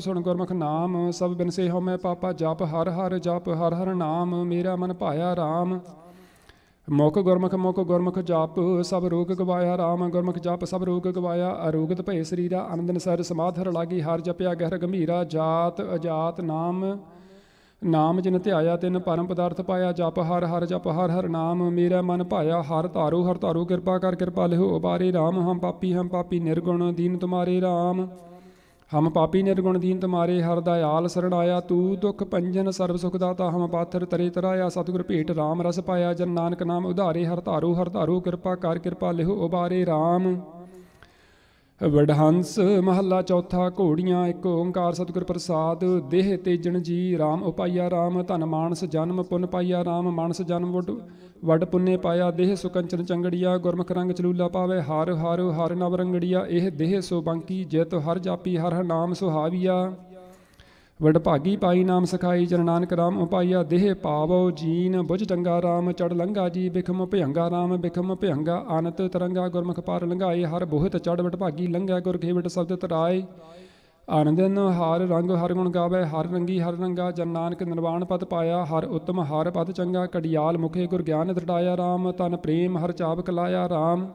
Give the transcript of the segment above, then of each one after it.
ਸੁਣ ਗੁਰਮੁਖ ਨਾਮ ਸਭ ਸੇ ਹਉ ਮੈਂ ਪਾਪਾ ਜਪ ਹਰ ਹਰ ਜਪ ਹਰ ਹਰ ਨਾਮ ਮੇਰਾ ਮਨ ਭਾਇਆ RAM ਮੁਖ ਗੁਰਮੁਖ ਮੁਖ ਗੁਰਮੁਖ ਜਪ ਸਭ ਰੋਗ ਗਵਾਇਆ RAM ਗੁਰਮੁਖ ਜਪ ਸਭ ਰੋਗ ਗਵਾਇਆ ਅਰੋਗਤ ਭਏ ਸਰੀਰਾ ਆਨੰਦਨ ਸਰ ਸਮਾਧਰ ਲਾਗੀ ਹਰ ਜਪਿਆ ਗਹਿਰ ਗੰਭੀਰਾ ਜਾਤ ਅਜਾਤ ਨਾਮ ਨਾਮ ਜਿਨ ਧਿਆਇਆ ਤਿਨ ਪਰਮ ਪਦਾਰਥ ਪਾਇਆ ਜਪ ਹਰ ਹਰ ਜਪ ਹਰ ਹਰ ਨਾਮ ਮੇਰਾ ਮਨ ਭਾਇਆ ਹਰ ਧਾਰੂ ਹਰ ਧਾਰੂ ਕਿਰਪਾ ਕਰ ਕਿਰਪਾ ਲਿਓ ਬਾਰੇ RAM ਹਮ ਪਾਪੀ ਹਮ ਪਾਪੀ ਨਿਰਗੁਣ ਦੀਨ ਤੁਮਾਰੇ RAM ਹਮ ਪਾਪੀ ਨਿਰਗੁਣ ਦੀਨ ਤੁਮਾਰੇ ਹਰ ਦਇਆਲ ਸਰਣਾਇਆ ਤੂੰ ਦੁਖ ਪੰਜਨ ਸਰਬ ਸੁਖ ਦਾਤਾ ਹਮ ਪਾਥਰ ਤਰੇ ਤਰਾਇਆ ਸਤਿਗੁਰ ਭੇਟ RAM ਰਸ ਪਾਇਆ ਜਨ ਨਾਨਕ ਨਾਮ ਉਧਾਰੇ ਹਰ ਧਾਰੂ ਹਰ ਧਾਰੂ ਕਿਰਪਾ ਕਰ ਕਿਰਪਾ ਲਿਹੁ ਉਬਾਰੇ RAM ਵਡਹੰਸ ਮਹੱਲਾ ਚੌਥਾ ਘੋੜੀਆਂ ਇੱਕ ਓੰਕਾਰ ਸਤਿਗੁਰ ਪ੍ਰਸਾਦ ਦੇਹ ਤੇਜਣ ਜੀ RAM ਉਪਾਇਆ RAM ਧਨ ਮਾਨਸ ਜਨਮ ਪੁੰਨ ਪਾਇਆ RAM ਮਾਨਸ ਜਨਮ ਵਡ ਵਡ ਪੁੰਨੇ ਪਾਇਆ ਦੇਹ ਸੁਕੰਚਨ ਚੰਗੜੀਆ ਗੁਰਮਖ ਰੰਗ ਚਲੂਲਾ ਪਾਵੇ ਹਰ ਹਰ ਹਰ ਨਵ ਰੰਗੜੀਆ ਇਹ ਦੇਹ ਸੋ ਬੰਕੀ ਜਿਤ ਹਰ ਜਾਪੀ ਹਰ ਨਾਮ ਸੁਹਾਵੀਆ ਵਡਭਾਗੀ ਪਾਈ ਨਾਮ ਸਖਾਈ ਚਰਨ ਨਾਨਕ ਰਾਮ ਉਪਾਈਆ ਦੇਹ ਪਾਵੋ ਜੀਨ ਬੁਝ ਟੰਗਾ ਰਾਮ ਚੜ ਲੰਗਾ ਜੀ ਬਿਖਮ ਭਿਆੰਗਾ ਰਾਮ ਬਿਖਮ ਭਿਆੰਗਾ ਆਨਤ ਤਰੰਗਾ ਗੁਰਮੁਖ ਪਾਰ ਲੰਗਾਏ ਹਰ ਬੋਹਿਤ ਚੜ ਵਡਭਾਗੀ ਲੰਗਾ ਗੁਰ ਖੇਵਟ ਸਬਦ ਤਰਾਏ ਆਨੰਦਨ ਹਰ ਰੰਗ ਹਰ ਗੁਣ ਗਾਵੇ ਹਰ ਰੰਗੀ ਹਰ ਰੰਗਾ ਜਨ ਨਾਨਕ ਨਿਰਵਾਣ ਪਦ ਪਾਇਆ ਹਰ ਉਤਮ ਹਰ ਪਦ ਚੰਗਾ ਕੜਿਆਲ ਮੁਖੇ ਗੁਰ ਗਿਆਨ ਦਰਡਾਇਆ ਰਾਮ ਤਨ ਪ੍ਰੇਮ ਹਰ ਚਾਬਕ ਲਾਇਆ ਰਾਮ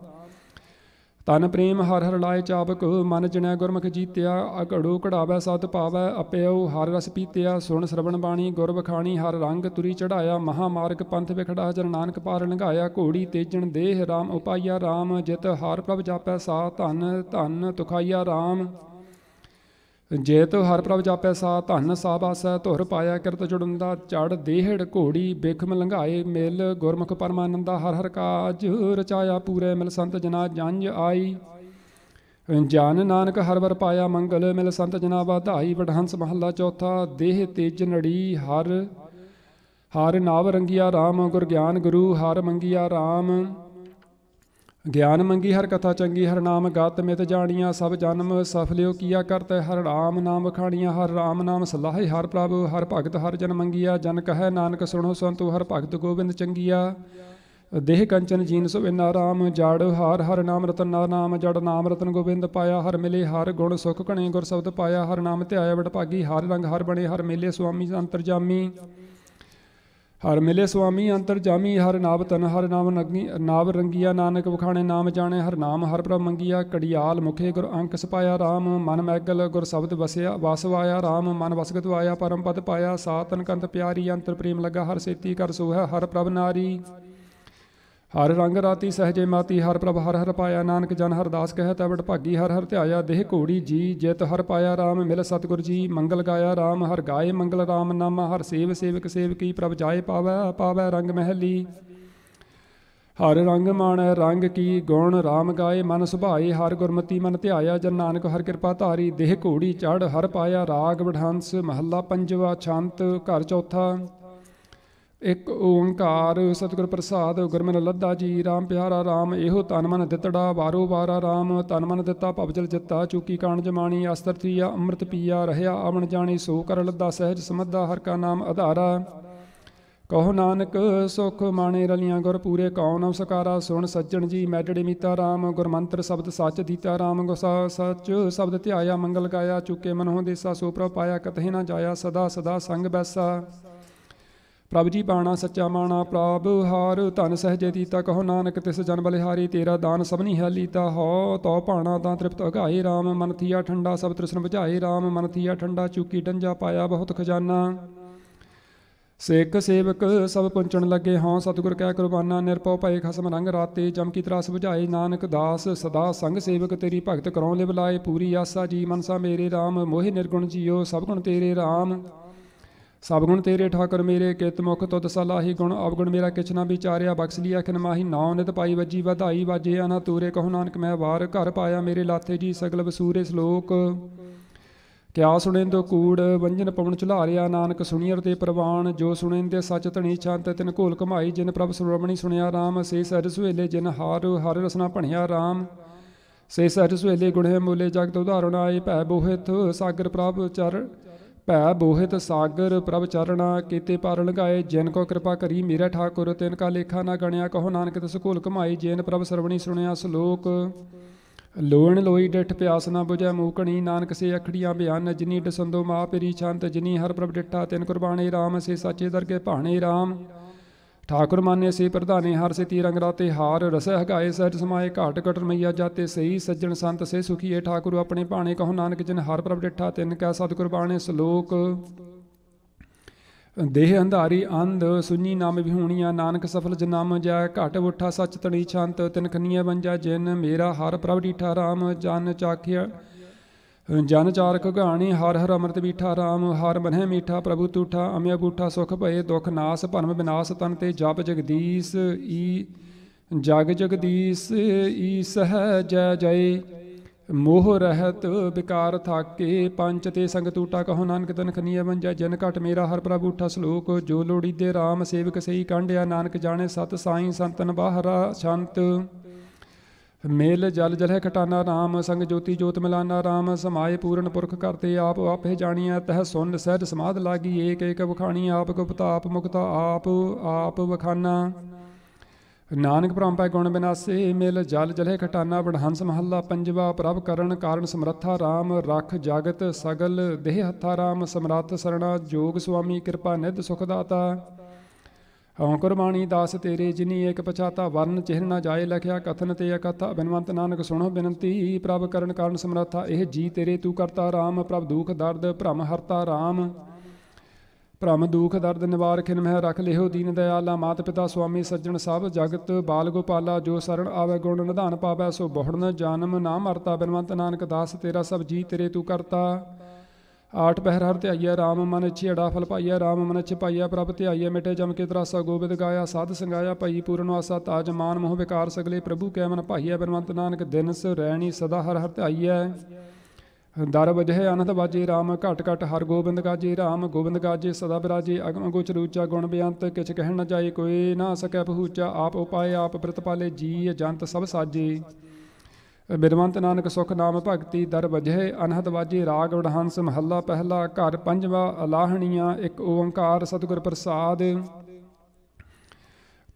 ਤਨ ਪ੍ਰੇਮ ਹਰ ਹਰ ਲਾਏ ਚਾਪਕ ਮਨ ਜਣਿਆ ਗੁਰਮੁਖ ਜੀਤਿਆ ਅਕੜੋ ਕਢਾਵੇ ਸਤ ਪਾਵੇ ਅਪਿਉ ਹਰ ਰਸ ਪੀਤਿਆ ਸੁਣ ਸਰਵਣ ਬਾਣੀ ਗੁਰ ਬਖਾਣੀ ਹਰ ਰੰਗ ਤੁਰੀ ਚੜਾਇਆ ਮਹਾ ਮਾਰਗ ਪੰਥ ਵਿਖੜਾ ਜਨ ਨਾਨਕ ਪਾਰ ਲੰਘਾਇਆ ਘੋੜੀ ਤੇਜਣ ਦੇਹ RAM ਉਪਾਇਆ RAM ਜਿਤ ਹਰ ਪ੍ਰਭ ਜਾਪੈ ਸਾ ਧਨ ਧਨ ਤੁਖਾਇਆ RAM ਜੇ ਤੋ ਹਰ ਪ੍ਰਭ ਜਾਪੈ ਸਾ ਧੰਨ ਸਾਬ ਆਸੈ ਧੁਰ ਪਾਇਆ ਕਿਰਤ ਜੁੜੰਦਾ ਚੜ ਦੇਹੜ ਘੋੜੀ ਬੇਖਮ ਲੰਘਾਏ ਮਿਲ ਗੁਰਮੁਖ ਪਰਮਾਨੰਦਾ ਹਰ ਹਰ ਕਾਜ ਰਚਾਇਆ ਪੂਰੇ ਮਿਲ ਸੰਤ ਜਨਾ ਜੰਜ ਆਈ ਜਨ ਨਾਨਕ ਹਰ ਵਰ ਪਾਇਆ ਮੰਗਲ ਮਿਲ ਸੰਤ ਜਨਾ ਵਧਾਈ ਵਡਹੰਸ ਮਹੱਲਾ ਚੌਥਾ ਦੇਹ ਤੇਜ ਨੜੀ ਹਰ ਹਰ ਨਾਵ ਰੰਗਿਆ RAM ਗੁਰ ਗਿਆਨ ਗੁਰੂ ਹਰ ਮੰਗਿਆ RAM ਗਿਆਨ ਮੰਗੀ ਹਰ ਕਥਾ ਚੰਗੀ ਹਰ ਨਾਮ ਗਤ ਮਿਤ ਜਾਣੀਆਂ ਸਭ ਜਨਮ ਸਫਲਿਓ ਕੀਆ ਕਰਤੈ ਹਰ ਰਾਮ ਨਾਮ ਖਾਣੀਆਂ ਹਰ ਰਾਮ ਨਾਮ ਸਲਾਹੇ ਹਰ ਪ੍ਰਭ ਹਰ ਭਗਤ ਹਰ ਜਨ ਮੰਗੀਆ ਜਨ ਕਹੈ ਨਾਨਕ ਸੁਣੋ ਸੰਤੋ ਹਰ ਭਗਤ ਗੋਬਿੰਦ ਚੰਗੀਆ ਦੇਹ ਕੰਚਨ ਜੀਨ ਸੁਬਿਨਾ ਰਾਮ ਜੜ ਹਰ ਹਰ ਨਾਮ ਰਤਨ ਨਾਮ ਜੜ ਨਾਮ ਰਤਨ ਗੋਬਿੰਦ ਪਾਇਆ ਹਰ ਮਿਲੇ ਹਰ ਗੁਣ ਸੁਖ ਕਣੇ ਗੁਰ ਸ਼ਬਦ ਪਾਇਆ ਹਰ ਨਾਮ ਧਿਆਇ ਵਡਭਾਗੀ ਹਰ ਰੰਗ ਹਰ ਬਣੇ ਹਰ ਮਿਲੇ ਸੁਆਮੀ ਅੰਤਰਜਾਮੀ ਹਰ ਮਿਲੇ ਸੁਆਮੀ ਅੰਤਰਜਾਮੀ ਹਰ ਨਾਮ ਤਨ ਹਰ ਨਾਮ ਨਗਨੀ ਨਾਮ ਰੰਗੀਆ ਨਾਨਕ ਵਖਾਣੇ ਨਾਮ ਜਾਣੇ ਹਰ ਨਾਮ ਹਰ ਪ੍ਰਭ ਮੰਗੀਆ ਕੜਿਆਲ ਮੁਖੇ ਗੁਰ ਅੰਕ ਸਪਾਇਆ RAM ਮਨ ਮੈਗਲ ਗੁਰ ਸ਼ਬਦ ਵਸਿਆ ਵਸ ਵਾਇਆ RAM ਮਨ ਵਸਗਤ ਆਇਆ ਪਰਮ ਪਦ ਪਾਇਆ ਸਾਤਨ ਕੰਤ ਪਿਆਰੀ ਅੰਤਰ ਪ੍ਰੇਮ ਲਗਾ ਹਰ ਸੇਤੀ ਕਰ ਸੋਹ ਹਰ ਪ੍ਰਭ ਨਾਰੀ ਹਰ ਰੰਗ ਰਾਤੀ ਸਹਜੇ ਮਾਤੀ ਹਰ ਪ੍ਰਭ ਹਰ ਹਰ ਪਾਇਆ ਨਾਨਕ ਜਨ ਹਰਦਾਸ ਕਹਿ ਤਵੜ ਭਾਗੀ ਹਰ ਹਰ ਧਿਆਇਆ ਦੇਹ ਘੋੜੀ ਜੀ ਜਿਤ ਹਰ ਪਾਇਆ RAM ਮਿਲ ਸਤਗੁਰ ਜੀ ਮੰਗਲ ਗਾਇਆ RAM ਹਰ ਗਾਏ ਮੰਗਲ RAM ਨਾਮ ਹਰ ਸੇਵ ਸੇਵਕ ਸੇਵਕੀ ਪ੍ਰਭ ਜਾਏ ਪਾਵੈ ਪਾਵੈ ਰੰਗ ਮਹਿਲੀ ਹਰ ਰੰਗ ਮਾਣ ਰੰਗ ਕੀ ਗੁਣ RAM ਗਾਏ ਮਨ ਸੁਭਾਏ ਹਰ ਗੁਰਮਤੀ ਮਨ ਧਿਆਇਆ ਜਨ ਨਾਨਕ ਹਰ ਕਿਰਪਾ ਧਾਰੀ ਦੇਹ ਘੋੜੀ ਚੜ ਹਰ ਪਾਇਆ ਰਾਗ ਵਿਢਾਂਸ ਮਹੱਲਾ ਪੰਜਵਾ ਛੰਤ ਘਰ ਚੌਥਾ ਇੱਕ ਓੰਕਾਰ ਸਤਿਗੁਰ ਪ੍ਰਸਾਦ ਗੁਰਮਨ ਲੱਦਾ ਜੀ RAM ਪਿਆਰਾ RAM ਇਹੋ ਤਨ ਮਨ ਦਿੱਤੜਾ ਵਾਰੋ ਵਾਰਾ RAM ਤਨ ਮਨ ਦਿੱਤਾ ਪਵਜਲ ਜਿੱਤਾ ਚੁੱਕੀ ਕਾਣ ਜਮਾਣੀ ਅਸਤਰ ਥੀਆ ਅੰਮ੍ਰਿਤ ਪੀਆ ਰਹਿਆ ਆਵਣ ਜਾਣੀ ਸੋ ਕਰ ਲੱਦਾ ਸਹਿਜ ਸਮੱਧਾ ਹਰ ਕਾ ਨਾਮ ਆਧਾਰਾ ਕਹੋ ਨਾਨਕ ਸੁਖ ਮਾਣੇ ਰਲੀਆਂ ਗੁਰ ਪੂਰੇ ਕੌਣ ਸਕਾਰਾ ਸੁਣ ਸੱਜਣ ਜੀ ਮੈਡੜੇ ਮੀਤਾ RAM ਗੁਰਮੰਤਰ ਸ਼ਬਦ ਸੱਚ ਦੀਤਾ RAM ਗੁਸਾ ਸੱਚ ਸ਼ਬਦ ਧਿਆਇਆ ਮੰਗਲ ਗਾਇਆ ਚੁੱਕੇ ਮਨ ਹੋਂ ਦੇਸਾ ਸੋ ਪ੍ਰਭ ਪਾਇਆ ਕਤਹਿ ਨਾ ਜਾਇਆ ਸਦਾ ਸਦਾ ਸੰਗ ਬੈਸਾ ਪ੍ਰਭ ਜੀ ਬਾਣਾ ਸੱਚਾ ਮਾਣਾ ਪ੍ਰਭ ਹਾਰ ਧਨ ਸਹਜੇ ਦੀਤਾ ਕਹੋ ਨਾਨਕ ਤਿਸ ਜਨ ਬਲਿਹਾਰੀ ਤੇਰਾ ਦਾਨ ਸਭਨੀ ਹੈ ਲੀਤਾ ਹੋ ਤੋ ਭਾਣਾ ਤਾਂ ਤ੍ਰਿਪਤ ਅਗਾਏ RAM ਮਨ ਥੀਆ ਠੰਡਾ ਸਭ ਤ੍ਰਿਸ਼ਨ ਬੁਝਾਏ RAM ਮਨ ਥੀਆ ਠੰਡਾ ਚੁੱਕੀ ਡੰਜਾ ਪਾਇਆ ਬਹੁਤ ਖਜ਼ਾਨਾ ਸਿੱਖ ਸੇਵਕ ਸਭ ਪੁੰਚਣ ਲੱਗੇ ਹਾਂ ਸਤਿਗੁਰ ਕਹਿ ਕੁਰਬਾਨਾ ਨਿਰਪਉ ਭਏ ਖਸਮ ਰੰਗ ਰਾਤੇ ਜਮ ਕੀ ਤਰਾਸ ਬੁਝਾਏ ਨਾਨਕ ਦਾਸ ਸਦਾ ਸੰਗ ਸੇਵਕ ਤੇਰੀ ਭਗਤ ਕਰਾਉ ਲਿਵ ਲਾਏ ਪੂਰੀ ਆਸਾ ਜੀ ਮਨਸਾ ਮੇਰੇ RAM ਮੋਹਿ ਨਿਰਗੁਣ ਜੀਓ ਸਭ ਗੁਣ ਤੇਰੇ RAM ਸਭ ਗੁਣ ਤੇਰੇ ਠਾਕੁਰ ਮੇਰੇ ਕਿਤ ਮੁਖ ਤੁਧ ਸਲਾਹੀ ਗੁਣ ਅਵਗੁਣ ਮੇਰਾ ਕਿਛ ਨਾ ਵਿਚਾਰਿਆ ਬਖਸ਼ ਲਿਆ ਕਿਨ ਮਾਹੀ ਨਾਉ ਨਿਤ ਪਾਈ ਵੱਜੀ ਵਧਾਈ ਵਾਜੇ ਆਨਾ ਤੂਰੇ ਕਹੋ ਨਾਨਕ ਮੈਂ ਵਾਰ ਘਰ ਪਾਇਆ ਮੇਰੇ ਲਾਥੇ ਜੀ ਸਗਲ ਬਸੂਰੇ ਸ਼ਲੋਕ ਕਿਆ ਸੁਣੇਂਦੋ ਕੂੜ ਵੰਜਨ ਪਵਨ ਝੁਲਾਰਿਆ ਨਾਨਕ ਸੁਣੀਰ ਤੇ ਪ੍ਰਵਾਨ ਜੋ ਸੁਣੇਂਦੇ ਸਚ ਤਣੀ ਛੰਤ ਤਿਨ ਘੋਲ ਕਮਾਈ ਜਿਨ ਪ੍ਰਭ ਸੁਰਮਣੀ ਸੁਣਿਆ RAM ਸੇ ਸਰ ਸੁਹੇਲੇ ਜਿਨ ਹਾਰ ਹਰ ਰਸਨਾ ਭਣਿਆ RAM ਸੇ ਸਰ ਸੁਹੇਲੇ ਗੁਣੇ ਮੂਲੇ ਜਗਤ ਉਧਾਰਣ ਆਏ ਭੈ ਬੋਹਿਤ ਸਾਗਰ ਪ੍ਰਭ ਚਰਣ ਭੈ ਬੋਹਿਤ ਸਾਗਰ ਪ੍ਰਭ ਚਰਣਾ ਕੀਤੇ ਪਾਰ ਲਗਾਏ ਜਿਨ ਕੋ ਕਿਰਪਾ ਕਰੀ ਮੇਰਾ ਠਾਕੁਰ ਤਿਨ ਕਾ ਲੇਖਾ ਨਾ ਗਣਿਆ ਕਹੋ ਨਾਨਕ ਤਿਸ ਕੋਲ ਕਮਾਈ ਜਿਨ ਪ੍ਰਭ ਸਰਵਣੀ ਸੁਣਿਆ ਸਲੋਕ ਲੋਣ ਲੋਈ ਡਿਠ ਪਿਆਸ ਨਾ ਬੁਝੈ ਮੂਕਣੀ ਨਾਨਕ ਸੇ ਅਖੜੀਆਂ ਬਿਆਨ ਜਿਨੀ ਦਸੰਦੋ ਮਾਪਰੀ ਛੰਤ ਜਿਨੀ ਹਰ ਪ੍ਰਭ ਡਿਠਾ ਤਿਨ ਕੁਰਬਾਨੇ RAM ਸੇ ਸਾਚੇ ਦਰਗੇ ਭਾਣੇ RAM ਠਾਕੁਰ ਮਾਨੇ ਸੇ ਪ੍ਰਧਾਨੇ ਹਰ ਸੇ ਤੀਰੰਗ ਰੰਗ ਰਾਤੇ ਹਾਰ ਰਸੈ ਹਗਾਏ ਸਹਿਜ ਸਮਾਏ ਘਾਟ ਕਟਰ ਮਈਆ ਜਾਤੇ ਸਹੀ ਸੱਜਣ ਸੰਤ ਸੇ ਸੁਖੀਏ ਠਾਕੁਰ ਆਪਣੇ ਭਾਣੇ ਕਹੋ ਨਾਨਕ ਜਨ ਹਰ ਪ੍ਰਭ ਡਿਠਾ ਤਿੰਨ ਕਾ ਸਤਿਗੁਰ ਬਾਣੇ ਸ਼ਲੋਕ ਦੇਹ ਅੰਧਾਰੀ ਅੰਧ ਸੁਣੀ ਨਾਮ ਵਿਹੂਣੀਆਂ ਨਾਨਕ ਸਫਲ ਜਨਮ ਜਾ ਘਟ ਉਠਾ ਸੱਚ ਤਣੀ ਛੰਤ ਤਿੰਨ ਖੰਨੀਆਂ ਬੰਜਾ ਜਿਨ ਮੇਰਾ ਹਰ ਪ੍ਰਭ ਡਿਠਾ RAM ਜਨ ਚਾਖਿਆ ਜਨ ਕੋ ਕਹਾਣੀ ਹਰ ਹਰ ਅਮਰਤ ਬੀਠਾ RAM ਹਰ ਮਨਹਿ ਮੀਠਾ ਪ੍ਰਭੂ ਤੂਠਾ ਅਮਿਆ ਬੂਠਾ ਸੁਖ ਭਏ ਦੁਖ ਨਾਸ ਭਰਮ ਬਿਨਾਸ ਤਨ ਤੇ ਜਪ ਜਗਦੀਸ਼ ਈ ਜਗ ਜਗਦੀਸ਼ ਈ ਸਹ ਜੈ ਜੈ ਮੋਹ ਰਹਿਤ ਵਿਕਾਰ ਥਾਕੇ ਪੰਜ ਤੇ ਸੰਗ ਤੂਟਾ ਕਹੋ ਨਾਨਕ ਤਨ ਖਨੀਐ ਬੰਜਾ ਜਨ ਘਟ ਮੇਰਾ ਹਰ ਪ੍ਰਭੂ ਉਠਾ ਸ਼ਲੋਕ ਜੋ ਲੋੜੀ ਦੇ RAM ਸੇਵਕ ਸਈ ਕਾਂਢਿਆ ਨਾਨਕ ਜਾਣੇ ਸਤ ਸਾਈ ਸੰਤਨ ਬਾਹਰਾ ਸ਼ੰਤ ਮੇਲ ਜਲ ਹੈ ਘਟਾਨਾ RAM ਸੰਗ ਜੋਤੀ ਜੋਤ ਮਿਲਾਨਾ RAM ਸਮਾਏ ਪੂਰਨ ਪੁਰਖ ਕਰਤੇ ਆਪ ਆਪੇ ਜਾਣੀਐ ਤਹ ਸੁਨ ਸਹਿਜ ਸਮਾਧ ਲਾਗੀ ਏਕ ਏਕ ਵਖਾਣੀ ਆਪ ਗੁਪਤਾ ਆਪ ਮੁਕਤਾ ਆਪ ਆਪ ਵਖਾਨਾ ਨਾਨਕ ਪ੍ਰੰਪਾ ਗੁਣ ਬਿਨਾਸੇ ਮਿਲ ਜਲ ਜਲੇ ਘਟਾਨਾ ਬੜਹੰਸ ਮਹੱਲਾ ਪੰਜਵਾ ਪ੍ਰਭ ਕਰਨ ਕਾਰਨ ਸਮਰੱਥਾ RAM ਰਖ ਜਗਤ ਸਗਲ ਦੇਹ ਹੱਥਾ RAM ਸਮਰੱਥ ਸਰਣਾ ਜੋਗ ਸੁਆਮੀ ਕਿਰਪਾ ਨਿਧ ਸੁਖ ਦਾਤਾ ਹਉ ਕੁਰਬਾਨੀ ਦਾਸ ਤੇਰੇ ਜਿਨੀ ਇੱਕ ਪਛਾਤਾ ਵਰਨ ਚਿਹਨ ਨਾ ਜਾਏ ਲਖਿਆ ਕਥਨ ਤੇ ਅਕਥਾ ਬਿਨਵੰਤ ਨਾਨਕ ਸੁਣੋ ਬਿਨੰਤੀ ਪ੍ਰਭ ਕਰਨ ਕਾਰਨ ਸਮਰੱਥਾ ਇਹ ਜੀ ਤੇਰੇ ਤੂੰ ਕਰਤਾ RAM ਪ੍ਰਭ ਦੁਖ ਦਰਦ ਭ੍ਰਮ ਹਰਤਾ RAM ਭ੍ਰਮ ਦੁਖ ਦਰਦ ਨਿਵਾਰ ਖਿਨ ਮਹਿ ਰਖ ਲਿਓ ਦੀਨ ਦਇਆਲਾ ਮਾਤ ਪਿਤਾ ਸੁਆਮੀ ਸੱਜਣ ਸਭ ਜਗਤ ਬਾਲ ਗੋਪਾਲਾ ਜੋ ਸਰਣ ਆਵੇ ਗੁਣ ਨਿਧਾਨ ਪਾਵੇ ਸੋ ਬਹੁੜਨ ਜਨਮ ਨਾ ਮਰਤਾ ਬਿਨਵੰਤ ਨਾਨਕ ਦਾਸ ਤੇਰਾ ਸਭ ਜੀ ਤੇਰੇ ਤੂੰ ਕਰਤਾ ਆਠ ਤੇ ਧਿਆਈਐ RAM ਮਨ ਅੜਾ ਫਲ ਪਾਈਐ RAM ਮਨ ਇਛੀ ਪਾਈਐ ਪ੍ਰਭ ਧਿਆਈਐ ਮਿਟੇ ਜਮ ਕੇ ਤਰਾਸਾ ਗੋਬਿੰਦ ਗਾਇਆ ਸਾਧ ਸੰਗਾਇਆ ਭਈ ਪੂਰਨ ਆਸਾ ਤਾਜ ਮਾਨ ਮੋਹ ਵਿਕਾਰ ਸਗਲੇ ਪ੍ਰਭੂ ਕੈ ਮਨ ਭਾਈਐ ਬਨਵੰਤ ਨਾਨਕ ਦਿਨ ਸ ਰਹਿਣੀ ਸਦਾ ਹਰ ਹਰ ਧਿਆਈਐ ਦਰ ਵਜੇ ਅਨੰਤ ਬਾਜੇ RAM ਘਟ ਘਟ ਹਰ ਗੋਬਿੰਦ ਗਾਜੇ RAM ਗੋਬਿੰਦ ਗਾਜੇ ਸਦਾ ਬਿਰਾਜੇ ਅਗਮ ਗੁਚ ਰੂਚਾ ਗੁਣ ਬਿਆੰਤ ਕਿਛ ਕਹਿਣ ਨਾ ਜਾਏ ਕੋਈ ਨਾ ਸਕੈ ਪਹੂਚਾ ਆਪ ਉਪਾਏ ਆਪ ਪ੍ਰਤਪਾਲੇ ਜੀ ਜੰਤ ਸਭ ਸਾਜੇ ਬਿਰਮੰਤ ਨਾਨਕ ਸੁਖ ਨਾਮ ਭਗਤੀ ਦਰ ਵਜੇ ਅਨਹਦ ਵਾਜੇ ਰਾਗ ਵਡਹੰਸ ਮਹੱਲਾ ਪਹਿਲਾ ਘਰ ਪੰਜਵਾ ਅਲਾਹਣੀਆਂ ਇੱਕ ਓੰਕਾਰ ਸਤਿਗੁਰ ਪ੍ਰਸਾਦ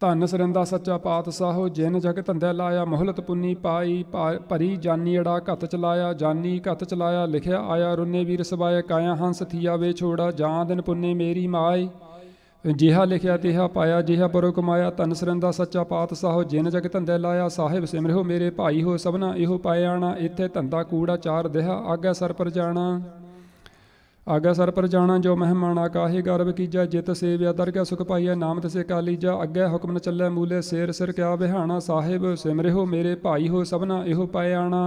ਧੰਨ ਸਰੰਦਾ ਸੱਚਾ ਪਾਤਸ਼ਾਹੋ ਜਿਨ ਜਗ ਧੰਦੇ ਲਾਇਆ ਮੋਹਲਤ ਪੁੰਨੀ ਪਾਈ ਭਰੀ ਜਾਨੀ ਅੜਾ ਘਤ ਚਲਾਇਆ ਜਾਨੀ ਘਤ ਚਲਾਇਆ ਲਿਖਿਆ ਆਇਆ ਰੁੰਨੇ ਵੀਰ ਸਬਾਇ ਕਾਇਆ ਹੰਸ ਥੀਆ ਵੇ ਛੋੜਾ ਜਾਂ ਦਿਨ ਪੁੰਨੇ ਮੇਰੀ ਮਾਈ ਜਿਹਾ ਲਿਖਿਆ ਤਿਹਾ ਪਾਇਆ ਜਿਹਾ ਪਰੋ ਕਮਾਇਆ ਤਨ ਸਰੰਦਾ ਸੱਚਾ ਪਾਤਸ਼ਾਹ ਜਿਨ ਜਗ ਧੰਦੇ ਲਾਇਆ ਸਾਹਿਬ ਸਿਮਰਿਓ ਮੇਰੇ ਭਾਈ ਹੋ ਸਭਨਾ ਇਹੋ ਪਾਇਆਣਾ ਇੱਥੇ ਧੰਦਾ ਕੂੜਾ ਚਾਰ ਦੇਹਾ ਆਗੇ ਸਰ ਪਰ ਜਾਣਾ ਆਗੇ ਸਰ ਪਰ ਜਾਣਾ ਜੋ ਮਹਿਮਾਨ ਕਾਹੇ ਗਰਬ ਕੀਜਾ ਜਿਤ ਸੇਵਿਆ ਦਰਗਾ ਸੁਖ ਪਾਈਆ ਨਾਮ ਤਸੇ ਕਾਲੀ ਜਾ ਅੱਗੇ ਹੁਕਮ ਨ ਚੱਲੇ ਮੂਲੇ ਸੇਰ ਸਿਰ ਕਿਆ ਬਿਹਾਣਾ ਸਾਹਿਬ ਸਿਮਰਿਓ ਮੇਰੇ ਭਾਈ ਹੋ ਸਭਨਾ ਇਹੋ ਪਾਇਆਣਾ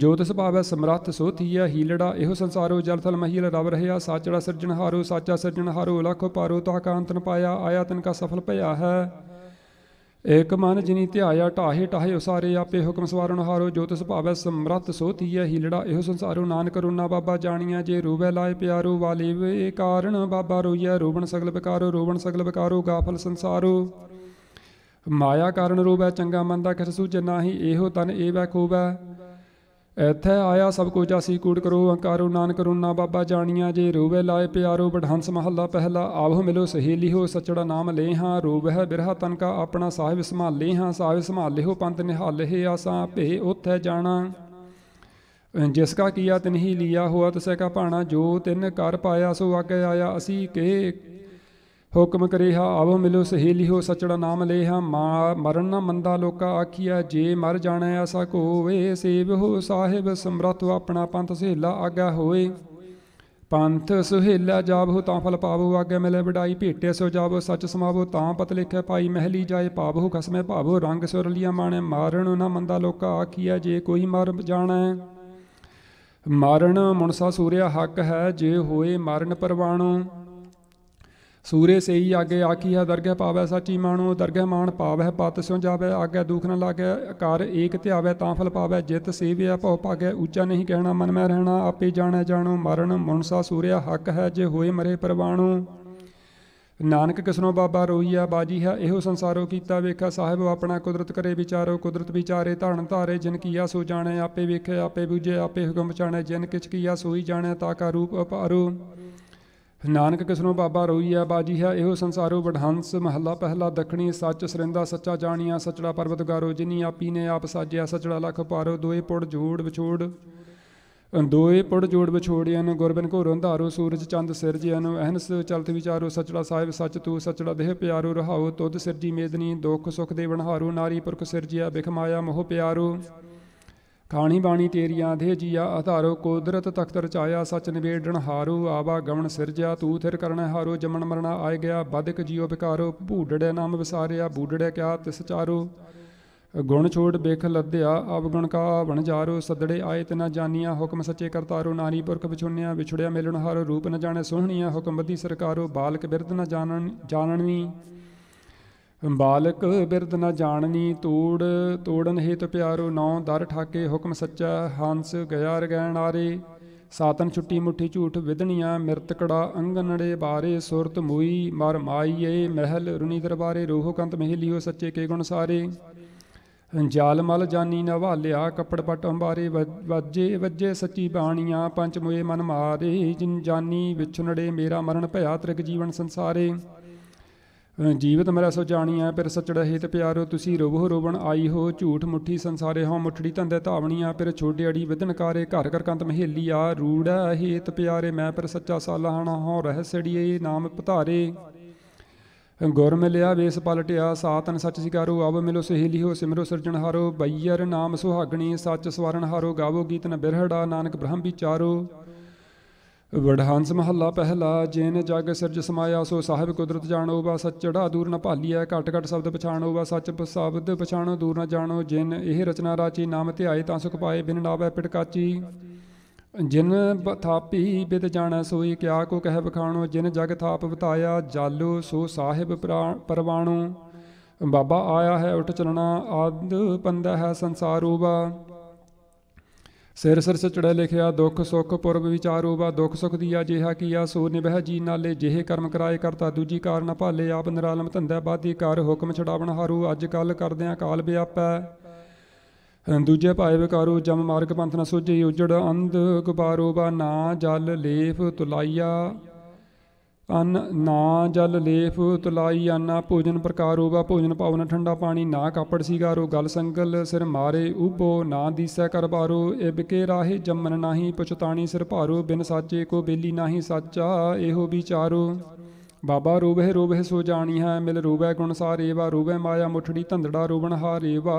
ਜੋਤ ਸੁਭਾਵ ਹੈ ਸਮਰੱਥ ਸੋਥੀਆ ਹੀਲੜਾ ਇਹੋ ਸੰਸਾਰੋ ਜਲ ਥਲ ਮਹੀਲ ਰਵ ਰਹਿਆ ਸਾਚੜਾ ਹਾਰੋ ਸਾਚਾ ਹਾਰੋ ਲਖ ਪਾਰੋ ਤਾ ਕਾਂਤਨ ਪਾਇਆ ਆਇਆ ਤਨ ਕਾ ਸਫਲ ਭਇਆ ਹੈ ਇਕ ਮਨ ਜਿਨੀ ਧਿਆਇਆ ਟਾਹੇ ਟਾਹੇ ਉਸਾਰੇ ਆਪੇ ਹੁਕਮ ਸਵਾਰਨ ਹਾਰੋ ਜੋਤ ਸੁਭਾਵੈ ਸਮਰੱਥ ਸੋਥੀਐ ਹੀਲੜਾ ਇਹੋ ਸੰਸਾਰੋ ਨਾਨਕ ਰੂਨਾ ਬਾਬਾ ਜਾਣੀਆਂ ਜੇ ਰੂਬੈ ਲਾਏ ਪਿਆਰੋ ਵਾਲੀ ਵੇ ਕਾਰਨ ਬਾਬਾ ਰੋਈਐ ਰੋਵਣ ਸਗਲ ਬਕਾਰੋ ਰੋਵਣ ਸਗਲ ਬਕਾਰੋ ਗਾਫਲ ਸੰਸਾਰੋ ਮਾਇਆ ਕਾਰਨ ਰੋਵੈ ਚੰਗਾ ਮੰਦਾ ਕਿਸ ਸੂਝ ਨਾਹੀ ਇਹੋ ਤਨ ਏਵੈ ਕੋਵੈ ਇੱਥੇ ਆਇਆ ਸਭ ਕੁਝ ਜਾਸੀ ਕੂੜ ਕਰੋ ਅੰਕਾਰੋ ਨਾਨਕ ਰੁਨਾ ਬਾਬਾ ਜਾਣੀਆਂ ਜੇ ਰੋਵੇ ਲਾਏ ਪਿਆਰੋ ਬਡਹੰਸ ਮਹੱਲਾ ਪਹਿਲਾ ਆਵੋ ਮਿਲੋ ਸਹੇਲੀ ਹੋ ਸੱਚੜਾ ਨਾਮ ਲੈ ਹਾਂ ਹੈ ਬਿਰਹਾ ਤਨ ਕਾ ਆਪਣਾ ਸਾਹਿਬ ਸੰਭਾਲੇ ਹਾਂ ਸਾਹਿਬ ਸੰਭਾਲੇ ਹੋ ਪੰਤ ਨਿਹਾਲੇ ਆਸਾਂ ਭੇ ਉਥੇ ਜਾਣਾ ਜਿਸ ਕਾ ਕੀਆ ਤਿਨਹੀ ਲਿਆ ਹੋਆ ਤਸੈ ਕਾ ਭਾਣਾ ਜੋ ਤਿਨ ਕਰ ਪਾਇਆ ਸੋ ਅਗੇ ਆਇਆ ਅਸੀਂ ਕੇ ਹੁਕਮ ਕਰੇਹਾ ਆਵੋ ਮਿਲੋ ਸਹੇਲੀ ਹੋ ਸਚੜਾ ਨਾਮ ਲੇਹਾ ਮਰਨ ਨਾ ਮੰਦਾ ਲੋਕਾ ਆਖੀਆ ਜੇ ਮਰ ਜਾਣਾ ਐਸਾ ਕੋਵੇ ਸੇਵ ਹੋ ਸਾਹਿਬ ਸਮਰਤ ਆਪਣਾ ਪੰਥ ਸਹੇਲਾ ਆਗਾ ਹੋਏ ਪੰਥ ਸੁਹੇਲਾ ਜਾਬੋ ਤਾਂ ਫਲ ਪਾਵੋ ਆਗੇ ਮਿਲੇ ਵਡਾਈ ਭੇਟੇ ਸੋ ਜਾਬੋ ਸੱਚ ਸਮਾਵੋ ਤਾਂ ਪਤ ਲਿਖੇ ਪਾਈ ਮਹਿਲੀ ਜਾਏ ਪਾਵੋ ਖਸਮੇ ਭਾਵੋ ਰੰਗ ਸੁਰ ਲੀਆ ਮਾਣੇ ਮਾਰਨ ਨਾ ਮੰਦਾ ਲੋਕਾ ਆਖੀਆ ਜੇ ਕੋਈ ਮਰ ਜਾਣਾ ਮਾਰਨ ਮਨਸਾ ਸੂਰਿਆ ਹੱਕ ਹੈ ਜੇ ਹੋਏ ਮਾਰਨ ਪਰਵਾਣੋ ਸੂਰੇ ਸਈ ਆਗੇ ਹੈ ਦਰਗਹਿ ਪਾਵੈ ਸਾਚੀ ਮਾਣੋ ਦਰਗਹਿ ਮਾਣ ਪਾਵੈ ਪਤ ਸਿਉ ਜਾਵੇ ਆਗੇ ਦੁਖ ਨ ਲਾਗੇ ਕਰ ਏਕ ਧਿਆਵੇ ਤਾਂ ਫਲ ਪਾਵੈ ਜਿਤ ਸੇਵਿਆ ਭਉ ਪਾਗੇ ਉੱਚਾ ਨਹੀਂ ਕਹਿਣਾ ਮਨ ਮੈਂ ਰਹਿਣਾ ਆਪੇ ਜਾਣੈ ਜਾਣੋ ਮਰਨ ਮੁਨਸਾ ਸੂਰਿਆ ਹੱਕ ਹੈ ਜੇ ਹੋਏ ਮਰੇ ਪਰਵਾਣੋ ਨਾਨਕ ਕਿਸਨੋ ਬਾਬਾ ਰੋਈਆ ਬਾਜੀ ਹੈ ਇਹੋ ਸੰਸਾਰੋ ਕੀਤਾ ਵੇਖਾ ਸਾਹਿਬ ਆਪਣਾ ਕੁਦਰਤ ਕਰੇ ਵਿਚਾਰੋ ਕੁਦਰਤ ਵਿਚਾਰੇ ਧਾਰਨ ਧਾਰੇ ਜਿਨ ਕੀਆ ਸੋ ਜਾਣੈ ਆਪੇ ਵੇਖੇ ਆਪੇ ਬੁਝੇ ਆਪੇ ਹੁਕਮ ਚਾਣੈ ਜਿਨ ਕਿਛ ਕੀਆ ਸੋਈ ਜਾਣੈ ਤਾ ਕਾ ਰੂਪ ਅਪਾਰੋ ਨਾਨਕ ਕਿਸਨੋਂ ਬਾਬਾ ਰੋਈਆ ਹੈ ਇਹੋ ਸੰਸਾਰੋ ਵਡਹੰਸ ਮਹੱਲਾ ਪਹਿਲਾ ਦਖਣੀ ਸੱਚ ਸਰਿੰਦਾ ਸੱਚਾ ਜਾਣੀਆਂ ਸੱਚੜਾ ਪਰਬਤ ਗਾਰੋ ਜਿਨੀ ਆਪੀ ਨੇ ਆਪ ਸਾਜਿਆ ਸੱਚੜਾ ਲਖ ਪਾਰੋ ਦੋਏ ਪੁੜ ਜੋੜ ਵਿਛੋੜ ਦੋਏ ਪੁੜ ਜੋੜ ਵਿਛੋੜਿਆਂ ਨੂੰ ਗੁਰਬਨ ਕੋ ਰੰਧਾਰੋ ਸੂਰਜ ਚੰਦ ਸਿਰਜਿਆਂ ਨੂੰ ਅਹਨਸ ਚਲਤ ਵਿਚਾਰੋ ਸੱਚੜਾ ਸਾਹਿਬ ਸੱਚ ਤੂ ਸੱਚੜਾ ਦੇਹ ਪਿਆਰੋ ਰਹਾਓ ਤੁਧ ਸਿਰਜੀ ਮੇਦਨੀ ਦੁਖ ਸੁਖ ਦੇ ਬਣਹਾਰੋ ਨਾਰੀ ਪੁਰਖ ਸਿਰਜਿਆ ਬਿਖ ਮਾਇਆ ਮੋਹ ਪਿਆਰੋ ਕਾਣੀ ਬਾਣੀ ਤੇਰੀ ਆਂਧੇ ਜੀਆ ਆਧਾਰੋ ਕੁਦਰਤ ਤਖਤ ਰਚਾਇਆ ਸਚ ਨਿਵੇੜਨ ਹਾਰੂ ਆਵਾ ਗਵਣ ਸਿਰਜਿਆ ਤੂ ਥਿਰ ਕਰਨ ਹਾਰੋ ਜਮਨ ਮਰਨਾ ਆਇ ਗਿਆ ਬਦਕ ਜੀਉ ਬਿਕਾਰੋ ਭੂਡੜੇ ਨਾਮ ਵਿਸਾਰਿਆ ਬੂਡੜੇ ਕਿਆ ਤਿਸ ਚਾਰੋ ਗੁਣ ਛੋੜ ਬੇਖ ਲੱਦਿਆ ਗੁਣ ਕਾ ਬਣ ਜਾਰੋ ਸਦੜੇ ਆਏ ਨਾ ਜਾਨੀਆ ਹੁਕਮ ਸੱਚੇ ਕਰਤਾਰੋ ਨਾਨੀ ਪੁਰਖ ਵਿਛੁੰਨਿਆ ਵਿਛੜਿਆ ਮਿਲਣ ਹਾਰੋ ਰੂਪ ਨ ਜਾਣੇ ਸੋਹਣੀਆਂ ਹੁਕਮ ਬਦੀ ਸਰਕਾਰੋ ਬਾਲਕ ਬਿਰਧ ਨ ਜਾਣਨ ਜਾਣਨੀ ਬਾਲਕ ਬਿਰਦ ਨ ਜਾਣਨੀ ਤੂੜ ਤੋੜਨ ਹੇਤ ਪਿਆਰੋ ਨੌ ਦਰ ਠਾਕੇ ਹੁਕਮ ਸੱਚਾ ਹੰਸ ਗਿਆ ਰਗੈਣ ਆਰੇ ਸਾਤਨ ਛੁੱਟੀ ਮੁੱਠੀ ਝੂਠ ਵਿਧਣੀਆਂ ਮਿਰਤਕੜਾ ਅੰਗਨੜੇ ਬਾਰੇ ਸੁਰਤ ਮੂਈ ਮਰ ਮਾਈਏ ਮਹਿਲ ਰੁਨੀ ਦਰਬਾਰੇ ਰੋਹ ਕੰਤ ਮਹਿਲਿਓ ਸੱਚੇ ਕੇ ਗੁਣ ਸਾਰੇ ਜਾਲ ਮਲ ਜਾਨੀ ਨਵਾਲਿਆ ਕੱਪੜ ਪਟ ਅੰਬਾਰੇ ਵਜੇ ਵੱਜੇ ਸੱਚੀ ਬਾਣੀਆਂ ਪੰਚ ਮੂਏ ਮਨ ਮਾਰੇ ਜਿਨ ਜਾਨੀ ਵਿਛਣੜੇ ਮੇਰਾ ਮਰਨ ਭਇਆ ਤ੍ਰਿਗ ਜੀਵਨ ਸੰਸਾਰੇ ਜੀਵਤ ਮਰੈ ਸੋ ਜਾਣੀਐ ਪਿਰ ਸਚੜ ਹਿਤ ਪਿਆਰੋ ਤੁਸੀਂ ਰੋਬੋ ਰੋਬਣ ਆਈ ਹੋ ਝੂਠ ਮੁੱਠੀ ਸੰਸਾਰੇ ਹਾਂ ਮੁੱਠੜੀ ਧੰਦੇ ਧਾਵਣੀਆਂ ਪਿਰ ਛੋਡੇ ਅੜੀ ਵਿਧਨਕਾਰੇ ਘਰ ਘਰ ਕੰਤ ਮਹੇਲੀ ਆ ਰੂੜਾ ਹਿਤ ਪਿਆਰੇ ਮੈਂ ਪਰ ਸੱਚਾ ਸਾਲਾਹਣਾ ਰਹਿ ਰਹਿਸੜੀਏ ਨਾਮ ਪਧਾਰੇ ਗੁਰ ਮਿਲਿਆ ਵੇਸ ਪਲਟਿਆ ਸਾਤਨ ਸੱਚ ਸਿਕਾਰੋ ਅਬ ਮਿਲੋ ਸਹੇਲੀ ਹੋ ਸਿਮਰੋ ਸਰਜਣ ਹਾਰੋ ਬਈਰ ਨਾਮ ਸੁਹਾਗਣੀ ਸੱਚ ਸਵਰਣ ਹਾਰੋ ਗਾਵੋ ਗੀਤ ਨ ਬਿਰਹੜਾ ਨਾਨਕ ਬ੍ਰਹਮ ਵਿਚਾਰੋ ਵਡਹਾਂਸ ਮਹੱਲਾ ਪਹਿਲਾ ਜੇਨ ਜਗ ਸਿਰਜ ਸਮਾਇਆ ਸੋ ਸਾਹਿਬ ਕੁਦਰਤ ਜਾਣੋ ਬਾ ਸੱਚੜਾ ਦੂਰ ਨ ਭਾਲੀਐ ਘਟ ਘਟ ਸ਼ਬਦ ਪਛਾਣੋ ਬਾ ਸੱਚ ਸ਼ਬਦ ਪਛਾਣੋ ਦੂਰ ਨ ਜਾਣੋ ਜਿਨ ਇਹ ਰਚਨਾ ਰਾਚੀ ਨਾਮ ਧਿਆਏ ਤਾਂ ਸੁਖ ਪਾਏ ਬਿਨ ਨਾਵੇ ਪਿਟਕਾਚੀ ਜਿਨ ਥਾਪੀ ਬਿਦ ਜਾਣਾ ਸੋਈ ਕਿਆ ਕੋ ਕਹਿ ਬਖਾਣੋ ਜਿਨ ਜਗ ਥਾਪ ਬਤਾਇਆ ਜਾਲੋ ਸੋ ਸਾਹਿਬ ਪਰਵਾਣੋ ਬਾਬਾ ਆਇਆ ਹੈ ਉਠ ਚਲਣਾ ਆਦ ਪੰਦਾ ਹੈ ਸੰਸਾਰੂਬਾ ਸਿਰ ਸਿਰ ਸਚੜੇ ਲਿਖਿਆ ਦੁੱਖ ਸੁਖ ਪੁਰਬ ਵਿਚਾਰੂ ਬਾ ਦੁੱਖ ਸੁਖ ਦੀਆ ਜਿਹਾ ਕੀਆ ਸੋ ਨਿਬਹਿ ਜੀ ਨਾਲੇ ਜਿਹੇ ਕਰਮ ਕਰਾਏ ਕਰਤਾ ਦੂਜੀ ਕਾਰਨ ਭਾਲੇ ਆਪ ਨਿਰਾਲਮ ਧੰਦਾ ਬਾਦੀ ਕਰ ਹੁਕਮ ਛਡਾਵਣ ਹਾਰੂ ਅੱਜ ਕੱਲ ਕਰਦਿਆਂ ਕਾਲ ਵਿਆਪੈ ਦੂਜੇ ਭਾਏ ਵਿਕਾਰੂ ਜਮ ਮਾਰਗ ਪੰਥ ਨਾ ਸੋਝੀ ਉਜੜ ਅੰਧ ਗੁਬਾਰੋ ਬਾ ਨਾ ਜਲ ਲੇਫ ਤੁਲਾਈਆ ਅਨ ਨਾ ਜਲ ਲੇਫ ਤਲਾਈ ਆਨਾ ਭੋਜਨ ਪ੍ਰਕਾਰ ਹੋਵਾ ਭੋਜਨ ਪਾਵਨ ਠੰਡਾ ਪਾਣੀ ਨਾ ਕਾਪੜ ਸੀਗਾਰੋ ਗਲ ਸੰਗਲ ਸਿਰ ਮਾਰੇ ਉਪੋ ਨਾ ਦੀਸੈ ਕਰ ਬਾਰੋ ਇਬਕੇ ਰਾਹੇ ਜੰਮਨ ਨਾਹੀ ਪਛਤਾਣੀ ਸਿਰ ਭਾਰੋ ਬਿਨ ਸਾਚੇ ਕੋ ਬੇਲੀ ਨਾਹੀ ਸਾਚਾ ਇਹੋ ਵਿਚਾਰੋ ਬਾਬਾ ਰੂਬਹਿ ਰੂਬਹਿ ਸੋ ਜਾਣੀ ਹੈ ਮਿਲ ਰੂਬਹਿ ਗੁਣ ਸਾਰੇ ਵਾ ਰੂਬਹਿ ਮਾਇਆ ਮੁਠੜੀ ਧੰਦੜਾ ਰੂਬਣ ਵਾ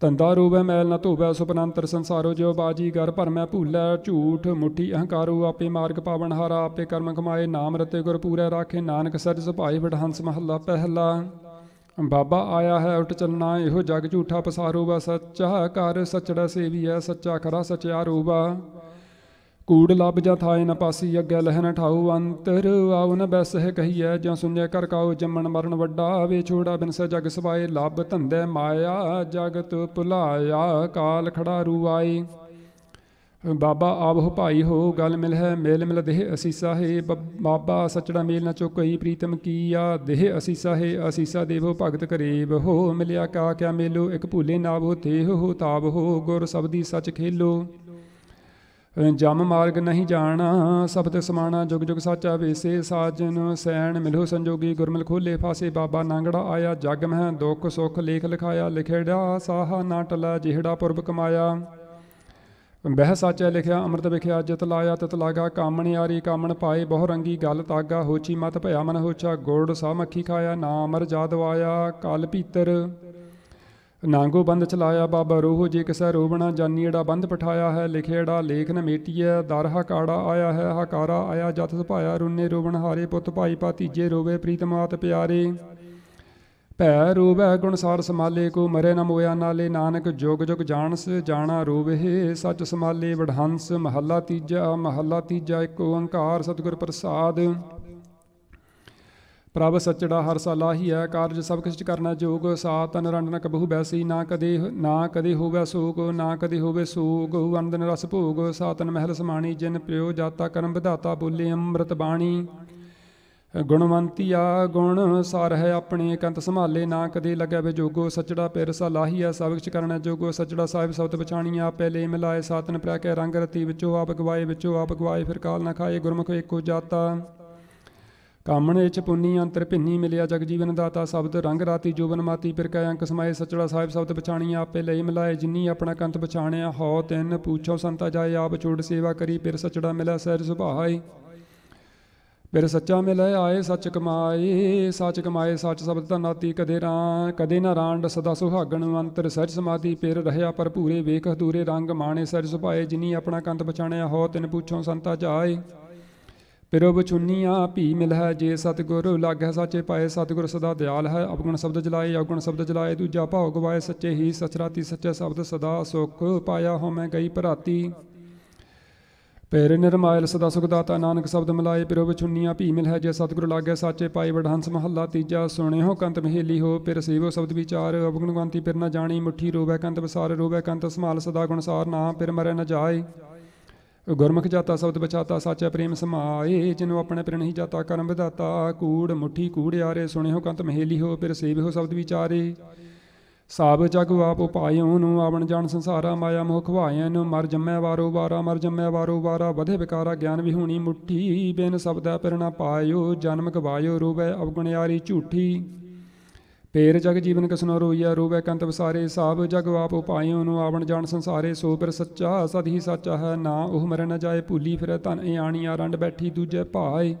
ਤੰਦਾ ਰੂਬੈ ਮੈਲ ਨ ਧੂਬੈ ਸੁਪਨੰਤਰ ਸੰਸਾਰੋ ਜਿਉ ਬਾਜੀ ਘਰ ਭਰਮੈ ਭੂਲੈ ਝੂਠ ਮੁਠੀ ਅਹੰਕਾਰੂ ਆਪੇ ਮਾਰਗ ਪਾਵਨ ਹਾਰਾ ਆਪੇ ਕਰਮ ਕਮਾਏ ਨਾਮ ਰਤੇ ਗੁਰ ਪੂਰੈ ਰਾਖੇ ਨਾਨਕ ਸਰਜ ਸੁਭਾਈ ਵਡਹੰਸ ਮਹੱਲਾ ਪਹਿਲਾ ਬਾਬਾ ਆਇਆ ਹੈ ਉਠ ਚੰਨਾ ਇਹੋ ਜਗ ਝੂਠਾ ਵਾ ਸੱਚਾ ਘਰ ਸੱਚੜਾ ਸੇਵੀਐ ਸੱਚਾ ਖਰਾ ਸਚਿਆ ਰੂਬਾ ਕੂੜ ਲਬ ਜਾ ਥਾਏ ਨ ਪਾਸੀ ਅੱਗੇ ਲਹਿ ਠਾਉ ਅੰਤਰ ਆਉ ਨ ਬੈਸਹਿ ਕਹੀਐ ਜਾਂ ਸੁਣਿਆ ਕਰ ਕਾਉ ਜੰਮਣ ਮਰਨ ਵੱਡਾ ਵੇ ਛੋੜਾ ਬਿਨ ਸੇ ਜਗ ਸਵਾਏ ਲਬ ਧੰਦੇ ਮਾਇਆ ਜਗਤ ਭੁਲਾਇਆ ਕਾਲ ਖੜਾ ਰੂ ਆਈ ਬਾਬਾ ਆਵਹੁ ਭਾਈ ਹੋ ਗਲ ਮਿਲ ਹੈ ਮੇਲ ਮਿਲ ਦੇਹ ਅਸੀਸਾ ਹੈ ਬਾਬਾ ਸਚੜਾ ਮੇਲ ਨ ਚੁਕਈ ਪ੍ਰੀਤਮ ਕੀ ਆ ਦੇਹ ਅਸੀਸਾ ਹੈ ਅਸੀਸਾ ਦੇਵੋ ਭਗਤ ਕਰੀਬ ਹੋ ਮਿਲਿਆ ਕਾ ਕਿਆ ਮੇਲੋ ਇੱਕ ਭੂਲੇ ਨਾਵੋ ਤੇਹ ਹੋ ਤਾਬ ਹੋ ਗੁਰ ਸਬਦੀ ਸੱਚ ਖੇਲੋ ਜਮ ਮਾਰਗ ਨਹੀਂ ਜਾਣਾ ਸਭ ਤੇ ਸਮਾਣਾ ਜੁਗ ਜੁਗ ਸਾਚਾ ਵੇਸੇ ਸਾਜਨ ਸੈਣ ਮਿਲੋ ਸੰਜੋਗੀ ਗੁਰਮਲ ਖੋਲੇ ਫਾਸੇ ਬਾਬਾ ਨਾਂਗੜਾ ਆਇਆ ਜਗ ਮਹਿ ਦੁੱਖ ਸੁਖ ਲੇਖ ਲਿਖਾਇਆ ਲਿਖੇੜਾ ਸਾਹਾ ਨਾ ਟਲਾ ਜਿਹੜਾ ਪੁਰਬ ਕਮਾਇਆ ਬਹਿ ਸਾਚਾ ਲਿਖਿਆ ਅੰਮ੍ਰਿਤ ਵਿਖਿਆ ਜਿਤ ਲਾਇਆ ਤਿਤ ਲਾਗਾ ਕਾਮਣ ਯਾਰੀ ਕਾਮਣ ਪਾਏ ਬਹੁ ਰੰਗੀ ਗੱਲ ਤਾਗਾ ਹੋਚੀ ਮਤ ਭਇਆ ਮਨ ਹੋਚਾ ਗੋੜ ਸਾ ਮੱਖੀ ਖਾਇਆ ਨਾ ਅਮਰ ਜਾਦਵਾਇਆ ਕਾਲ ਭੀਤਰ ਨਾਂਗੋ ਬੰਦ ਚਲਾਇਆ ਬਾਬਾ ਰੋਹ ਜੇ ਕਿਸੈ ਰੋਵਣਾ ਜਾਨੀੜਾ ਬੰਦ ਪਠਾਇਆ ਹੈ ਲਿਖੇੜਾ ਲੇਖਨ ਮੇਟੀਐ ਦਰ ਹਕਾੜਾ ਆਇਆ ਹੈ ਹਕਾਰਾ ਆਇਆ ਜਤ ਸੁਭਾਇਆ ਰੁਨੇ ਰੋਵਣ ਹਾਰੇ ਪੁੱਤ ਭਾਈ ਭਾਤੀਜੇ ਰੋਵੇ ਪ੍ਰੀਤਮਾਤ ਪਿਆਰੇ ਭੈ ਰੋਵੈ ਗੁਣਸਾਰ ਸਮਾਲੇ ਕੋ ਮਰੇ ਨ ਮੋਇਆ ਨਾਲੇ ਨਾਨਕ ਜੋਗ ਜੁਗ ਜਾਣਸ ਜਾਣਾ ਰੋਵੇ ਸੱਚ ਸਮਾਲੇ ਵਡਹੰਸ ਮਹੱਲਾ ਤੀਜਾ ਮਹੱਲਾ ਤੀਜਾ ਇੱਕ ਓੰਕਾਰ ਸਤਿਗੁਰ ਪ੍ਰਸਾਦ ਪ੍ਰਭ ਸਚੜਾ ਹਰ ਸਲਾਹ ਹੀ ਹੈ ਕਾਰਜ ਸਭ ਕਿਛ ਕਰਨਾ ਜੋਗ ਸਾਤ ਅਨਰੰਡ ਨ ਬੈਸੀ ਨਾ ਕਦੇ ਨਾ ਕਦੇ ਹੋਵੇ ਸੋਗ ਨਾ ਕਦੇ ਹੋਵੇ ਸੋਗ ਅੰਦਨ ਰਸ ਭੋਗ ਸਾਤਨ ਮਹਿਲ ਸਮਾਣੀ ਜਿਨ ਪਿਓ ਜਾਤਾ ਕਰਮ ਵਿਧਾਤਾ ਬੋਲੇ ਅੰਮ੍ਰਿਤ ਬਾਣੀ ਗੁਣਵੰਤੀਆ ਗੁਣ ਸਾਰ ਹੈ ਆਪਣੇ ਇਕੰਤ ਸੰਭਾਲੇ ਨਾ ਕਦੇ ਲੱਗਿਆ ਵੇ ਜੋਗੋ ਸਚੜਾ ਪਿਰਸਾ ਲਾਹੀਆ ਸਭ ਕੁਛ ਕਰਨਾ ਜੋਗੋ ਸਚੜਾ ਸਾਹਿਬ ਸਬਦ ਪਛਾਣੀ ਆਪੇ ਪਹਿਲੇ ਮਿਲਾਏ ਸਾਤਨ ਪ੍ਰਿਆ ਕੇ ਰੰਗ ਰਤੀ ਵਿੱਚੋਂ ਆਪ ਗਵਾਏ ਵਿੱਚੋਂ ਆਪ ਗਵਾਏ ਫਿਰ ਕਾਲ ਨਾ ਖਾਏ ਗੁਰਮੁਖ ਇੱਕੋ ਜਾਤਾ ਕਾਮਣ ਚ ਪੁੰਨੀ ਅੰਤਰ ਭਿੰਨੀ ਮਿਲਿਆ ਜਗ ਜੀਵਨ ਦਾਤਾ ਸ਼ਬਦ ਰੰਗ ਰਾਤੀ ਜੋਬਨ ਮਾਤੀ ਫਿਰ ਕੈ ਅੰਕ ਸਮਾਏ ਸਚੜਾ ਸਾਹਿਬ ਸ਼ਬਦ ਪਛਾਣੀ ਆਪੇ ਲਈ ਮਿਲਾਏ ਜਿਨੀ ਆਪਣਾ ਕੰਤ ਪਛਾਣਿਆ ਹੋ ਤਿੰਨ ਪੂਛੋ ਸੰਤਾ ਜਾਏ ਆਪ ਛੋੜ ਸੇਵਾ ਕਰੀ ਫਿਰ ਸਚੜਾ ਮਿਲਿਆ ਸਹਿਜ ਸੁਭਾਈ ਫਿਰ ਸੱਚਾ ਮਿਲੇ ਆਏ ਸੱਚ ਕਮਾਏ ਸੱਚ ਕਮਾਏ ਸੱਚ ਸ਼ਬਦ ਤਾਂ ਨਾਤੀ ਕਦੇ ਰਾਂ ਕਦੇ ਨਾ ਰਾਂਡ ਸਦਾ ਸੁਹਾਗਣ ਅੰਤਰ ਸਹਿਜ ਸਮਾਧੀ ਫਿਰ ਰਹਿਆ ਭਰਪੂਰੇ ਵੇਖ ਹਦੂਰੇ ਰੰਗ ਮਾਣੇ ਸਹਿਜ ਸੁਭਾਏ ਜਿਨੀ ਆਪਣਾ ਕੰਤ ਪਛਾਣਿਆ ਹੋ ਤਿੰਨ ਪੁੱਛੋ ਸੰਤਾ ਜਾਏ ਫਿਰ ਆ ਭੀ ਮਿਲ ਹੈ ਜੇ ਸਤਿਗੁਰ ਲਾਗੈ ਸਾਚੇ ਪਾਏ ਸਤਿਗੁਰ ਸਦਾ ਦਿਆਲ ਹੈ ਅਵਗਣ ਸ਼ਬਦ ਜਲਾਏ ਅਵਗਣ ਸ਼ਬਦ ਜਲਾਏ ਦੂਜਾ ਭਾਉ ਗਵਾਏ ਸੱਚੇ ਹੀ ਸਚਰਾਤੀ ਸੱਚੇ ਸ਼ਬਦ ਸਦਾ ਸੁਖ ਪਾਇਆ ਮੈਂ ਗਈ ਭਰਾਤੀ ਪੈਰ ਨਿਰਮਾਇਲ ਸਦਾ ਸੁਖ ਦਾਤਾ ਨਾਨਕ ਸ਼ਬਦ ਮਿਲਾਏ ਪਿਰੋ ਆ ਭੀ ਮਿਲ ਹੈ ਜੇ ਸਤਿਗੁਰ ਲਾਗੈ ਸਾਚੇ ਪਾਏ ਵਡਹੰਸ ਮਹੱਲਾ ਤੀਜਾ ਸੁਣਿਓ ਕੰਤ ਮਹੇਲੀ ਹੋ ਪਿਰ ਸੇਵੋ ਸ਼ਬਦ ਵਿਚਾਰ ਗਵੰਤੀ ਪਿਰ ਨਾ ਜਾਣੀ ਮੁਠੀ ਰੋਵੈ ਕੰਤ ਵਿਸਾਰ ਰੋਵੈ ਕੰਤ ਸੰਭਾਲ ਸਦਾ ਗੁਣਸਾਰ ਨਾ ਪਿਰ ਮਰੇ ਨਾ ਜਾਏ ਗੁਰਮੁਖ ਜਾਤਾ ਸ਼ਬਦ ਬਚਾਤਾ ਸਾਚਾ ਪ੍ਰੇਮ ਸਮਾਏ ਜਿਨੋ ਆਪਣੇ ਪ੍ਰਣਹੀ ਜਾਤਾ ਕਰਮ ਵਿਦਾਤਾ ਕੂੜ ਮੁਠੀ ਕੂੜਿਆਰੇ ਸੁਣਿਓ ਕੰਤ ਮਹੇਲੀ ਹੋ ਫਿਰ ਹੋ ਸ਼ਬਦ ਵਿਚਾਰੇ ਸਾਬ ਜਗ ਆਪ ਉਪਾਇਓ ਨੂੰ ਆਵਣ ਜਾਣ ਸੰਸਾਰਾ ਮਾਇਆ ਮੋਹ ਖਵਾਇਆਂ ਨੂੰ ਮਰ ਜੰਮੈ ਵਾਰੋ ਵਾਰਾ ਮਰ ਜੰਮੈ ਵਾਰੋ ਵਾਰਾ ਵਧੇ ਵਿਕਾਰਾ ਗਿਆਨ ਵੀ ਹੁਣੀ ਮੁੱਠੀ ਬਿਨ ਸਬਦਾ ਪਰਣਾ ਪਾਇਓ ਜਨਮ ਗਵਾਇਓ ਰੂਬੈ ਅਵਗੁਣਿਆਰੀ ਝੂਠੀ ਫੇਰ ਜਗ ਜੀਵਨ ਕਿਸਨੋ ਰੋਈਆ ਰੋਵੇ ਕੰਤ ਵਿਸਾਰੇ ਸਾਬ ਜਗ ਆਪ ਉਪਾਇਓ ਨੂੰ ਆਵਣ ਜਾਣ ਸੰਸਾਰੇ ਸੋ ਪਰ ਸੱਚਾ ਸਦ ਹੀ ਸੱਚਾ ਹੈ ਨਾ ਉਹ ਮਰ ਨਾ ਜਾਏ ਭੂਲੀ ਫਿਰੇ ਤਨ ਆਣੀਆਂ ਰੰਡ ਬੈਠੀ ਦੂਜੇ ਭਾਏ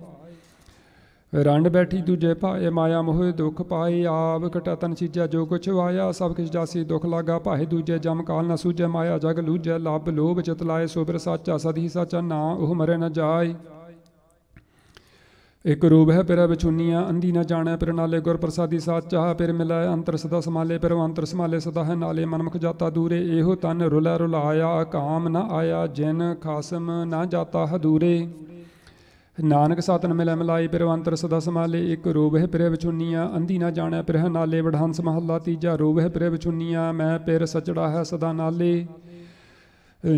ਰੰਡ ਬੈਠੀ ਦੂਜੇ ਭਾਏ ਮਾਇਆ ਮੋਹ ਦੁਖ ਪਾਏ ਆਪ ਘਟਾ ਤਨ ਚੀਜਾ ਜੋ ਕੁਛ ਆਇਆ ਸਭ ਕਿਛ ਜਾਸੀ ਦੁਖ ਲਾਗਾ ਭਾਏ ਦੂਜੇ ਜਮ ਕਾਲ ਨਾ ਸੂਜੇ ਮਾਇਆ ਜਗ ਲੂਜੇ ਲੱਭ ਲੋਭ ਚਿਤ ਲਾਏ ਸੋ ਪਰ ਸੱਚਾ ਸਦ ਹੀ ਸੱਚਾ ਨਾ ਉਹ ਮਰ ਨਾ ਜਾਏ ਇਕ ਰੂਪ ਹੈ ਪਿਰਾ ਵਿਛੁਨੀਆ ਅੰਧੀ ਨਾ ਜਾਣੈ ਪਿਰ ਨਾਲੇ ਗੁਰ ਪ੍ਰਸਾਦੀ ਸਾਥ ਚਾਹ ਪਿਰ ਮਿਲਾਇ ਅੰਤਰ ਸਦਾ ਸਮਾਲੇ ਪਿਰ ਅੰਤਰ ਸਮਾਲੇ ਸਦਾ ਹੈ ਨਾਲੇ ਮਨਮੁਖ ਜਾਤਾ ਦੂਰੇ ਇਹੋ ਤਨ ਰੁਲਾ ਰੁਲਾਇਆ ਕਾਮ ਨਾ ਆਇਆ ਜਿਨ ਖਾਸਮ ਨਾ ਜਾਤਾ ਹਦੂਰੇ ਨਾਨਕ ਸਤਨ ਮਿਲੈ ਮਿਲਾਈ ਪਿਰ ਅੰਤਰ ਸਦਾ ਸਮਾਲੇ ਇਕ ਰੂਪ ਹੈ ਪਿਰ ਵਿਛੁਨੀਆ ਅੰਧੀ ਨਾ ਜਾਣੈ ਪਿਰ ਨਾਲੇ ਵਡਹੰਸ ਮਹੱਲਾ ਤੀਜਾ ਰੂਪ ਹੈ ਪਿਰ ਵਿਛੁਨੀਆ ਮੈਂ ਪਿਰ ਸਚੜਾ ਹੈ ਸਦਾ ਨਾਲੇ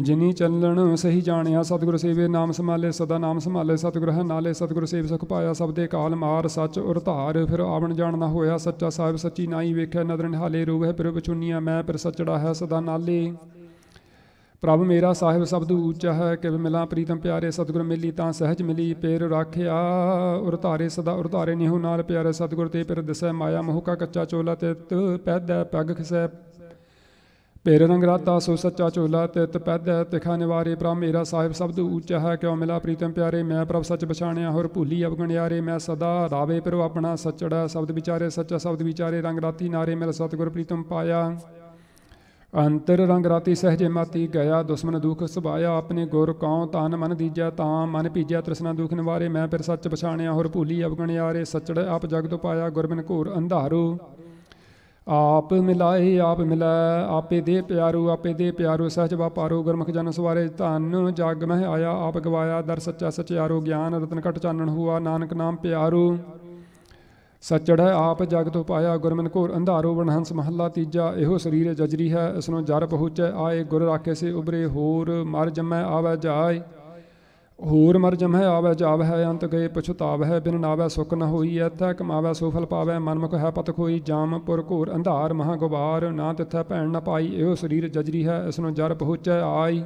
ਜਿਨੀ ਚੱਲਣ ਸਹੀ ਜਾਣਿਆ ਸਤਿਗੁਰ ਸੇਵੇ ਨਾਮ ਸਮਾਲੇ ਸਦਾ ਨਾਮ ਸਮਾਲੇ ਸਤਿਗੁਰ ਹੈ ਨਾਲੇ ਸਤਿਗੁਰ ਸੇਵ ਸੁਖ ਪਾਇਆ ਸਭ ਦੇ ਕਾਲ ਮਾਰ ਸੱਚ ਉਰ ਧਾਰ ਫਿਰ ਆਵਣ ਜਾਣ ਨਾ ਹੋਇਆ ਸੱਚਾ ਸਾਹਿਬ ਸੱਚੀ ਨਾਈ ਵੇਖਿਆ ਨਦਰ ਨਿਹਾਲੇ ਰੂਪ ਹੈ ਪਿਰ ਬਚੁਨੀਆ ਮੈਂ ਪਰ ਸੱਚੜਾ ਹੈ ਸਦਾ ਨਾਲੇ ਪ੍ਰਭ ਮੇਰਾ ਸਾਹਿਬ ਸਬਦ ਉੱਚਾ ਹੈ ਕਿ ਮਿਲਾਂ ਪ੍ਰੀਤਮ ਪਿਆਰੇ ਸਤਿਗੁਰ ਮਿਲੀ ਤਾਂ ਸਹਜ ਮਿਲੀ ਪੇਰ ਰੱਖਿਆ ਉਰ ਧਾਰੇ ਸਦਾ ਉਰ ਧਾਰੇ ਨਿਹੂ ਨਾਲ ਪਿਆਰੇ ਸਤਿਗੁਰ ਤੇ ਪਰ ਦਿਸੈ ਮਾਇਆ ਮੋਹ ਕਾ ਕੱਚਾ ਚੋਲਾ ਤੇ ਪੈਦਾ ਪੱਗ ਖਸੈ ਰੰਗ ਰਾਤਾ ਸੋ ਸੱਚਾ ਚੋਲਾ ਤਿਤ ਪੈਦੈ ਤਿਖਾ ਨਿਵਾਰੇ ਪ੍ਰਭ ਮੇਰਾ ਸਾਹਿਬ ਸਬਦ ਉੱਚਾ ਹੈ ਕਿਉ ਮਿਲਾ ਪ੍ਰੀਤਮ ਪਿਆਰੇ ਮੈਂ ਪ੍ਰਭ ਸੱਚ ਪਛਾਣਿਆ ਹੋਰ ਭੂਲੀ ਅਵਗਣਿਆਰੇ ਮੈਂ ਸਦਾ ਰਾਵੇ ਪਰ ਆਪਣਾ ਸੱਚੜਾ ਸਬਦ ਵਿਚਾਰੇ ਸੱਚਾ ਸਬਦ ਵਿਚਾਰੇ ਰੰਗ ਰਾਤੀ ਨਾਰੇ ਮਿਲ ਸਤਗੁਰ ਪ੍ਰੀਤਮ ਪਾਇਆ ਅੰਤਰ ਰੰਗ ਰਾਤੀ ਸਹਜੇ ਮਾਤੀ ਗਿਆ ਦੁਸ਼ਮਨ ਦੁਖ ਸੁਭਾਇਆ ਆਪਣੇ ਗੁਰ ਕਉ ਤਨ ਮਨ ਦੀਜਾ ਤਾਂ ਮਨ ਭੀਜਿਆ ਤ੍ਰਿਸ਼ਨਾ ਦੁਖ ਨਿਵਾਰੇ ਮੈਂ ਫਿਰ ਸੱਚ ਪਛਾਣਿਆ ਹੋਰ ਭੂਲੀ ਅਵਗਣਿਆਰੇ ਸੱਚੜ ਆਪ ਜਗਤ ਪਾਇਆ ਗੁਰਬਿਨ ਘੂਰ ਅੰਧਾਰੂ ਆਪ ਮਿਲਾਏ ਆਪ ਮਿਲਾਏ ਆਪੇ ਦੇ ਪਿਆਰੂ ਆਪੇ ਦੇ ਪਿਆਰੂ ਸਹਿਜ ਵਪਾਰੋ ਗੁਰਮਖ ਜਨ ਸਵਾਰੇ ਧੰਨ ਜਗ ਮਹਿ ਆਇਆ ਆਪ ਗਵਾਇਆ ਦਰ ਸੱਚਾ ਸਚਿਆਰੋ ਗਿਆਨ ਰਤਨ ਘਟ ਚਾਨਣ ਹੁਆ ਨਾਨਕ ਨਾਮ ਪਿਆਰੂ ਸਚੜ ਹੈ ਆਪ ਜਗ ਤੋਂ ਪਾਇਆ ਗੁਰਮਨ ਕੋਰ ਅੰਧਾਰੋ ਵਣਹੰਸ ਮਹੱਲਾ ਤੀਜਾ ਇਹੋ ਸਰੀਰ ਜਜਰੀ ਹੈ ਇਸ ਨੂੰ ਜਰ ਪਹੁੰਚੈ ਆਏ ਗੁਰ ਰਾਖੇ ਸੇ ਉਬਰੇ ਹੋਰ ਮਰ ਜਮੈ ਆਵੇ ਜਾਏ ਹੋਰ ਮਰ ਜਮ ਹੈ ਆਵੇ ਜਾਵ ਹੈ ਅੰਤ ਗਏ ਪਛਤਾਵ ਹੈ ਬਿਨ ਨਾਵੇ ਸੁਖ ਨ ਹੋਈ ਤੈ ਕਮਾਵੇ ਸੋਫਲ ਪਾਵੇ ਮਨਮੁਖ ਹੈ ਪਤ ਖੋਈ ਜਾਮ ਪੁਰ ਅੰਧਾਰ ਮਹਾ ਗੁਬਾਰ ਨਾ ਤਿਥੈ ਭੈਣ ਨ ਪਾਈ ਇਹੋ ਸਰੀਰ ਜਜਰੀ ਹੈ ਇਸ ਨੂੰ ਜਰ ਪਹੁੰਚੈ ਆਈ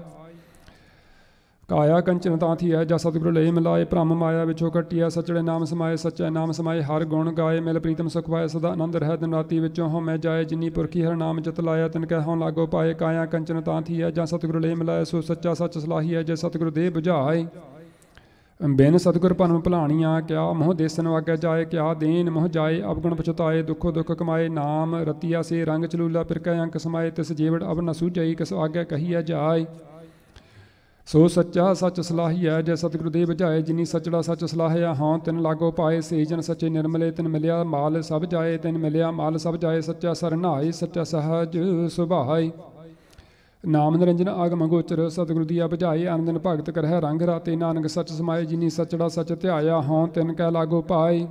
ਕਾਇਆ ਕੰਚਨ ਤਾਥੀ ਹੈ ਜਾਂ ਸਤਿਗੁਰੂ ਲਈ ਮਿਲਾਏ ਭ੍ਰਮ ਮਾਇਆ ਵਿੱਚੋਂ ਘਟਿਆ ਸਚੜੇ ਨਾਮ ਸਮਾਏ ਸਚੈ ਨਾਮ ਸਮਾਏ ਹਰ ਗੁਣ ਗਾਏ ਮਿਲ ਪ੍ਰੀਤਮ ਸੁਖ ਪਾਏ ਸਦਾ ਆਨੰਦ ਰਹਿ ਦਿਨ ਰਾਤੀ ਵਿੱਚੋਂ ਮੈਂ ਜਾਏ ਜਿਨੀ ਪੁਰਖੀ ਹਰ ਨਾਮ ਜਿਤ ਲਾਇਆ ਤਿਨ ਕਹਿ ਹਉ ਲਾਗੋ ਪਾਏ ਕਾਇਆ ਕੰਚਨ ਤਾਥੀ ਹੈ ਜਾਂ ਸਤਿਗੁਰੂ ਲਈ ਮਿਲਾਏ ਸੋ ਸੱਚਾ ਸੱਚ ਸਲਾਹੀ ਹੈ ਜੇ ਸਤਿਗੁਰੂ ਦੇ ਬੁਝਾਏ ਬੇਨ ਸਤਗੁਰ ਭਰਮ ਭਲਾਣੀਆਂ ਕਿਆ ਮੋਹ ਦੇਸਨ ਵਾਗੇ ਜਾਏ ਕਿਆ ਦੇਨ ਮੋਹ ਜਾਏ ਅਵਗਣ ਪਛਤਾਏ ਦੁੱਖੋ ਦੁੱਖ ਕਮਾਏ ਨਾਮ ਰਤੀਆ ਸੇ ਰੰਗ ਚਲੂਲਾ ਕਹਿ ਅੰਕ ਸਮਾਏ ਤਿਸ ਜੀਵੜ ਅਬ ਨ ਜਾਈ ਕਿਸ ਆਗੇ ਕਹੀਐ ਜਾਏ ਸੋ ਸੱਚਾ ਸੱਚ ਸਲਾਹੀ ਹੈ ਜੇ ਸਤਿਗੁਰੂ ਦੇ ਵਿਝਾਏ ਜਿਨੀ ਸੱਚੜਾ ਸੱਚ ਸਲਾਹਿਆ ਹਾਂ ਤਿਨ ਲਾਗੋ ਪਾਏ ਸੇਜਨ ਸੱਚੇ ਨਿਰਮਲੇ ਤਿਨ ਮਿਲਿਆ ਮਾਲ ਸਭ ਜਾਏ ਤਿਨ ਮਿਲਿਆ ਮਾਲ ਸਭ ਜਾਏ ਸੱਚਾ ਸਰਨਾਏ ਸੱਚਾ ਸਹਜ ਸੁਭਾਈ ਨਾਮ ਨਿਰੰਜਨ ਆਗਮ ਗੋਚਰ ਸਤਿਗੁਰੂ ਦੀ ਬੁਝਾਈ ਆਨੰਦਨ ਭਗਤ ਕਰਹਿ ਰੰਗ ਰਾਤੇ ਨਾਨਕ ਸੱਚ ਸਮਾਏ ਜਿਨੀ ਸੱਚੜਾ ਸੱਚ ਧਿਆਇਆ ਹਾਂ ਤਿਨ ਕੈ ਲਾਗੋ ਪਾਏ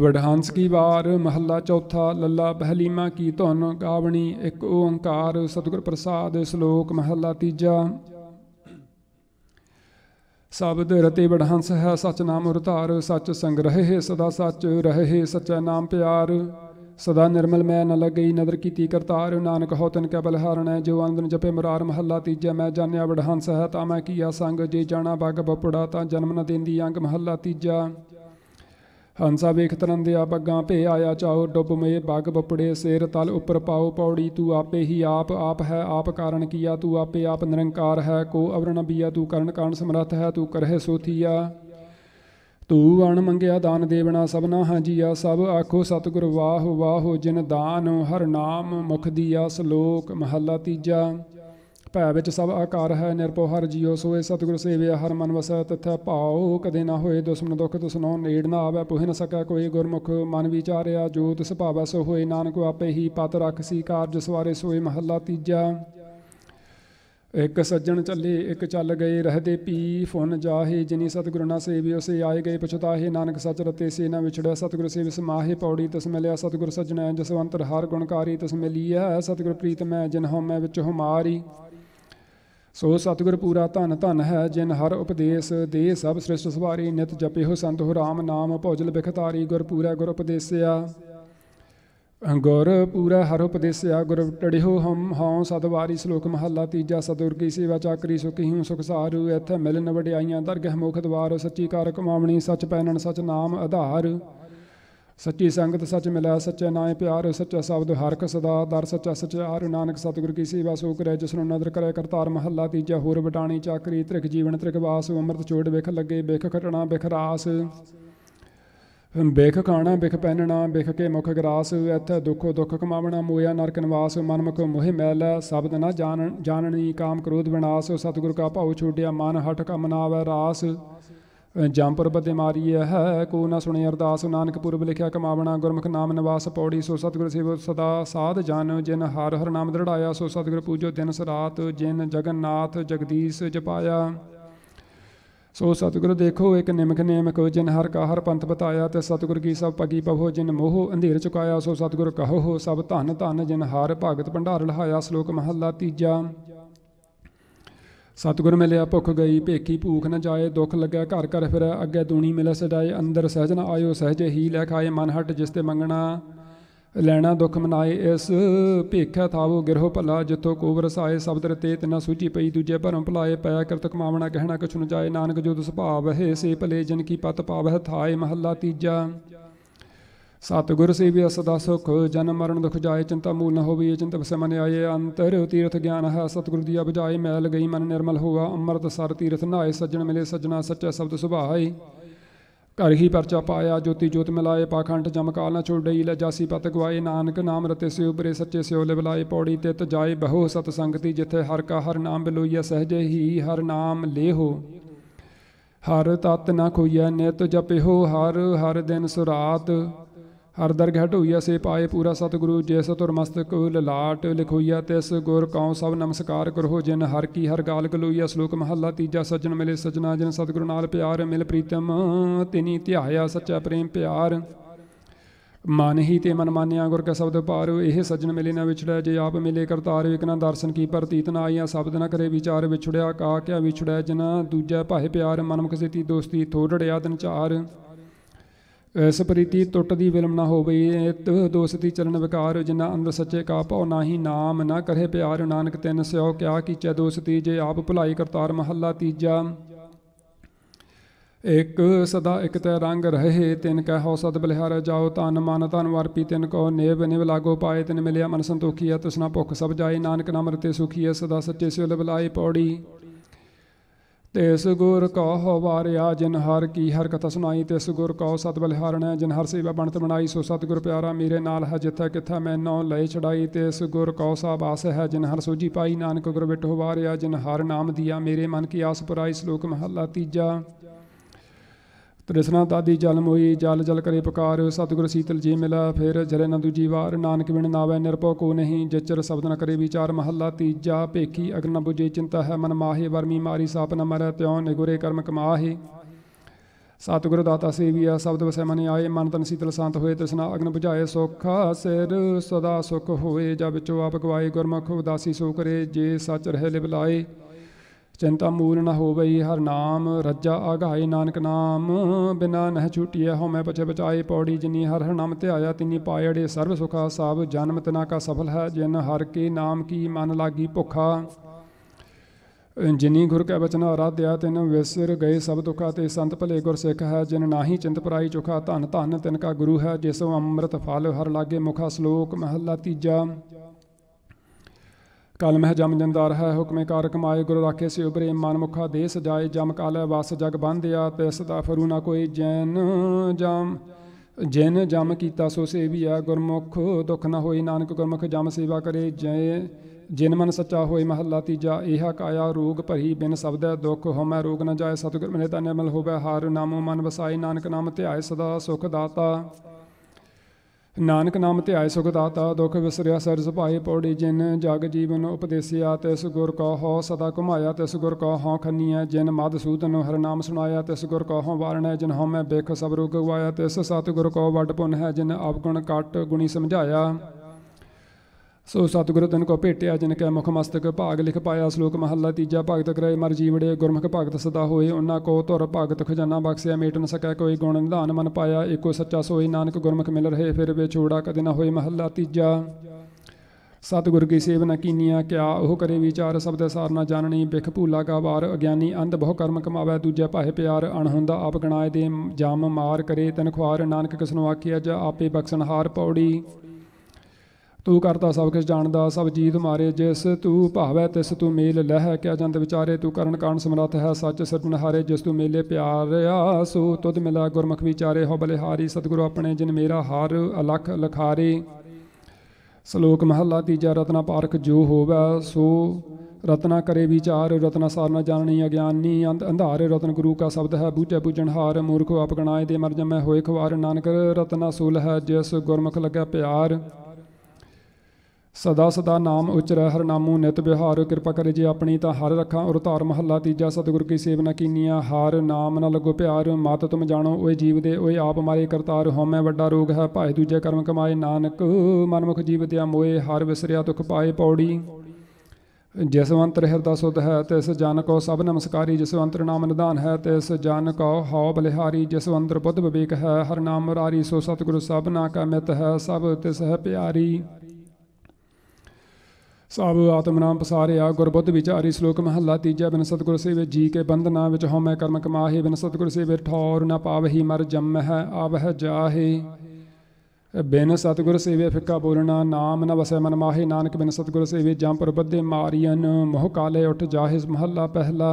ਵਡਹਾਂਸ ਕੀ ਵਾਰ ਮਹੱਲਾ ਚੌਥਾ ਲੱਲਾ ਬਹਿਲੀਮਾ ਕੀ ਧੁਨ ਗਾਵਣੀ ਇੱਕ ਓੰਕਾਰ ਸਤਿਗੁਰ ਪ੍ਰਸਾਦ ਸ਼ਲੋਕ ਮਹੱਲਾ ਤੀਜਾ ਸਬਦ ਰਤੇ ਵਡਹਾਂਸ ਹੈ ਸਚ ਨਾਮ ਉਰਤਾਰ ਸਚ ਸੰਗ ਰਹੇ ਸਦਾ ਸਚ ਰਹੇ ਸਚਾ ਨਾਮ ਪਿਆਰ ਸਦਾ ਨਿਰਮਲ ਮੈਂ ਨ ਲਗਈ ਨਦਰ ਕੀਤੀ ਕਰਤਾਰ ਨਾਨਕ ਹਉ ਤਨ ਕਬਲ ਹਾਰਣੈ ਜੋ ਅੰਦਨ ਜਪੇ ਮਰਾਰ ਮਹੱਲਾ ਤੀਜਾ ਮੈਂ ਜਾਣਿਆ ਵਡਹਾਂਸ ਹੈ ਤਾਂ ਮੈਂ ਕੀਆ ਸੰਗ ਜੇ ਜਾਣਾ ਬਗ ਬਪੜਾ ਤਾਂ ਜਨਮ ਨ ਦੇਂਦੀ ਅੰਗ ਮਹੱਲਾ ਤੀਜਾ ਹੰਸਾ ਵੇਖ ਤਰਨ ਆ ਬੱਗਾਂ ਭੇ ਆਇਆ ਚਾਹੋ ਡੁੱਬ ਮਏ ਬਾਗ ਬਪੜੇ ਸੇਰ ਤਲ ਉੱਪਰ ਪਾਉ ਪੌੜੀ ਤੂੰ ਆਪੇ ਹੀ ਆਪ ਆਪ ਹੈ ਆਪ ਕਾਰਨ ਕੀਆ ਤੂੰ ਆਪੇ ਆਪ ਨਿਰੰਕਾਰ ਹੈ ਕੋ ਅਵਰਣ ਬੀਆ ਤੂੰ ਕਰਨ ਕਾਰਨ ਸਮਰੱਥ ਹੈ ਤੂੰ ਕਰਹਿ ਸੋਥੀਆ ਤੂੰ ਅਣ ਮੰਗਿਆ ਦਾਨ ਦੇਵਣਾ ਸਭਨਾ ਹਾਂ ਜੀਆ ਸਭ ਆਖੋ ਸਤਿਗੁਰ ਵਾਹ ਵਾਹੋ ਜਿਨ ਦਾਨ ਹਰ ਨਾਮ ਮੁਖ ਦੀਆ ਸ਼ਲੋਕ ਮਹੱਲਾ ਤੀਜਾ ਭੈ ਵਿੱਚ ਸਭ ਆਕਾਰ ਹੈ ਨਿਰਭਉ ਹਰ ਜੀਉ ਸੋਏ ਸਤਿਗੁਰ ਸੇਵਿਆ ਹਰ ਮਨ ਵਸੈ ਤਥੈ ਭਾਉ ਕਦੇ ਨਾ ਹੋਏ ਦੁਸ਼ਮਨ ਦੁਖ ਤਸਨੋ ਨੇੜ ਨਾ ਆਵੇ ਪੁਹਿ ਨ ਸਕੈ ਕੋਈ ਗੁਰਮੁਖ ਮਨ ਵਿਚਾਰਿਆ ਤਿਸ ਭਾਵੈ ਸੋ ਹੋਏ ਨਾਨਕ ਆਪੇ ਹੀ ਪਤ ਰਖ ਸੀ ਕਾਰਜ ਸਵਾਰੇ ਸੋਏ ਮਹੱਲਾ ਤੀਜਾ ਇੱਕ ਸੱਜਣ ਚੱਲੇ ਇੱਕ ਚੱਲ ਗਏ ਰਹਦੇ ਪੀ ਫੁਨ ਜਾਹੇ ਜਿਨੀ ਸਤਿਗੁਰ ਨਾ ਸੇਵਿਓ ਸੇ ਆਏ ਗਏ ਪਛਤਾਹੇ ਨਾਨਕ ਸਚ ਰਤੇ ਸੇ ਨਾ ਵਿਛੜਿਆ ਸਤਿਗੁਰ ਸੇਵਿਸ ਸਮਾਹੇ ਪੌੜੀ ਤਿਸ ਮਿਲਿਆ ਸਤਿਗੁਰ ਸੱਜਣਾ ਜਸਵੰਤਰ ਹਰ ਗੁਣਕਾਰੀ ਤਿਸ ਮਿਲੀਐ ਸਤਿਗੁਰ ਪ੍ਰੀਤ ਮੈਂ ਜਿਨ ਹਉ ਮੈਂ ਵਿੱਚ ਹਮਾਰੀ ਸੋ ਸਤਿਗੁਰ ਪੂਰਾ ਧਨ ਧਨ ਹੈ ਜਿਨ ਹਰ ਉਪਦੇਸ਼ ਦੇ ਸਭ ਸ੍ਰਿਸ਼ਟ ਸੁਭਾਰੀ ਨਿਤ ਜਪੇ ਹੋ ਸੰਤ ਹੋ ਰਾਮ ਨਾਮ ਭੋਜਲ ਬਿਖਤਾਰੀ ਗੁਰ ਪੂਰਾ ਗੁਰ ਉਪਦੇਸਿਆ ਗੁਰ ਪੂਰਾ ਹਰ ਉਪਦੇਸਿਆ ਗੁਰ ਟੜਿਓ ਹਮ ਹਉ ਸਤਵਾਰੀ ਸ਼ਲੋਕ ਮਹੱਲਾ ਤੀਜਾ ਸਤੁਰ ਕੀ ਸੇਵਾ ਚਾਕਰੀ ਸੁਖੀ ਹੂੰ ਸੁਖ ਸਾਰੂ ਇਥ ਮਿਲਨ ਵਡਿਆਈਆਂ ਦਰਗਹਿ ਮੁਖ ਦਵਾਰ ਸੱਚੀ ਕਾਰ ਕਮਾਵਣੀ ਸੱਚ ਪੈਨਣ ਸਚ ਨਾਮ ਆਧਾਰ ਸੱਚੀ ਸੰਗਤ ਸੱਚ ਮਿਲਿਆ ਸੱਚੇ ਨਾਏ ਪਿਆਰ ਸੱਚਾ ਸ਼ਬਦ ਹਰ ਕ ਸਦਾ ਦਰ ਸੱਚਾ ਸਚਿਆਰ ਨਾਨਕ ਸਤਿਗੁਰ ਕੀ ਸੇਵਾ ਸੋ ਕਰੇ ਨੂੰ ਨਦਰ ਕਰੇ ਕਰਤਾਰ ਮਹੱਲਾ ਤੀਜਾ ਹੋਰ ਬਟਾਣੀ ਚਾਕਰੀ ਤ੍ਰਿਖ ਜੀਵਨ ਤ੍ਰਿਖ ਵਾਸ ਅੰਮ੍ਰਿਤ ਛੋੜ ਵਿਖ ਲੱਗੇ ਵਿਖ ਖਟਣਾ ਵਿਖ ਰਾਸ ਬੇਖ ਖਾਣਾ ਬਿਖ ਪਹਿਨਣਾ ਬਿਖ ਕੇ ਮੁਖ ਗਰਾਸ ਇਥੇ ਦੁਖੋ ਦੁਖ ਕਮਾਵਣਾ ਮੋਇਆ ਨਰਕ ਨਿਵਾਸ ਮਨਮੁਖ ਮੋਹਿ ਮੈਲ ਸ਼ਬਦ ਨਾ ਜਾਣਨ ਜਾਣਨੀ ਕਾਮ ਕ੍ਰੋਧ ਵਿਨਾਸ਼ ਸਤਿਗੁਰ ਕਾ ਭਾਉ ਛੋੜਿਆ ਮਨ ਹਟ ਕਮ ਰਾਸ ਜੰਪਰ ਬਦੇ ਮਾਰੀ ਹੈ ਕੋ ਨਾ ਸੁਣੇ ਅਰਦਾਸ ਨਾਨਕ ਪੁਰਬ ਲਿਖਿਆ ਕਮਾਵਣਾ ਗੁਰਮੁਖ ਨਾਮ ਨਿਵਾਸ ਪੌੜੀ ਸੋ ਸਤਿਗੁਰ ਸੇਵ ਸਦਾ ਸਾਧ ਜਨ ਜਿਨ ਹਰ ਹਰ ਨਾਮ ਦੜਾਇਆ ਸੋ ਸਤਿਗੁਰ ਪੂਜੋ ਦਿਨ ਸਰਾਤ ਜਿਨ ਜਗਨਨਾਥ ਜਗਦੀਸ਼ ਜਪਾਇਆ ਸੋ ਸਤਿਗੁਰ ਦੇਖੋ ਇੱਕ ਨਿਮਕ ਨੇਮਕ ਜਿਨ ਹਰ ਕਾ ਹਰ ਪੰਥ ਬਤਾਇਆ ਤੇ ਸਤਿਗੁਰ ਕੀ ਸਭ ਪਗੀ ਪਵੋ ਜਿਨ ਮੋਹ ਅੰਧੇਰ ਚੁਕਾਇਆ ਸੋ ਸਤਿਗੁਰ ਕਹੋ ਸਭ ਧਨ ਧਨ ਜਿਨ ਹਰ ਭਗਤ ਭੰਡਾਰ ਲਹਾਇਆ ਸ਼ਲੋਕ ਮਹੱਲਾ ਤੀਜਾ ਸਤਿਗੁਰ ਮਿਲਿਆ ਭੁੱਖ ਗਈ ਭੇਖੀ ਭੂਖ ਨ ਜਾਏ ਦੁੱਖ ਲੱਗਿਆ ਘਰ ਘਰ ਫਿਰ ਅੱਗੇ ਦੂਣੀ ਮਿਲੇ ਸਜਾਏ ਅੰਦਰ ਸਹਜਨ ਆਇਓ ਸਹਜੇ ਹੀ ਲੈ ਖਾਏ ਮਨ ਹਟ ਜਿਸ ਤੇ ਮੰਗਣਾ ਲੈਣਾ ਦੁੱਖ ਮਨਾਏ ਇਸ ਭੇਖਾ ਥਾਵੋ ਗਿਰਹੁ ਭਲਾ ਜਿੱਥੋਂ ਕੋਵਰ ਸਾਏ ਸ਼ਬਦ ਰਤੇ ਤਿਨਾ ਸੂਚੀ ਪਈ ਦੂਜੇ ਭਰਮ ਭਲਾਏ ਪਿਆ ਕਰਤ ਕਮਾਵਣਾ ਕਹਿਣਾ ਕਛੁ ਨ ਜਾਏ ਨਾਨਕ ਜੋ ਦੁਸਭਾਵ ਹੈ ਸੇ ਭਲੇ ਜਨ ਕੀ ਪਤ ਪਾਵਹਿ ਥਾਏ ਮਹੱਲਾ ਤੀਜਾ ਸਤਿਗੁਰ ਸੇਵੀ ਸਦਾ ਸੁਖ ਜਨਮ ਮਰਨ ਦੁਖ ਜਾਏ ਚਿੰਤਾ ਮੂਲ ਨ ਇਹ ਚਿੰਤ ਬਸੇ ਮਨ ਆਏ ਅੰਤਰ ਤੀਰਥ ਗਿਆਨ ਹੈ ਸਤਿਗੁਰ ਦੀ ਅਬਜਾਏ ਮੈਲ ਗਈ ਮਨ ਨਿਰਮਲ ਹੋਆ ਅੰਮ੍ਰਿਤ ਸਰ ਤੀਰਥ ਨਾਏ ਸੱਜਣ ਮਿਲੇ ਸੱਜਣਾ ਸੱਚਾ ਸਬਦ ਸੁਭਾਈ ਘਰ ਹੀ ਪਰਚਾ ਪਾਇਆ ਜੋਤੀ ਜੋਤ ਮਿਲਾਏ ਪਾਖੰਡ ਜਮਕਾਲ ਨਾ ਛੋੜਈ ਲਜਾਸੀ ਪਤ ਗਵਾਏ ਨਾਨਕ ਨਾਮ ਰਤੇ ਸਿਉ ਉਪਰੇ ਸੱਚੇ ਸਿਉ ਬਲਾਏ ਪੌੜੀ ਤਿਤ ਜਾਏ ਬਹੁ ਸਤ ਸੰਗਤੀ ਜਿਥੇ ਹਰ ਕਾ ਹਰ ਨਾਮ ਬਿਲੋਈਆ ਸਹਜੇ ਹੀ ਹਰ ਨਾਮ ਲੇਹੋ ਹਰ ਤਤ ਨਾ ਖੋਈਐ ਨਿਤ ਜਪਿਹੋ ਹਰ ਹਰ ਦਿਨ ਸੁਰਾਤ ਹਰ ਦਰਗਹਿ ਢੋਈਆ ਸੇ ਪਾਏ ਪੂਰਾ ਸਤਿਗੁਰੂ ਜਿਸ ਤੁਰ ਮਸਤਕ ਲਲਾਟ ਲਿਖੋਈਆ ਤਿਸ ਗੁਰ ਕਉ ਸਭ ਨਮਸਕਾਰ ਕਰੋ ਜਿਨ ਹਰ ਕੀ ਹਰ ਗਾਲ ਗਲੋਈਆ ਸ਼ਲੋਕ ਮਹੱਲਾ ਤੀਜਾ ਸੱਜਣ ਮਿਲੇ ਸਜਣਾ ਜਿਨ ਸਤਿਗੁਰੂ ਨਾਲ ਪਿਆਰ ਮਿਲ ਪ੍ਰੀਤਮ ਤਿਨੀ ਧਿਆਇਆ ਸੱਚਾ ਪ੍ਰੇਮ ਪਿਆਰ ਮਨ ਹੀ ਤੇ ਮਨ ਮਾਨਿਆ ਗੁਰ ਕਾ ਸ਼ਬਦ ਪਾਰ ਇਹ ਸੱਜਣ ਮਿਲੇ ਨਾ ਵਿਛੜਿਆ ਜੇ ਆਪ ਮਿਲੇ ਕਰਤਾਰ ਵਿਕਨਾ ਦਰਸ਼ਨ ਕੀ ਪ੍ਰਤੀਤ ਨਾ ਆਇਆ ਸ਼ਬਦ ਨਾ ਕਰੇ ਵਿਚਾਰ ਵਿਛੜਿਆ ਕਾ ਕਿਆ ਵਿਛੜਿਆ ਜਨਾ ਦੂਜਾ ਭਾਏ ਪਿਆਰ ਮਨਮੁਖ ਸੇਤੀ ਦੋਸਤੀ ਥੋੜੜਿਆ ਦਿਨ ਚਾਰ ਟੁੱਟ ਟੁੱਟਦੀ ਵਿਲਮ ਨਾ ਹੋਵੇ ਦੋਸਤੀ ਚਲਨ ਵਿਕਾਰ ਜਿਨਾ ਅੰਦਰ ਸੱਚੇ ਕਾ ਭਉ ਨਾਹੀ ਨਾਮ ਨਾ ਕਰੇ ਪਿਆਰ ਨਾਨਕ ਤਿੰਨ ਸਿਓ ਕਿਆ ਚੈ ਦੋਸਤੀ ਜੇ ਆਪ ਭੁਲਾਈ ਕਰਤਾਰ ਮਹੱਲਾ ਤੀਜਾ ਇਕ ਸਦਾ ਇਕ ਤੈ ਰੰਗ ਰਹੇ ਤਿਨ ਕਹਿ ਹੋ ਸਦ ਬਲਿਹਾਰ ਜਾਓ ਤਨ ਮਨ ਤਨ ਵਰਪੀ ਤਿਨ ਕੋ ਨੇਬ ਨਿਵ ਲਾਗੋ ਪਾਏ ਤਿਨ ਮਿਲਿਆ ਮਨ ਸੰਤੋਖੀ ਆ ਤਸਨਾ ਭੁਖ ਸਭ ਜਾਏ ਨਾਨਕ ਨਾਮ ਰਤੇ ਸੁਖੀ ਸਦਾ ਸੱਚੇ ਸਿਉ ਲਬਲਾਈ ਪੌੜੀ ਤਿਸ ਗੁਰ ਕਉ ਵਾਰਿਆ ਜਿਨ ਹਰ ਕੀ ਹਰ ਕਥਾ ਸੁਣਾਈ ਤਿਸ ਗੁਰ ਕਉ ਸਤ ਬਲਿਹਾਰਣੈ ਜਿਨ ਹਰ ਸੇਵਾ ਬਣਤ ਬਣਾਈ ਸੋ ਸਤ ਗੁਰ ਪਿਆਰਾ ਮੇਰੇ ਨਾਲ ਹੈ ਜਿੱਥੇ ਕਿਥੈ ਮੈਂ ਨਉ ਛੜਾਈ ਛਡਾਈ ਤਿਸ ਗੁਰ ਸਾਬ ਸਾਬਾਸ ਹੈ ਜਿਨ ਹਰ ਸੋਜੀ ਪਾਈ ਨਾਨਕ ਗੁਰ ਬਿਟੋ ਵਾਰਿਆ ਜਿਨ ਹਰ ਨਾਮ ਦਿਆ ਮੇਰੇ ਮਨ ਕੀ ਆਸ ਪੁਰਾਈ ਸ਼ਲੋਕ ਮਹਲਾ ਤੀਜਾ ਤ੍ਰਿਸ਼ਨਾ ਦਾਦੀ ਜਨਮ ਹੋਈ ਜਲ ਜਲ ਕਰੇ ਪੁਕਾਰ ਸਤਿਗੁਰ ਸੀਤਲ ਜੀ ਮਿਲਾ ਫਿਰ ਜਲੇ ਨਾ ਦੂਜੀ ਵਾਰ ਨਾਨਕ ਬਿਨ ਨਾਵੇ ਨਿਰਭਉ ਕੋ ਨਹੀਂ ਜਚਰ ਸ਼ਬਦ ਨ ਕਰੇ ਵਿਚਾਰ ਮਹੱਲਾ ਤੀਜਾ ਭੇਖੀ ਅਗਨ ਬੁਝੇ ਚਿੰਤਾ ਹੈ ਮਨ ਮਾਹੇ ਵਰਮੀ ਮਾਰੀ ਸਾਪ ਨ ਮਰੈ ਤਿਉ ਨਿਗੁਰੇ ਕਰਮ ਕਮਾਹੇ ਸਤਿਗੁਰ ਦਾਤਾ ਸੇਵੀਆ ਸਬਦ ਵਸੈ ਮਨ ਆਏ ਮਨ ਤਨ ਸੀਤਲ ਸੰਤ ਹੋਏ ਤ੍ਰਿਸ਼ਨਾ ਅਗਨ ਬੁਝਾਏ ਸੁਖ ਸਿਰ ਸਦਾ ਸੁਖ ਹੋਏ ਜਬ ਚੋ ਆਪ ਗਵਾਏ ਗੁਰਮੁਖ ਉਦਾਸੀ ਸੋ ਕਰੇ ਜੇ ਸਚ ਰਹਿ ਲਿਵ ਲਾਏ ਚਿੰਤਾ ਮੂਲ ਨਾ ਹੋਵਈ ਹਰ ਨਾਮ ਰੱਜਾ ਆਗਾਏ ਨਾਨਕ ਨਾਮ ਬਿਨਾ ਨਹਿ ਛੁਟਿਐ ਹਉ ਮੈਂ ਬਚੇ ਬਚਾਏ ਪੌੜੀ ਜਿਨੀ ਹਰ ਹਰ ਨਾਮ ਧਿਆਇਆ ਤਿਨੀ ਪਾਇੜੇ ਸਰਬ ਸੁਖਾ ਸਾਭ ਜਨਮ ਤਨਾ ਕਾ ਸਫਲ ਹੈ ਜਿਨ ਹਰ ਕੀ ਨਾਮ ਕੀ ਮਨ ਲਾਗੀ ਭੁਖਾ ਜਿਨੀ ਗੁਰ ਕੈ ਬਚਨ ਆਰਾਧਿਆ ਤਿਨ ਵਿਸਰ ਗਏ ਸਭ ਦੁਖਾ ਤੇ ਸੰਤ ਭਲੇ ਗੁਰ ਸਿੱਖ ਹੈ ਜਿਨ ਨਾਹੀ ਚਿੰਤ ਪਰਾਈ ਚੁਖਾ ਧਨ ਧਨ ਤਿਨ ਕਾ ਗੁਰੂ ਹੈ ਜਿਸੋ ਅੰਮ੍ਰਿਤ ਫਲ ਹਰ ਲਾਗੇ ਮੁਖਾ ਸ਼ਲੋਕ ਮਹਲਾ ਤੀਜਾ ਮਹਿ ਜਮ ਜੰਦਾਰ ਹੈ ਹੁਕਮੇ ਕਾਰ ਕਮਾਏ ਗੁਰ ਰਾਖੇ ਸਿਉ ਉਬਰੇ ਮਨ ਮੁਖਾ ਦੇ ਸਜਾਏ ਜਮ ਕਾਲੈ ਵਸ ਜਗ ਬੰਧਿਆ ਤਿਸ ਦਾ ਫਰੂ ਨਾ ਕੋਈ ਜੈਨ ਜਮ ਜਿਨ ਜਮ ਕੀਤਾ ਸੋ ਸੇਵੀਆ ਗੁਰਮੁਖ ਦੁਖ ਨਾ ਹੋਈ ਨਾਨਕ ਗੁਰਮੁਖ ਜਮ ਸੇਵਾ ਕਰੇ ਜੈ ਜਿਨ ਮਨ ਸੱਚਾ ਹੋਏ ਮਹੱਲਾ ਤੀਜਾ ਇਹਾ ਕਾਇਆ ਰੋਗ ਭਰੀ ਬਿਨ ਸਬਦੈ ਦੁਖ ਹਮੈ ਰੋਗ ਨਾ ਜਾਏ ਸਤਿਗੁਰ ਮਨੇ ਤਾਂ ਨਿਰਮਲ ਹੋਵੇ ਹਾਰ ਨਾਮੋ ਮਨ ਵਸਾਈ ਨਾਨਕ ਨਾਮ ਧਿਆਏ ਸਦਾ ਸੁਖ ਦਾਤਾ ਨਾਨਕ ਨਾਮ ਤੇ ਆਏ ਸੁਖ ਦਾਤਾ ਦੁਖ ਵਿਸਰਿਆ ਸਰਸ ਸੁਭਾਏ ਪੌੜੀ ਜਿਨ ਜਗ ਜੀਵਨ ਉਪਦੇਸਿਆ ਤਿਸ ਗੁਰ ਕੋ ਹੋ ਸਦਾ ਘੁਮਾਇਆ ਤਿਸ ਗੁਰ ਕੋ ਹੋ ਖੰਨੀਐ ਜਿਨ ਮਦ ਸੂਦਨ ਹਰ ਨਾਮ ਸੁਣਾਇਆ ਤਿਸ ਗੁਰ ਕੋ ਹੋ ਵਾਰਣੈ ਜਿਨ ਹਉ ਮੈਂ ਬੇਖ ਸਭ ਰੋਗ ਗਵਾਇਆ ਤਿਸ ਸਤ ਗੁਰ ਕੋ ਵੱਡ ਪੁੰਨ ਹੈ ਜਿਨ ਆਪ ਗੁਣ ਕਟ ਗੁਣੀ ਸਮਝਾਇਆ ਸੋ ਸਤਿਗੁਰੂ ਤਨ ਕੋ ਭੇਟਿਆ ਜਿਨ ਕੈ ਮੁਖ ਮਸਤਕ ਭਾਗ ਲਿਖ ਪਾਇਆ ਸ਼ਲੋਕ ਮਹੱਲਾ ਤੀਜਾ ਭਗਤ ਕਰੇ ਮਰ ਜੀਵੜੇ ਗੁਰਮੁਖ ਭਗਤ ਸਦਾ ਹੋਏ ਉਹਨਾਂ ਕੋ ਧੁਰ ਭਗਤ ਖਜ਼ਾਨਾ ਬਖਸ਼ਿਆ ਮੇਟ ਨ ਸਕੈ ਕੋਈ ਗੁਣ ਨਿਧਾਨ ਮਨ ਪਾਇਆ ਏਕੋ ਸੱਚਾ ਸੋਈ ਨਾਨਕ ਗੁਰਮੁਖ ਮਿਲ ਰਹੇ ਫਿਰ ਛੋੜਾ ਕਦੇ ਨਾ ਹੋਏ ਮਹੱਲਾ ਤੀਜਾ ਸਤਿਗੁਰ ਕੀ ਸੇਵ ਨ ਕੀਨੀਆਂ ਕਿਆ ਉਹ ਕਰੇ ਵਿਚਾਰ ਸਬਦ ਸਾਰ ਨਾ ਜਾਣਨੀ ਬਿਖ ਭੂਲਾ ਕਾ ਵਾਰ ਅਗਿਆਨੀ ਅੰਧ ਬਹੁ ਕਰਮ ਕਮਾਵੇ ਦੂਜੇ ਪਾਹੇ ਪਿਆਰ ਅਣ ਹੁੰਦਾ ਆਪ ਗਣਾਏ ਦੇ ਜਮ ਮਾਰ ਕਰੇ ਤਨ ਨਾਨਕ ਕਿਸਨੋ ਆਖਿਆ ਜਾ ਆਪੇ ਹਾਰ ਪੌੜੀ ਤੂੰ ਕਰਤਾ ਸਭ ਕੁਝ ਜਾਣਦਾ ਸਭ ਜੀਤ ਮਾਰੇ ਜਿਸ ਤੂੰ ਭਾਵੈ ਤਿਸ ਤੂੰ ਮੇਲ ਲਹਿ ਕਿਆ ਜੰਦ ਵਿਚਾਰੇ ਤੂੰ ਕਰਨ ਕਾਣ ਸਮਰੱਥ ਹੈ ਸੱਚ ਸਰਗੁਣ ਹਾਰੇ ਜਿਸ ਤੂੰ ਮੇਲੇ ਪਿਆਰਿਆ ਸੋ ਤੁਧ ਮਿਲਾ ਗੁਰਮਖ ਵਿਚਾਰੇ ਹੋ ਬਲਿਹਾਰੀ ਸਤਿਗੁਰੂ ਆਪਣੇ ਜਿਨ ਮੇਰਾ ਹਰ ਅਲਖ ਲਖਾਰੇ ਸ਼ਲੋਕ ਮਹਲਾ ਤੀਜਾ ਰਤਨਾ ਪਾਰਖ ਜੋ ਹੋਵੈ ਸੋ ਰਤਨਾ ਕਰੇ ਵਿਚਾਰ ਰਤਨਾ ਸਾਰਨਾ ਜਾਣਨੀ ਅਗਿਆਨੀ ਅੰਧਾਰ ਰਤਨ ਗੁਰੂ ਕਾ ਸ਼ਬਦ ਹੈ ਬੂਝੇ ਬੂਝਣ ਹਾਰ ਆਪ ਆਪਗਣਾਏ ਦੇ ਮਰ ਜਮੈ ਹੋਏ ਖਵਾਰ ਨਾਨਕ ਰਤਨਾ ਸੂਲ ਹੈ ਜਿਸ ਗੁਰਮੁਖ ਲਗਿਆ ਪਿਆਰ ਸਦਾ ਸਦਾ ਨਾਮ ਉਚਰੈ ਹਰ ਨਾਮੂ ਨਿਤ ਬਿਹਾਰ ਕਿਰਪਾ ਕਰੇ ਜੀ ਆਪਣੀ ਤਾਂ ਹਰ ਰੱਖਾਂ ਔਰ ਧਾਰ ਮਹੱਲਾ ਤੀਜਾ ਸਤਿਗੁਰ ਕੀ ਸੇਵਨਾ ਕੀਨੀਆ ਹਰ ਨਾਮ ਨਾਲ ਲਗੋ ਪਿਆਰ ਮਾਤ ਤੁਮ ਜਾਣੋ ਓਏ ਜੀਵ ਦੇ ਓਏ ਆਪ ਮਾਰੇ ਕਰਤਾਰ ਹਉਮੈ ਵੱਡਾ ਰੋਗ ਹੈ ਭਾਏ ਦੂਜੇ ਕਰਮ ਕਮਾਏ ਨਾਨਕ ਮਨਮੁਖ ਜੀਵ ਤੇ ਮੋਏ ਹਰ ਵਿਸਰਿਆ ਦੁਖ ਪਾਏ ਪੌੜੀ ਜਸਵੰਤਰ ਹਿਰਦਾ ਸੁਧ ਹੈ ਤਿਸ ਜਨ ਕੋ ਸਭ ਨਮਸਕਾਰੀ ਜਸਵੰਤਰ ਨਾਮ ਨਿਧਾਨ ਹੈ ਤਿਸ ਜਨ ਕੋ ਹਉ ਬਲਿਹਾਰੀ ਜਸਵੰਤਰ ਬੁੱਧ ਵਿਵੇਕ ਹੈ ਹਰ ਨਾਮ ਰਾਰੀ ਸੋ ਸਤਿਗੁਰੂ ਸਭਨਾ ਕਾ ਮਿਤ ਹੈ ਸਭ ਤਿਸ ਹੈ ਪਿਆਰੀ ਸਾਬ ਨਾਮ ਪਸਾਰਿਆ ਗੁਰਬੁੱਧ ਵਿਚਾਰੀ ਸ਼ਲੋਕ ਮਹੱਲਾ ਤੀਜਾ ਬਿਨ ਸਤਗੁਰ ਸੇਵੇ ਜੀ ਕੇ ਬੰਦਨਾ ਵਿੱਚ ਹਉਮੈ ਕਰਮ ਕਮਾਹੇ ਬਿਨ ਸਤਗੁਰ ਸੇਵੇ ਠੌਰ ਨਾ ਪਾਵਹੀ ਮਰ ਜੰਮ ਹੈ ਆਵਹ ਜਾਹੇ ਬਿਨ ਸਤਗੁਰ ਸੇਵੇ ਫਿੱਕਾ ਬੋਲਣਾ ਨਾਮ ਨ ਵਸੈ ਮਨ ਮਾਹੇ ਨਾਨਕ ਬਿਨ ਸਤਗੁਰ ਸੇਵੇ ਜੰਪਰ ਪਰ ਬੱਧੇ ਮਾਰੀਆਂ ਮੋਹ ਕਾਲੇ ਉੱਠ ਜਾਹੇ ਮਹੱਲਾ ਪਹਿਲਾ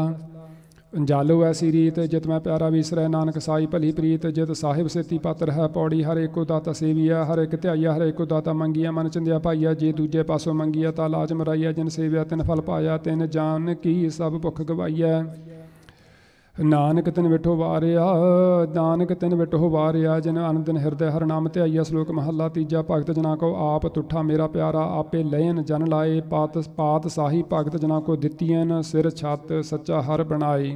ਜਾਲੂ ਐਸੀ ਰੀਤ ਜਿਤ ਮੈਂ ਪਿਆਰਾ ਵਿਸਰੈ ਨਾਨਕ ਸਾਈ ਭਲੀ ਪ੍ਰੀਤ ਜਿਤ ਸਾਹਿਬ ਸੇਤੀ ਪਾਤਰ ਹੈ ਪੌੜੀ ਹਰ ਇੱਕੋ ਦਾਤਾ ਸੇਵੀਆ ਹਰ ਇੱਕ ਧਿਆਇਆ ਹਰ ਇੱਕੋ ਦਾਤਾ ਮੰਗੀਆ ਮਨ ਚੰਦਿਆ ਪਾਈਆ ਜੇ ਦੂਜੇ ਪਾਸੋਂ ਮੰਗੀਆ ਤਾਂ ਲਾਜ ਮਰਾਈਆ ਜਿਨ ਸੇਵਿਆ ਤਿਨ ਫਲ ਪਾਇਆ ਤਿਨ ਜਾਨ ਕੀ ਸਭ ਭੁੱਖ ਗਵਾਈਆ ਨਾਨਕ ਤਿਨ ਬਿਠੋ ਵਾਰਿਆ ਨਾਨਕ ਤਿਨ ਬਿਠੋ ਵਾਰਿਆ ਜਿਨ ਅਨੰਦਨ ਹਿਰਦੈ ਹਰ ਨਾਮ ਆਈਆ ਸ਼ਲੋਕ ਮਹੱਲਾ ਤੀਜਾ ਭਗਤ ਜਨਾ ਕੋ ਆਪ ਤੁਠਾ ਮੇਰਾ ਪਿਆਰਾ ਆਪੇ ਲੈਨ ਜਨ ਲਾਏ ਪਾਤ ਪਾਤ ਸਾਹੀ ਭਗਤ ਜਨਾ ਕੋ ਦਿੱਤੀਆਂ ਸਿਰ ਛੱਤ ਸੱਚਾ ਹਰ ਬਣਾਈ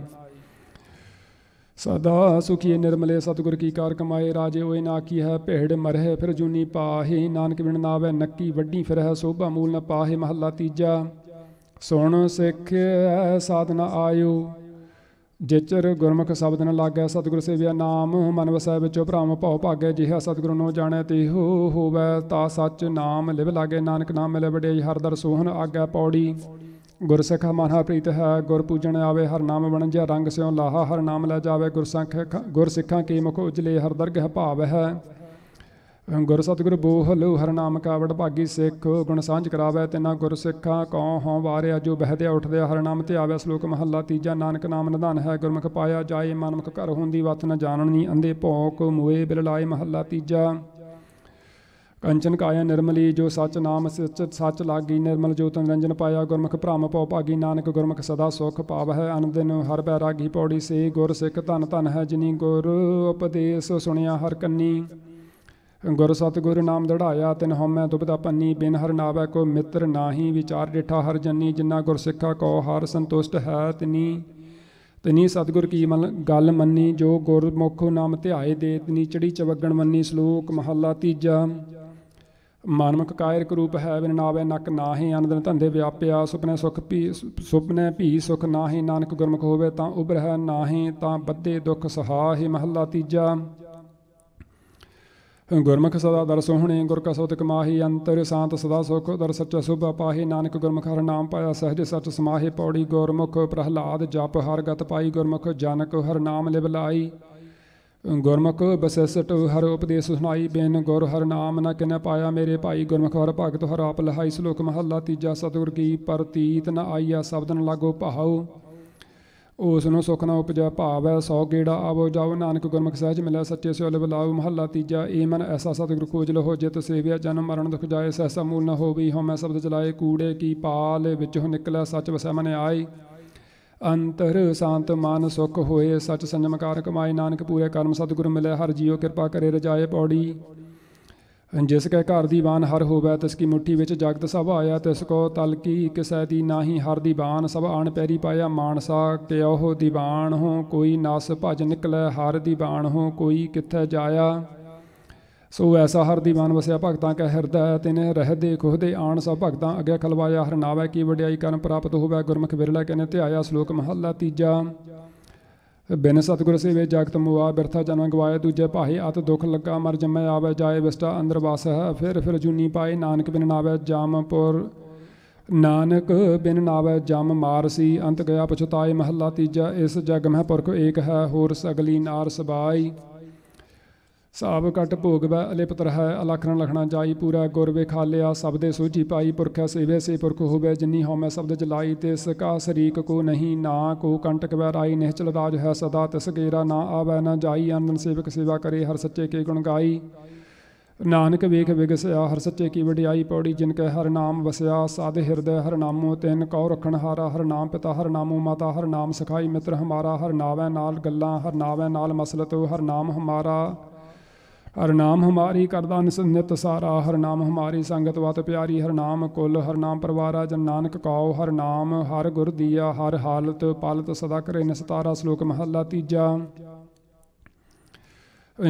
ਸਦਾ ਸੁਖੀ ਨਿਰਮਲੇ ਸਤਗੁਰ ਕੀ ਕਾਰ ਕਮਾਏ ਰਾਜੇ ਹੋਏ ਨਾ ਕੀ ਹੈ ਭੇੜ ਮਰਹਿ ਫਿਰ ਜੁਨੀ ਪਾਹੇ ਨਾਨਕ ਬਿਨ ਨਾਵੇ ਨੱਕੀ ਵੱਡੀ ਫਿਰ ਹੈ ਸੋਭਾ ਮੂਲ ਨ ਪਾਹੇ ਮਹੱਲਾ ਤੀਜਾ ਸੁਣ ਸਿੱਖ ਸਾਧਨਾ ਆਇਓ ਜੇਚਰ ਗੁਰਮੁਖ ਸ਼ਬਦ ਨ ਲਾਗੈ ਸਤਿਗੁਰ ਸੇਵਿਆ ਨਾਮ ਮਨ ਵਸੈ ਵਿੱਚੋ ਭ੍ਰਮ ਭਉ ਭਾਗੇ ਜਿਹਾ ਸਤਿਗੁਰੂ ਨੂੰ ਜਾਣੈ ਹੋ ਹੋਵੈ ਤਾ ਸੱਚ ਨਾਮ ਲਿਵ ਲਾਗੇ ਨਾਨਕ ਨਾਮ ਮਿਲੇ ਬੜੇ ਹਰ ਦਰ ਸੋਹਣ ਆਗੈ ਪੌੜੀ ਗੁਰ ਮਨ ਹਾ ਪ੍ਰੀਤ ਹੈ ਗੁਰ ਪੂਜਣ ਆਵੇ ਹਰ ਨਾਮ ਵਣਜਿਆ ਰੰਗ ਸਿਓ ਲਾਹਾ ਹਰ ਨਾਮ ਲੈ ਜਾਵੇ ਗੁਰ ਸੰਖ ਗੁਰ ਸਿੱਖਾਂ ਕੀ ਮੁਖ ਉਜਲੇ ਹਰ ਦਰਗਹ ਭਾਵ ਹੈ ਗੁਰ ਸਤਿਗੁਰ ਲਉ ਹਰ ਨਾਮ ਕਾਵੜ ਭਾਗੀ ਸਿੱਖ ਗੁਣ ਸਾਂਝ ਕਰਾਵੇ ਤਿਨਾ ਗੁਰ ਸਿੱਖਾਂ ਕਉ ਹਉ ਵਾਰਿਆ ਜੋ ਬਹਿਦੇ ਉਠਦੇ ਹਰ ਨਾਮ ਤੇ ਆਵੇ ਸ਼ਲੋਕ ਮਹੱਲਾ ਤੀਜਾ ਨਾਨਕ ਨਾਮ ਨਿਧਾਨ ਹੈ ਗੁਰਮੁਖ ਪਾਇਆ ਜਾਏ ਮਨਮੁਖ ਘਰ ਹੁੰਦੀ ਵਤ ਨ ਜਾਣਨੀ ਅੰਦੇ ਭੌਕ ਮੋਏ ਲਾਏ ਮਹੱਲਾ ਤੀਜਾ ਕੰਚਨ ਕਾਇਆ ਨਿਰਮਲੀ ਜੋ ਸਚ ਨਾਮ ਸਚ ਸਚ ਲਾਗੀ ਨਿਰਮਲ ਜੋ ਨਿਰੰਜਨ ਪਾਇਆ ਗੁਰਮੁਖ ਭ੍ਰਮ ਪਉ ਭਾਗੀ ਨਾਨਕ ਗੁਰਮੁਖ ਸਦਾ ਸੁਖ ਪਾਵ ਅਨ ਦਿਨ ਹਰ ਬੈ ਰਾਗੀ ਪੌੜੀ ਸੇ ਗੁਰ ਸਿੱਖ ਧਨ ਧਨ ਹੈ ਜਿਨੀ ਗੁਰ ਉਪਦੇਸ ਸੁਣਿਆ ਹਰ ਕੰਨੀ ਗੁਰ ਸਤਿਗੁਰ ਨਾਮ ਦੜਾਇਆ ਤਿਨ ਹਉਮੈ ਦੁਬਿਧਾ ਪੰਨੀ ਬਿਨ ਹਰ ਨਾਵੇ ਕੋ ਮਿੱਤਰ ਨਾਹੀ ਵਿਚਾਰ ਡਿਠਾ ਹਰ ਜੰਨੀ ਜਿਨ੍ਹਾਂ ਗੁਰ ਸਿੱਖਾ ਕੋ ਹਰ ਸੰਤੁਸ਼ਟ ਹੈ ਤਿਨੀ ਤਨੀ ਸਤਿਗੁਰ ਕੀ ਗੱਲ ਮੰਨੀ ਜੋ ਗੁਰਮੁਖ ਨਾਮ ਧਿਆਏ ਦੇ ਤਨੀ ਚੜੀ ਚਵਗਣ ਮੰਨੀ ਸ਼ਲੋਕ ਮਹੱਲਾ ਤੀਜਾ ਮਾਨਮਕ ਕਾਇਰਕ ਰੂਪ ਹੈ ਬਿਨ ਨਾਵੇ ਨਕ ਨਾਹੀ ਅਨੰਦਨ ਧੰਦੇ ਵਿਆਪਿਆ ਸੁਪਨੇ ਸੁਖ ਭੀ ਸੁਪਨੇ ਭੀ ਸੁਖ ਨਾਹੀ ਨਾਨਕ ਗੁਰਮੁਖ ਹੋਵੇ ਤਾਂ ਉਬਰ ਹੈ ਨਾਹੀ ਤਾਂ ਬੱਦੇ ਦੁਖ ਸਹਾਹੀ ਮਹੱਲਾ ਤੀਜਾ ਗੁਰਮੁਖ ਸਦਾ ਦਰਸ ਹੁਣੇ ਗੁਰ ਕਾ ਸੋਤਿ ਕਮਾਹੀ ਅੰਤਰ ਸਾਤ ਸਦਾ ਸੁਖ ਦਰ ਸੱਚਾ ਸੁਭ ਪਾਹੀ ਨਾਨਕ ਗੁਰਮੁਖ ਹਰ ਨਾਮ ਪਾਇਆ ਸਹਿਜ ਸੱਚ ਸਮਾਹੇ ਪੌੜੀ ਗੁਰਮੁਖ ਪ੍ਰਹਲਾਦ ਜਪ ਹਰ ਗਤ ਪਾਈ ਗੁਰਮੁਖ ਜਨਕ ਹਰ ਨਾਮ ਲਿਵ ਲਾਈ ਗੁਰਮੁਖ ਬਸਸਟ ਹਰ ਉਪਦੇਸ਼ ਸੁਣਾਈ ਬਿਨ ਗੁਰ ਹਰ ਨਾਮ ਨ ਕਿਨੇ ਪਾਇਆ ਮੇਰੇ ਭਾਈ ਗੁਰਮੁਖ ਹਰ ਭਗਤ ਹਰ ਆਪ ਲਹਾਈ ਸਲੋਕ ਮਹੱਲਾ ਤੀਜਾ ਸਤਗੁਰ ਕੀ ਪਰਤੀਤ ਨ ਆਈਆ ਸਬਦਨ ਲਾਗੋ ਪਹਾਉ ਉਸ ਨੂੰ ਸੁਖ ਨਾ ਉਪਜੈ ਭਾਵ ਸੋ ਸੌ ਗੇੜਾ ਆਵੋ ਜਾਓ ਨਾਨਕ ਗੁਰਮੁਖ ਸਹਿਜ ਮਿਲਿਆ ਸੱਚੇ ਸੋਲੇ ਬਲਾਉ ਮਹੱਲਾ ਤੀਜਾ ਏ ਮਨ ਐਸਾ ਸਤਿਗੁਰ ਖੋਜਲ ਹੋ ਜਿਤ ਸੇਵਿਆ ਜਨਮ ਮਰਨ ਦੁਖ ਜਾਏ ਸਹਿਸਾ ਮੂਲ ਨਾ ਹੋਵੀ ਹਉ ਮੈਂ ਸ਼ਬਦ ਚਲਾਏ ਕੂੜੇ ਕੀ ਪਾਲ ਵਿੱਚੋਂ ਨਿਕਲਿਆ ਸੱਚ ਵਸੈ ਮਨ ਆਈ ਅੰਤਰ ਸ਼ਾਂਤ ਮਨ ਸੁਖ ਹੋਏ ਸੱਚ ਸੰਜਮ ਕਾਰ ਕਮਾਈ ਨਾਨਕ ਪੂਰੇ ਕਰਮ ਸਤਿਗੁਰ ਮਿਲੇ ਹਰ ਜੀਉ ਕਿਰਪਾ ਕਰੇ ਰਜਾਏ ਪੌੜੀ ਜਿਸ ਕੈ ਘਰ ਦੀ ਬਾਨ ਹਰ ਹੋਵੇ ਤਿਸ ਕੀ ਮੁੱਠੀ ਵਿੱਚ ਜਗਤ ਸਭ ਆਇਆ ਤਿਸ ਕੋ ਤਲ ਕੀ ਕਿਸੈ ਦੀ ਨਾਹੀ ਹਰ ਦੀ ਬਾਨ ਸਭ ਆਣ ਪੈਰੀ ਪਾਇਆ ਮਾਨਸਾ ਕਿ ਉਹ ਦੀਵਾਨ ਹੋ ਕੋਈ ਨਸ ਭਜ ਨਿਕਲੈ ਹਰ ਦੀ ਬਾਨ ਹੋ ਕੋਈ ਕਿੱਥੇ ਜਾਇਆ ਸੋ ਐਸਾ ਹਰ ਦੀ ਬਾਨ ਵਸਿਆ ਭਗਤਾਂ ਕੈ ਹਿਰਦੈ ਤਿਨੇ ਰਹਿ ਦੇ ਖੁਹ ਦੇ ਆਣ ਸਭ ਭਗਤਾਂ ਅਗੇ ਖਲਵਾਇਆ ਹਰ ਨਾਵੇ ਕੀ ਵਡਿਆਈ ਕਰਨ ਪ੍ਰਾਪਤ ਹੋਵੇ ਗੁਰਮੁਖ ਵਿਰਲਾ ਕਨੇ ਧਿਆਇਆ ਸ਼ਲੋਕ ਮਹੱਲਾ ਤੀਜਾ ਬਿਨ ਸਤਗੁਰ ਸੇਵੇ ਜਾਗਤ ਮੁਆ ਬਿਰਥਾ ਜਨਮ ਗਵਾਏ ਦੂਜੇ ਪਾਹੀ ਅਤ ਦੁਖ ਲੱਗਾ ਮਰ ਜਮੈ ਆਵੇ ਜਾਏ ਵਿਸਟਾ ਅੰਦਰ ਵਾਸ ਫਿਰ ਫਿਰ ਜੁਨੀ ਪਾਏ ਨਾਨਕ ਬਿਨ ਨਾਵੇ ਜਾਮਪੁਰ ਨਾਨਕ ਬਿਨ ਨਾਵੇ ਜਮ ਮਾਰਸੀ ਅੰਤ ਗਿਆ ਪਛਤਾਏ ਮਹੱਲਾ ਤੀਜਾ ਇਸ ਜਗ ਮਹਿ ਪੁਰਖ ਏਕ ਹੈ ਹੋਰ ਸਗਲੀ ਨਾਰ ਸਬਾਈ ਸਾਬ ਕਟ ਭੋਗ ਬੈ ਅਲਿਪਤ ਰਹਿ ਅਲਖਣ ਲਖਣਾ ਜਾਈ ਪੂਰਾ ਗੁਰ ਵਿਖਾ ਲਿਆ ਸਭ ਦੇ ਸੂਝੀ ਪਾਈ ਪੁਰਖੈ ਸੇਵੇ ਸੇ ਪੁਰਖ ਹੋਵੇ ਜਿਨੀ ਹਉਮੈ ਸਬਦ ਜਲਾਈ ਤਿਸ ਕਾ ਸਰੀਕ ਕੋ ਨਹੀਂ ਨਾ ਕੋ ਕੰਟਕ ਬੈ ਰਾਈ ਨਿਹਚਲ ਰਾਜ ਹੈ ਸਦਾ ਤਿਸ ਗੇਰਾ ਨਾ ਆਵੈ ਨਾ ਜਾਈ ਅਨੰਦ ਸੇਵਕ ਸੇਵਾ ਕਰੇ ਹਰ ਸੱਚੇ ਕੇ ਗੁਣ ਗਾਈ ਨਾਨਕ ਵੇਖ ਵਿਗਸਿਆ ਹਰ ਸੱਚੇ ਕੀ ਵਡਿਆਈ ਪੌੜੀ ਜਿਨ ਕੈ ਹਰ ਨਾਮ ਵਸਿਆ ਸਾਧ ਹਿਰਦੈ ਹਰ ਨਾਮੋ ਤਿਨ ਕਉ ਰਖਣ ਹਾਰਾ ਹਰ ਨਾਮ ਪਿਤਾ ਹਰ ਨਾਮੋ ਮਾਤਾ ਹਰ ਨਾਮ ਸਖਾਈ ਮਿੱਤਰ ਹਮਾਰਾ ਹਰ ਨਾਵੈ ਨਾਲ ਗੱਲਾਂ ਹਰ ਨਾਵੈ ਨਾਲ ਮਸਲਤੋ ਹਰ ਨਾਮ ਹਮਾਰਾ ਹਰ ਨਾਮ ਹਮਾਰੀ ਕਰਦਾ ਨਿਤ ਸਾਰਾ ਹਰ ਨਾਮ ਹਮਾਰੀ ਸੰਗਤ ਵਤ ਪਿਆਰੀ ਹਰ ਨਾਮ ਕੁਲ ਹਰ ਨਾਮ ਪਰਵਾਰਾ ਜਨ ਨਾਨਕ ਕਾਉ ਹਰ ਨਾਮ ਹਰ ਗੁਰ ਦੀਆ ਹਰ ਹਾਲਤ ਪਾਲਤ ਸਦਾ ਕਰੇ ਨਿਸਤਾਰਾ ਸ਼ਲੋਕ ਮਹੱਲਾ ਤੀਜਾ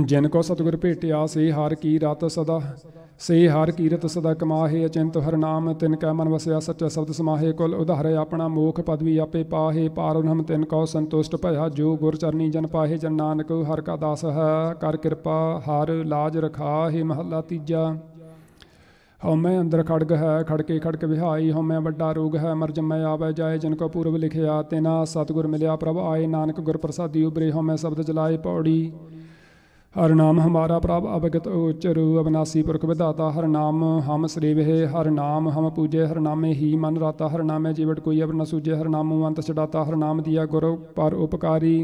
ਜਿਨ ਕੋ ਸਤਿਗੁਰ ਭੇਟਿਆ ਸੇ ਹਰ ਕੀ ਰਤ ਸਦਾ ਸੇ ਹਰ ਕੀਰਤ ਸਦਾ ਕਮਾਹੇ ਅਚਿੰਤ ਹਰ ਨਾਮ ਤਿਨ ਕੈ ਮਨ ਵਸਿਆ ਸੱਚਾ ਸ਼ਬਦ ਸਮਾਹੇ ਕੁਲ ਉਧਾਰੇ ਆਪਣਾ ਮੋਖ ਪਦਵੀ ਆਪੇ ਪਾਹੇ ਪਾਰਨਮ ਤਿਨ ਕਉ ਸੰਤੁਸ਼ਟ ਭਇਆ ਜੋ ਗੁਰ ਚਰਨੀ ਜਨ ਪਾਹੇ ਜਨ ਨਾਨਕ ਹਰ ਕਾ ਦਾਸ ਹੈ ਕਰ ਕਿਰਪਾ ਹਰ ਲਾਜ ਰਖਾਹੇ ਮਹੱਲਾ ਤੀਜਾ ਹਉ ਮੈਂ ਅੰਦਰ ਖੜਗ ਹੈ ਖੜਕੇ ਖੜਕ ਵਿਹਾਈ ਹਉ ਮੈਂ ਵੱਡਾ ਰੋਗ ਹੈ ਮਰ ਜਮੈ ਆਵੇ ਜਾਏ ਜਿਨ ਕੋ ਪੂਰਬ ਲਿਖਿਆ ਤੇਨਾ ਸਤਗੁਰ ਮਿਲਿਆ ਪ੍ਰਭ ਆਏ ਨਾਨਕ ਗੁਰ ਪ੍ਰਸਾਦੀ ਉਬਰੇ ਹਉ ਮੈਂ ਸ਼ਬਦ ਜਲਾਏ ਪੌੜੀ ਹਰ ਨਾਮ ਹਮਾਰਾ ਪ੍ਰਭ ਅਵਗਤ ਉਚਰ ਅਬਨਾਸੀ ਪੁਰਖ ਵਿਧਾਤਾ ਹਰ ਨਾਮ ਹਮ ਸ੍ਰੀਵਹਿ ਹਰ ਨਾਮ ਹਮ ਪੂਜੇ ਹਰ ਨਾਮੇ ਹੀ ਮਨ ਰਾਤਾ ਹਰ ਨਾਮੇ ਜੀਵਟ ਕੋਈ ਅਬ ਨਸੂਜੇ ਸੂਜੇ ਹਰ ਨਾਮੋ ਅੰਤ ਛਡਾਤਾ ਹਰ ਨਾਮ ਦੀਆ ਗੁਰੂ ਪਰ ਉਪਕਾਰੀ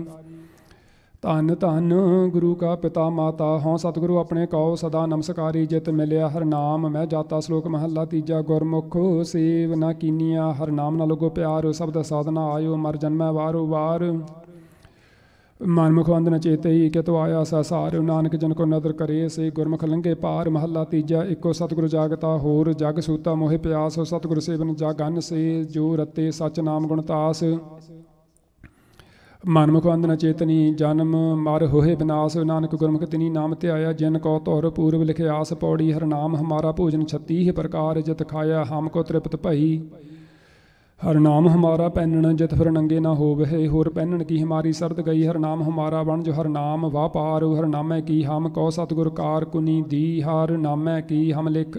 ਤਨ ਤਨ ਗੁਰੂ ਕਾ ਪਿਤਾ ਮਾਤਾ ਹਉ ਸਤਿਗੁਰੂ ਆਪਣੇ ਕਉ ਸਦਾ ਨਮਸਕਾਰੀ ਜਿਤ ਮਿਲਿਆ ਹਰ ਨਾਮ ਮੈਂ ਜਾਤਾ ਸ਼ਲੋਕ ਮਹੱਲਾ ਤੀਜਾ ਗੁਰਮੁਖ ਸੇਵ ਨਾ ਕੀਨੀਆ ਹਰ ਨਾਮ ਨਾਲ ਲੋਗੋ ਪਿਆਰ ਸਬਦ ਸਾਧਨਾ ਆਇਓ ਮਰ ਜਨਮੈ ਵਾਰੋ ਵਾਰ ਚੇਤੇ ਨਚੇਤਈ ਕਿਤੋ ਆਇਆ ਸਾ ਸਾਰਿਉ ਨਾਨਕ ਜਨ ਕੋ ਨਦਰ ਕਰੇ ਸੇ ਗੁਰਮਖ ਲੰਗੇ ਪਾਰ ਮਹੱਲਾ ਤੀਜਾ ਇੱਕੋ ਸਤਿਗੁਰ ਜਾਗਤਾ ਹੋਰ ਜਗ ਸੂਤਾ ਮੋਹਿ ਪਿਆਸ ਸਤਿਗੁਰ ਸੇਵਨ ਜਾਗਨ ਸੇ ਜੋ ਰਤੇ ਸਚ ਨਾਮ ਗੁਣ ਤਾਸ ਮਨਮੁਖ ਵੰਦਨ ਚੇਤਨੀ ਜਨਮ ਮਰ ਹੋਏ ਬਿਨਾਸ ਨਾਨਕ ਗੁਰਮੁਖ ਤਿਨੀ ਨਾਮ ਤੇ ਆਇਆ ਜਿਨ ਕੋ ਧੁਰ ਪੂਰਬ ਲਿਖਿਆਸ ਪੌੜੀ ਹਰ ਨਾਮ ਹਮਾਰਾ ਭੋਜਨ 36 ਪ੍ਰਕਾਰ ਜਿਤ ਖਾਇਆ ਹਮ ਕੋ ਤ੍ਰਿਪਤ ਭਈ ਹਰ ਨਾਮ ਹਮਾਰਾ ਪੈਨਣ ਜਿਤ ਫਿਰ ਨੰਗੇ ਨਾ ਹੋਵੇ ਹੋਰ ਪੈਨਣ ਕੀ ਹਮਾਰੀ ਸਰਦ ਗਈ ਹਰ ਨਾਮ ਹਮਾਰਾ ਬਣ ਜੋ ਹਰ ਨਾਮ ਵਾਪਾਰ ਹਰ ਨਾਮੈ ਕੀ ਹਮ ਕਉ ਸਤਗੁਰ ਕਾਰ ਕੁਨੀ ਦੀ ਹਰ ਨਾਮੈ ਕੀ ਹਮ ਲਿਖ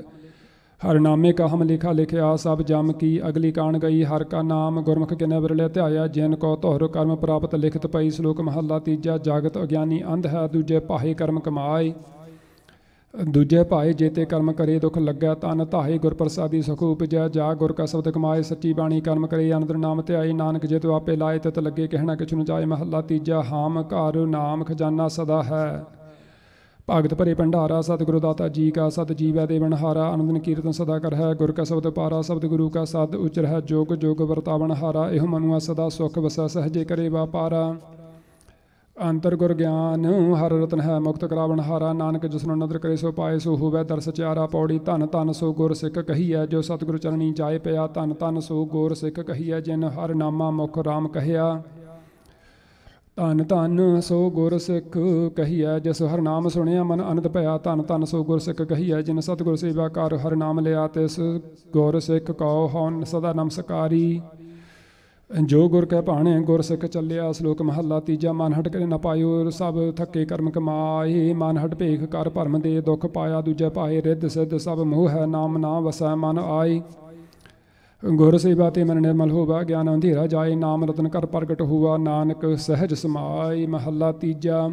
ਹਰ ਨਾਮੇ ਕਾ ਹਮ ਲਿਖਾ ਲਿਖਿਆ ਸਭ ਜਮ ਕੀ ਅਗਲੀ ਕਾਣ ਗਈ ਹਰ ਕਾ ਨਾਮ ਗੁਰਮੁਖ ਕਿਨੇ ਬਿਰਲੇ ਧਿਆਇਆ ਜਿਨ ਕੋ ਧੋਰ ਕਰਮ ਪ੍ਰਾਪਤ ਲਿਖਤ ਪਈ ਸ਼ਲੋਕ ਮਹੱਲਾ ਤੀਜਾ ਜਾਗਤ ਅਗਿਆਨੀ ਅੰਧ ਹੈ ਦੂਜੇ ਪਾਹੇ ਕਰਮ ਕਮਾਏ ਦੂਜੇ ਭਾਏ ਜੇਤੇ ਕਰਮ ਕਰੇ ਦੁਖ ਲੱਗੈ ਤਨ ਧਾਏ ਗੁਰ ਪ੍ਰਸਾਦੀ ਸੁਖ ਉਪਜੈ ਜਾ ਗੁਰ ਕਾ ਸ਼ਬਦ ਕਮਾਏ ਸੱਚੀ ਬਾਣੀ ਕਰਮ ਕਰੇ ਅਨੰਦ ਨਾਮ ਤੇ ਆਈ ਨਾਨਕ ਜੇ ਤੋ ਆਪੇ ਲਾਏ ਤਤ ਲੱਗੇ ਕਹਿਣਾ ਕਿਛੁ ਨ ਜਾਏ ਮਹੱਲਾ ਤੀਜਾ ਹਾਮ ਘਰ ਨਾਮ ਖਜ਼ਾਨਾ ਸਦਾ ਹੈ ਭਗਤ ਭਰੇ ਭੰਡਾਰਾ ਸਤਿਗੁਰੂ ਦਾਤਾ ਜੀ ਕਾ ਸਤ ਜੀਵੈ ਦੇ ਬਨਹਾਰਾ ਆਨੰਦਨ ਕੀਰਤਨ ਸਦਾ ਕਰ ਹੈ ਗੁਰ ਕਾ ਸ਼ਬਦ ਪਾਰਾ ਸਬਦ ਗੁਰੂ ਕਾ ਸਾਧ ਉਚਰ ਹੈ ਜੋਗ ਜੋਗ ਵਰਤਾਵਨ ਹਾਰਾ ਇਹ ਮਨੁਆ ਸਦਾ ਸੁਖ ਵਸੈ ਸਹਜੇ ਕਰੇ ਵਾਪਾਰਾ ਅੰਤਰ ਗੁਰ ਗਿਆਨ ਹਰ ਰਤਨ ਹੈ ਮੁਕਤ ਕਰਾਵਣ ਹਾਰਾ ਨਾਨਕ ਨੂੰ ਨਦਰ ਕਰੇ ਸੋ ਪਾਏ ਸੋ ਹੋਵੇ ਦਰਸ ਚਾਰਾ ਪੌੜੀ ਧਨ ਧਨ ਸੋ ਗੁਰ ਸਿੱਖ ਕਹੀਐ ਜੋ ਸਤਿਗੁਰ ਚਰਣੀ ਜਾਏ ਪਿਆ ਧਨ ਧਨ ਸੋ ਗੁਰ ਸਿੱਖ ਕਹੀਐ ਜਿਨ ਹਰ ਨਾਮਾ ਮੁਖ ਰਾਮ ਕਹਿਆ ਧਨ ਧਨ ਸੋ ਗੁਰ ਸਿੱਖ ਕਹੀਐ ਜਿਸ ਹਰ ਨਾਮ ਸੁਣਿਆ ਮਨ ਅਨੰਦ ਭਇਆ ਧਨ ਧਨ ਸੋ ਗੁਰ ਸਿੱਖ ਕਹੀਐ ਜਿਨ ਸਤਿਗੁਰ ਸੇਵਾ ਕਰ ਹਰ ਨਾਮ ਲਿਆ ਤਿਸ ਗੁਰ ਸਿੱਖ ਕਉ ਹਉ ਸਦਾ ਨਮਸਕਾਰੀ ਜੋ ਗੁਰ ਕੈ ਭਾਣੇ ਗੁਰ ਸਿੱਖ ਚੱਲਿਆ ਸ਼ਲੋਕ ਮਹੱਲਾ ਤੀਜਾ ਮਨ ਹਟ ਕਰੇ ਨਾ ਪਾਇਓ ਸਭ ਥੱਕੇ ਕਰਮ ਕਮਾਏ ਮਨ ਹਟ ਭੇਖ ਕਰ ਭਰਮ ਦੇ ਦੁਖ ਪਾਇਆ ਦੂਜੇ ਪਾਏ ਰਿੱਧ ਸਿੱਧ ਸਭ ਮੋਹ ਹੈ ਨਾਮ ਨਾ ਵਸੈ ਮਨ ਆਈ ਗੁਰ ਸੇਵਾ ਤੇ ਮਨ ਨਿਰਮਲ ਹੋਵਾ ਗਿਆਨ ਅੰਧੇਰਾ ਜਾਏ ਨਾਮ ਰਤਨ ਕਰ ਪ੍ਰਗਟ ਹੋਵਾ ਨਾਨਕ ਸਹਿਜ ਸਮਾਈ ਮਹੱਲਾ ਤੀਜਾ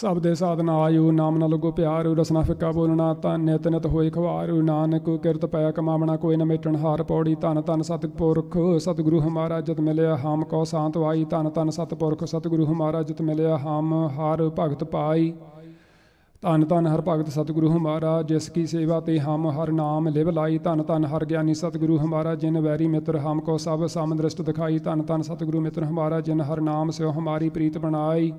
ਸਭ ਦੇ ਸਾਧਨਾ ਆਯੂ ਨਾਮ ਨਾਲ ਲਗੋ ਪਿਆਰ ਰਸਨਾ ਫਿੱਕਾ ਬੋਲਣਾ ਤਾਂ ਨਿਤ ਨਿਤ ਹੋਏ ਖਵਾਰੂ ਨਾਨਕ ਕਿਰਤ ਪੈ ਕਮਾਵਣਾ ਕੋਈ ਨ ਮੇਟਣ ਹਾਰ ਪੌੜੀ ਤਨ ਤਨ ਸਤਿਪੁਰਖ ਸਤਿਗੁਰੂ ਹਮਾਰਾ ਜਤ ਮਿਲਿਆ ਹਾਮ ਕੋ ਸਾਂਤ ਵਾਈ ਤਨ ਤਨ ਸਤਿਪੁਰਖ ਸਤਿਗੁਰੂ ਹਮਾਰਾ ਜਤ ਮਿਲਿਆ ਹਮ ਹਾਰ ਭਗਤ ਪਾਈ ਤਨ ਤਨ ਹਰ ਭਗਤ ਸਤਿਗੁਰੂ ਹਮਾਰਾ ਜਿਸ ਕੀ ਸੇਵਾ ਤੇ ਹਮ ਹਰ ਨਾਮ ਲਿਵ ਲਾਈ ਤਨ ਤਨ ਹਰ ਗਿਆਨੀ ਸਤਿਗੁਰੂ ਹਮਾਰਾ ਜਿਨ ਵੈਰੀ ਮਿੱਤਰ ਹਮ ਕੋ ਸਭ ਦ੍ਰਿਸ਼ਟ ਦਿਖਾਈ ਤਨ ਤਨ ਸਤਿਗੁਰੂ ਮਿੱਤਰ ਹਮਾਰਾ ਜਿਨ ਹਰ ਨਾਮ ਸਿਓ ਹਮਾਰੀ ਪ੍ਰੀਤ ਬਣਾਈ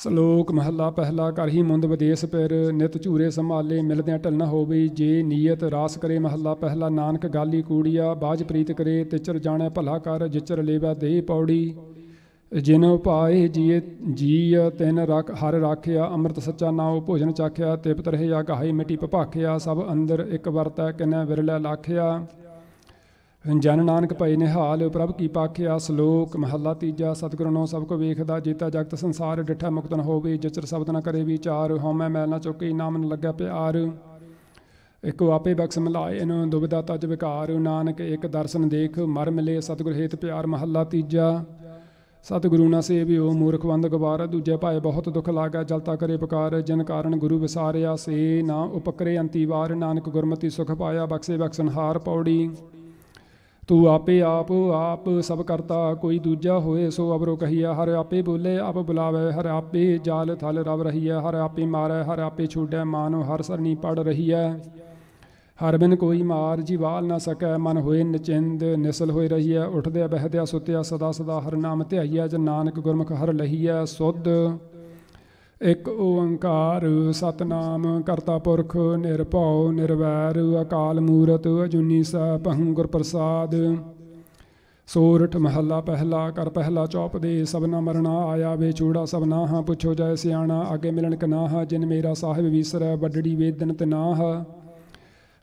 ਸ਼ਲੋਕ ਮਹੱਲਾ ਪਹਿਲਾ ਕਰ ਹੀ ਮੁੰਦ ਵਿਦੇਸ ਪਰ ਨਿਤ ਝੂਰੇ ਸੰਭਾਲੇ ਮਿਲਦਿਆਂ ਨਾ ਹੋਵੇ ਜੇ ਨੀਅਤ ਰਾਸ ਕਰੇ ਮਹੱਲਾ ਪਹਿਲਾ ਨਾਨਕ ਗਾਲੀ ਕੂੜੀਆ ਬਾਜ ਪ੍ਰੀਤ ਕਰੇ ਤਿਚਰ ਜਾਣੇ ਭਲਾ ਕਰ ਜਿਚਰ ਲੇਵਾ ਦੇ ਪੌੜੀ ਜਿਨ ਉਪਾਏ ਜੀਏ ਜੀ ਤਿਨ ਰਖ ਹਰ ਰਾਖਿਆ ਅੰਮ੍ਰਿਤ ਸੱਚਾ ਨਾਉ ਭੋਜਨ ਚਾਖਿਆ ਤਿਪਤ ਰਹਿਆ ਕਹਾਈ ਮਿੱਟੀ ਭਪਾਖਿਆ ਸਭ ਅੰਦਰ ਇੱਕ ਵਰਤਾ ਕਿਨੈ ਵਿਰਲਾ ਲਾਖਿਆ ਜਨ ਨਾਨਕ ਭਈ ਨਿਹਾਲ ਪ੍ਰਭ ਕੀ ਪਾਖਿਆ ਸ਼ਲੋਕ ਮਹੱਲਾ ਤੀਜਾ ਸਤਿਗੁਰੂ ਨੂੰ ਸਭ ਕੋ ਵੇਖਦਾ ਜੀਤਾ ਜਗਤ ਸੰਸਾਰ ਡਿਠਾ ਮੁਕਤ ਨ ਹੋਵੇ ਜਚਰ ਸ਼ਬਦ ਨ ਕਰੇ ਵਿਚਾਰ ਹਉਮੈ ਮੈਲ ਨ ਚੁੱਕੀ ਨਾਮ ਨ ਲੱਗਿਆ ਪਿਆਰ ਇੱਕ ਆਪੇ ਬਖਸ ਮਿਲਾਏ ਇਹਨੂੰ ਦੁਬਿਦਾ ਤਜ ਵਿਕਾਰ ਨਾਨਕ ਇੱਕ ਦਰਸ਼ਨ ਦੇਖ ਮਰ ਮਿਲੇ ਸਤਿਗੁਰ ਹੇਤ ਪਿਆਰ ਮਹੱਲਾ ਤੀਜਾ ਸਤਿਗੁਰੂ ਨਾ ਸੇਵਿਓ ਵੰਦ ਗਵਾਰ ਦੂਜੇ ਭਾਏ ਬਹੁਤ ਦੁੱਖ ਲਾਗਾ ਜਲਤਾ ਕਰੇ ਪੁਕਾਰ ਜਿਨ ਕਾਰਨ ਗੁਰੂ ਵਿਸਾਰਿਆ ਸੇ ਨਾ ਉਪਕਰੇ ਅੰਤੀ ਵਾਰ ਨਾਨਕ ਗੁਰਮਤੀ ਸੁਖ ਪਾਇਆ ਬਖਸੇ ਬਖਸਨਹਾਰ ਪੌੜੀ ਤੂੰ ਆਪੇ ਆਪ ਆਪ ਸਭ ਕਰਤਾ ਕੋਈ ਦੂਜਾ ਹੋਏ ਸੋ ਅਬਰੋ ਕਹੀਆ ਹਰ ਆਪੇ ਬੋਲੇ ਆਪ ਬੁਲਾਵੇ ਹਰ ਆਪੇ ਜਾਲ ਥਲ ਰਵ ਰਹੀਐ ਹਰ ਆਪੇ ਮਾਰੈ ਹਰ ਆਪੇ ਛੋਡੇ ਮਾਨੋ ਹਰ ਸਰਨੀ ਪੜ ਰਹੀਐ ਹਰ ਬਿਨ ਕੋਈ ਮਾਰ ਜੀਵਾਲ ਨਾ ਸਕੈ ਮਨ ਹੋਏ ਨਚਿੰਦ ਨਿਸਲ ਹੋਏ ਰਹੀਐ ਉਠਦੇ ਬਹਿਦੇ ਸੁਤਿਆ ਸਦਾ ਸਦਾ ਹਰ ਨਾਮ ਧਿਆਈਐ ਜਨ ਨਾਨਕ ਗੁਰਮੁਖ ਹਰ ਲਹੀਐ ਸੁਧ ਇਕ ਓੰਕਾਰ ਸਤਨਾਮ ਕਰਤਾ ਪੁਰਖ ਨਿਰਭਉ ਨਿਰਵੈਰ ਅਕਾਲ ਮੂਰਤ ਅਜੂਨੀ ਸਭੰ ਗੁਰ ਪ੍ਰਸਾਦ ਸੋਰਠ ਮਹੱਲਾ ਪਹਿਲਾ ਕਰ ਪਹਿਲਾ ਚੌਪ ਦੇ ਸਭਨਾ ਮਰਣਾ ਆਇਆ ਵੇ ਚੂੜਾ ਸਭਨਾ ਹਾਂ ਪੁੱਛੋ ਜੈ ਸਿਆਣਾ ਅੱਗੇ ਮਿਲਣ ਕਨਾਹ ਜਿਨ ਮੇਰਾ ਸਾਹਿਬ ਵੀਸਰ ਵੱਡੜੀ ਵੇਦਨ ਤਨਾਹ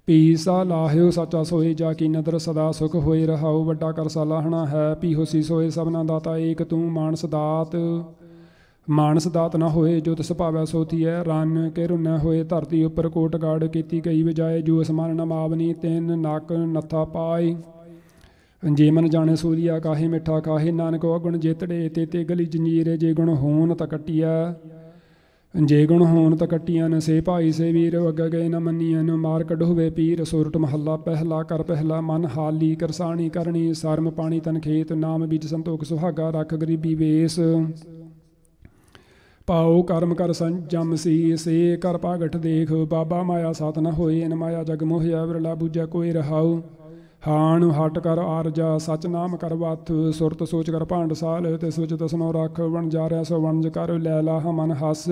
ਪੀਸਾ ਲਾਹਿਓ ਸੱਚਾ ਸੋਏ ਜਾ ਕੀ ਨਦਰ ਸਦਾ ਸੁਖ ਹੋਏ ਰਹਾਉ ਵੱਡਾ ਕਰ ਸਲਾਹਣਾ ਹੈ ਪੀਹੋ ਸੀ ਸੋਏ ਸਭਨਾ ਦਾਤਾ ਏਕ ਤੂੰ ਮਾਨਸ ਦਾਤ ਮਾਨਸ ਦਾਤ ਨਾ ਹੋਏ ਜੋ ਤਿਸ ਭਾਵੈ ਸੋਤੀ ਹੈ ਰਨ ਕੇ ਰੁਨੈ ਹੋਏ ਧਰਤੀ ਉੱਪਰ ਕੋਟ ਗਾੜ ਕੀਤੀ ਗਈ ਵਜਾਏ ਜੋ ਅਸਮਾਨ ਨਾ ਮਾਵਨੀ ਤਿੰਨ ਨਕ ਨਥਾ ਪਾਈ ਜੇ ਮਨ ਜਾਣੇ ਸੂਰੀਆ ਕਾਹੇ ਮਿੱਠਾ ਕਾਹੇ ਨਾਨਕ ਉਹ ਗੁਣ ਜੇਤੜੇ ਤੇ ਤੇ ਗਲੀ ਜੰਜੀਰੇ ਜੇ ਗੁਣ ਹੋਣ ਤਾਂ ਕਟਿਆ ਜੇ ਗੁਣ ਹੋਣ ਤਾਂ ਕਟੀਆਂ ਨ ਸੇ ਭਾਈ ਸੇ ਵੀਰ ਅੱਗੇ ਗਏ ਨ ਮੰਨੀਆਂ ਨ ਮਾਰ ਕਢ ਹੋਵੇ ਪੀਰ ਸੁਰਟ ਮਹੱਲਾ ਪਹਿਲਾ ਕਰ ਪਹਿਲਾ ਮਨ ਹਾਲੀ ਕਰਸਾਣੀ ਕਰਨੀ ਸਰਮ ਪਾਣੀ ਤਨ ਖੇਤ ਨਾਮ ਵਿੱਚ ਸੰਤੋਖ ਸੁਹਾਗਾ ਰੱਖ ਗਰੀਬੀ ਵੇਸ ਪਾਉ ਕਰਮ ਕਰ ਸੰਜਮ ਸੀ ਸੇ ਕਰ ਪਾਗਟ ਦੇਖ ਬਾਬਾ ਮਾਇਆ ਸਾਤ ਨ ਹੋਏ ਇਨ ਮਾਇਆ ਜਗ ਮੋਹਿਆ ਵਿਰਲਾ ਬੂਜਾ ਕੋਈ ਰਹਾਉ ਹਾਣ ਹਟ ਕਰ ਆਰਜਾ ਸਚ ਨਾਮ ਕਰ ਵਾਥ ਸੁਰਤ ਸੋਚ ਕਰ ਸਾਲ ਤਿਸ ਵਿੱਚ ਤਸਨੋ ਰੱਖ ਵਣ ਜਾ ਰਿਆ ਸੋ ਵਣਜ ਕਰ ਲੈ ਲਾ ਮਨ ਹਸ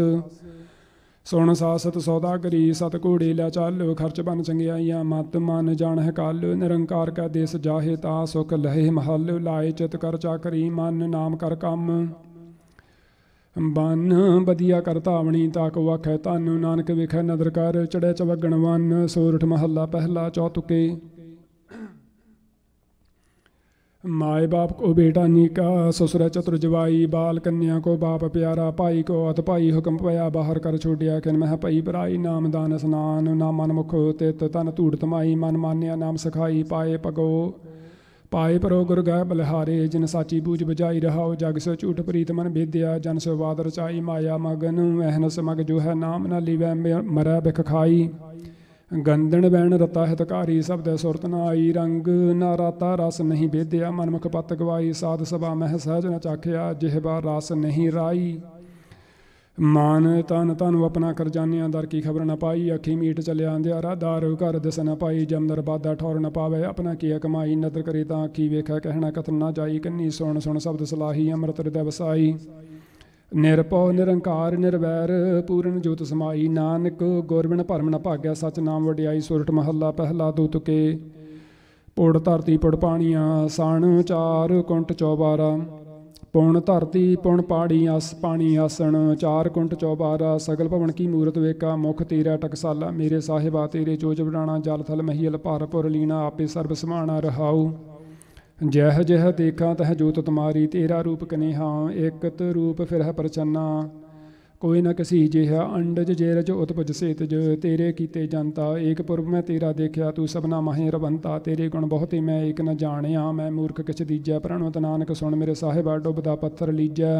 ਸੁਣ ਸਾਸਤ ਸੌਦਾ ਕਰੀ ਸਤ ਕੋੜੀ ਲੈ ਚੱਲ ਖਰਚ ਬਨ ਚੰਗਿਆਈਆਂ ਮਤ ਮਨ ਜਾਣ ਹੈ ਕਾਲ ਨਿਰੰਕਾਰ ਕਾ ਦੇਸ ਜਾਹੇ ਤਾ ਸੁਖ ਲਹੇ ਮਹਲ ਲਾਏ ਚਿਤ ਕਰ ਚਾਕਰੀ ਮਨ ਨਾਮ ਕਰ ਕੰਮ ਬੰਨ ਬਧਿਆ ਕਰਤਾ ਆਵਣੀ ਤਾਕ ਵਖੈ ਤਨ ਨਾਨਕ ਵਿਖੈ ਨਦਰ ਕਰ ਚੜੈ ਚਵਗਣ ਵਨ ਸੋਰਠ ਮਹੱਲਾ ਪਹਿਲਾ ਚੌਤੁਕੇ ਮਾਏ ਬਾਪ ਕੋ ਬੇਟਾ ਨੀ ਕਾ ਸਸੁਰੇ ਚਤੁਰ ਜਵਾਈ ਬਾਲ ਕੰਨਿਆ ਕੋ ਬਾਪ ਪਿਆਰਾ ਭਾਈ ਕੋ ਅਤ ਭਾਈ ਹੁਕਮ ਪਿਆ ਬਾਹਰ ਕਰ ਛੋਡਿਆ ਕਿਨ ਮਹਿ ਭਈ ਬਰਾਈ ਨਾਮ ਦਾਨ ਸਨਾਨ ਨਾ ਮਨ ਮੁਖ ਤੇ ਤਨ ਧੂੜ ਤਮਾਈ ਮਨ ਮਾਨਿਆ ਨਾਮ ਸਖਾਈ ਪਾਏ ਪਗੋ ਪਾਏ ਪਰੋ ਗੁਰ ਗਾਇ ਬਲਿਹਾਰੇ ਜਿਨ ਸਾਚੀ ਬੂਝ ਬਜਾਈ ਰਹਾਉ ਜਗ ਸੋ ਝੂਠ ਪ੍ਰੀਤ ਮਨ ਵਿਦਿਆ ਜਨ ਸੋ ਬਾਦ ਰਚਾਈ ਮਾਇਆ ਮਗਨ ਮਹਿਨ ਸਮਗ ਜੋ ਹੈ ਨਾਮ ਨਾ ਲੀਵੈ ਮਰੈ ਬਿਖ ਖਾਈ ਗੰਦਣ ਬੈਣ ਰਤਾ ਹਿਤਕਾਰੀ ਸਬਦ ਸੁਰਤ ਨਾ ਆਈ ਰੰਗ ਨਾ ਰਾਤਾ ਰਸ ਨਹੀਂ ਵਿਦਿਆ ਮਨ ਪਤ ਗਵਾਈ ਸਾਧ ਸਭਾ ਮਹਿ ਸਹਜ ਨ ਚਾਖਿਆ ਜਿਹਵਾ ਰਸ ਨਹੀਂ ਰਾਈ ਮਾਨ ਤਨ ਤਨ ਆਪਣਾ ਕਰ ਜਾਣਿਆ ਦਰ ਕੀ ਖਬਰ ਨਾ ਪਾਈ ਅੱਖੀ ਮੀਟ ਚਲਿਆ ਅੰਧਿਆਰਾ ਦਾਰ ਘਰ ਦਸ ਨਾ ਪਾਈ ਜਮ ਬਾਦਾ ਠੌਰ ਨਾ ਪਾਵੇ ਆਪਣਾ ਕੀ ਕਮਾਈ ਨਦਰ ਕਰੇ ਤਾਂ ਕੀ ਵੇਖਾ ਕਹਿਣਾ ਕਥਨ ਨਾ ਜਾਈ ਕੰਨੀ ਸੁਣ ਸੁਣ ਸ਼ਬਦ ਸਲਾਹੀ ਅੰਮ੍ਰਿਤ ਰਿਦੈ ਵਸਾਈ ਨਿਰਪਉ ਨਿਰੰਕਾਰ ਨਿਰਵੈਰ ਪੂਰਨ ਜੋਤ ਸਮਾਈ ਨਾਨਕ ਗੁਰਬਿਨ ਭਰਮ ਨ ਭਾਗਿਆ ਸਚ ਨਾਮ ਵਡਿਆਈ ਸੁਰਟ ਮਹੱਲਾ ਪਹਿਲਾ ਕੇ ਪੁੜ ਧਰਤੀ ਪੁੜ ਪਾਣੀਆਂ ਸਣ ਚਾਰ ਕੁੰਟ ਚੌਬਾਰਾ ਪੁਣ ਧਰਤੀ ਪੁਣ ਪਾੜੀ ਆਸ ਪਾਣੀ ਆਸਣ ਚਾਰ ਕੁੰਟ ਚੌਬਾਰਾ ਸਗਲ ਭਵਨ ਕੀ ਮੂਰਤ ਵੇਖਾ ਮੁਖ ਤੇਰਾ ਟਕਸਾਲਾ ਮੇਰੇ ਸਾਹਿਬਾ ਤੇਰੇ ਚੋਜ ਬਣਾਣਾ ਜਲ ਥਲ ਮਹੀਲ ਭਾਰਪੁਰ ਲੀਣਾ ਆਪੇ ਸਰਬ ਸਮਾਣਾ ਰਹਾਉ ਜਹ ਜਹ ਦੇਖਾਂ ਤਹ ਜੋਤ ਤੁਮਾਰੀ ਤੇਰਾ ਰੂਪ ਕਨੇਹਾ ਇਕਤ ਰੂਪ ਫਿਰਹ ਪਰਚੰਨਾ ਕੋਈ ਨਾ कसी ਜਿਹਾ ਅੰਡਜ ਜੇਰਜ ਉਤਪਜ ਸੇਤ ज ਤੇਰੇ ਕੀਤੇ ਜਨਤਾ ਏਕ ਪੁਰਬ ਮੈਂ ਤੇਰਾ ਦੇਖਿਆ ਤੂੰ ਸਭਨਾ ਮਹੇ ਰਵੰਤਾ ਤੇਰੇ ਗੁਣ ਬਹੁਤੇ ਮੈਂ ਏਕ ਨ ਜਾਣਿਆ ਮੈਂ ਮੂਰਖ ਕਿਛ ਦੀਜੈ ਪ੍ਰਣਵਤ ਨਾਨਕ ਸੁਣ ਮੇਰੇ ਸਾਹਿਬਾ ਡੁੱਬਦਾ ਪੱਥਰ ਲੀਜੈ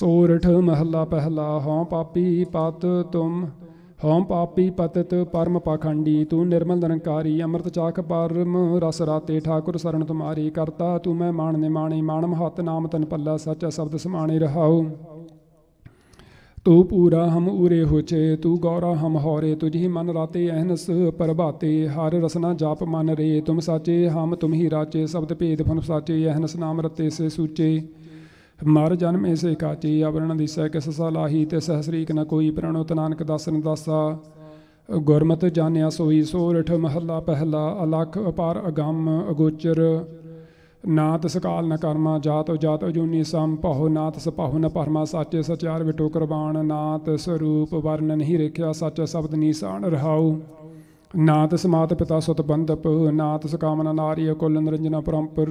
ਸੋਰਠ ਮਹੱਲਾ ਪਹਿਲਾ ਹਉ ਪਾਪੀ ਪਤ ਤੁਮ ਹਉ ਪਾਪੀ ਪਤਤ ਪਰਮ ਪਾਖੰਡੀ ਤੂੰ ਨਿਰਮਲ ਨਿਰੰਕਾਰੀ ਅੰਮ੍ਰਿਤ ਚਾਖ ਪਰਮ ਰਸ ਰਾਤੇ ਠਾਕੁਰ ਸਰਣ ਤੁਮਾਰੀ ਕਰਤਾ ਤੂੰ ਮੈਂ ਮਾਣ ਨਿਮਾਣੀ ਮਾਣ ਮਹਤ ਨਾਮ ਤਨ ਪੱਲਾ ਸੱਚਾ ਸ਼ਬਦ ਸਮਾਣੇ ਰਹਾਉ ਤੂ ਪੂਰਾ ਹਮ ਉਰੇ ਹੋਚੇ ਤੂ ਗੌਰਾ ਹਮ ਹੋਰੇ ਤੁਝੀ ਮਨ ਰਾਤੇ ਅਹਨਸ ਪਰਭਾਤੇ ਹਰ ਰਸਨਾ ਜਾਪ ਮਨ ਰੇ ਤੁਮ ਸਾਚੇ ਹਮ ਤੁਮ ਹੀ ਰਾਚੇ ਸ਼ਬਦ ਭੇਦ ਫਨ ਸਾਚੇ ਅਹਨਸ ਨਾਮ ਰਤੇ ਸੇ ਸੂਚੇ ਮਰ ਜਨਮ ਇਸੇ ਕਾਚੀ ਆਵਰਣ ਦਿਸੈ ਕਿਸ ਸਲਾਹੀ ਤੇ ਸਹਸਰੀਕ ਨ ਕੋਈ ਪ੍ਰਣੋਤ ਨਾਨਕ ਦਸਨ ਦਾਸਾ ਗੁਰਮਤਿ ਜਾਣਿਆ ਸੋਈ ਸੋਰਠ ਮਹੱਲਾ ਪਹਿਲਾ ਅਲਖ ਅਪਾਰ ਅਗੰਮ ਅਗੋਚਰ ਨਾਤ ਸਕਾਲ ਨ ਕਰਮਾ ਜਾਤੋ ਜਾਤੋ ਜੁਨੀ ਸੰ ਭਉ ਨਾਤ ਸਪਹੁ ਨ ਪਰਮਾ ਸਾਚੇ ਸਚਾਰ ਵਿਟੋ ਕੁਰਬਾਨ ਨਾਤ ਸਰੂਪ ਵਰਨ ਨਹੀਂ ਰੇਖਿਆ ਸੱਚ ਸ਼ਬਦ ਨੀਸਾਨ ਰਹਾਉ ਨਾਤ ਸਮਾਤ ਪਿਤਾ ਸੁਤ ਬੰਧਪ ਨਾਤ ਕਾਮਨਾ ਨਾਰੀ ਅਕੁਲ ਨਿਰੰਜਨ ਪਰੰਪਰ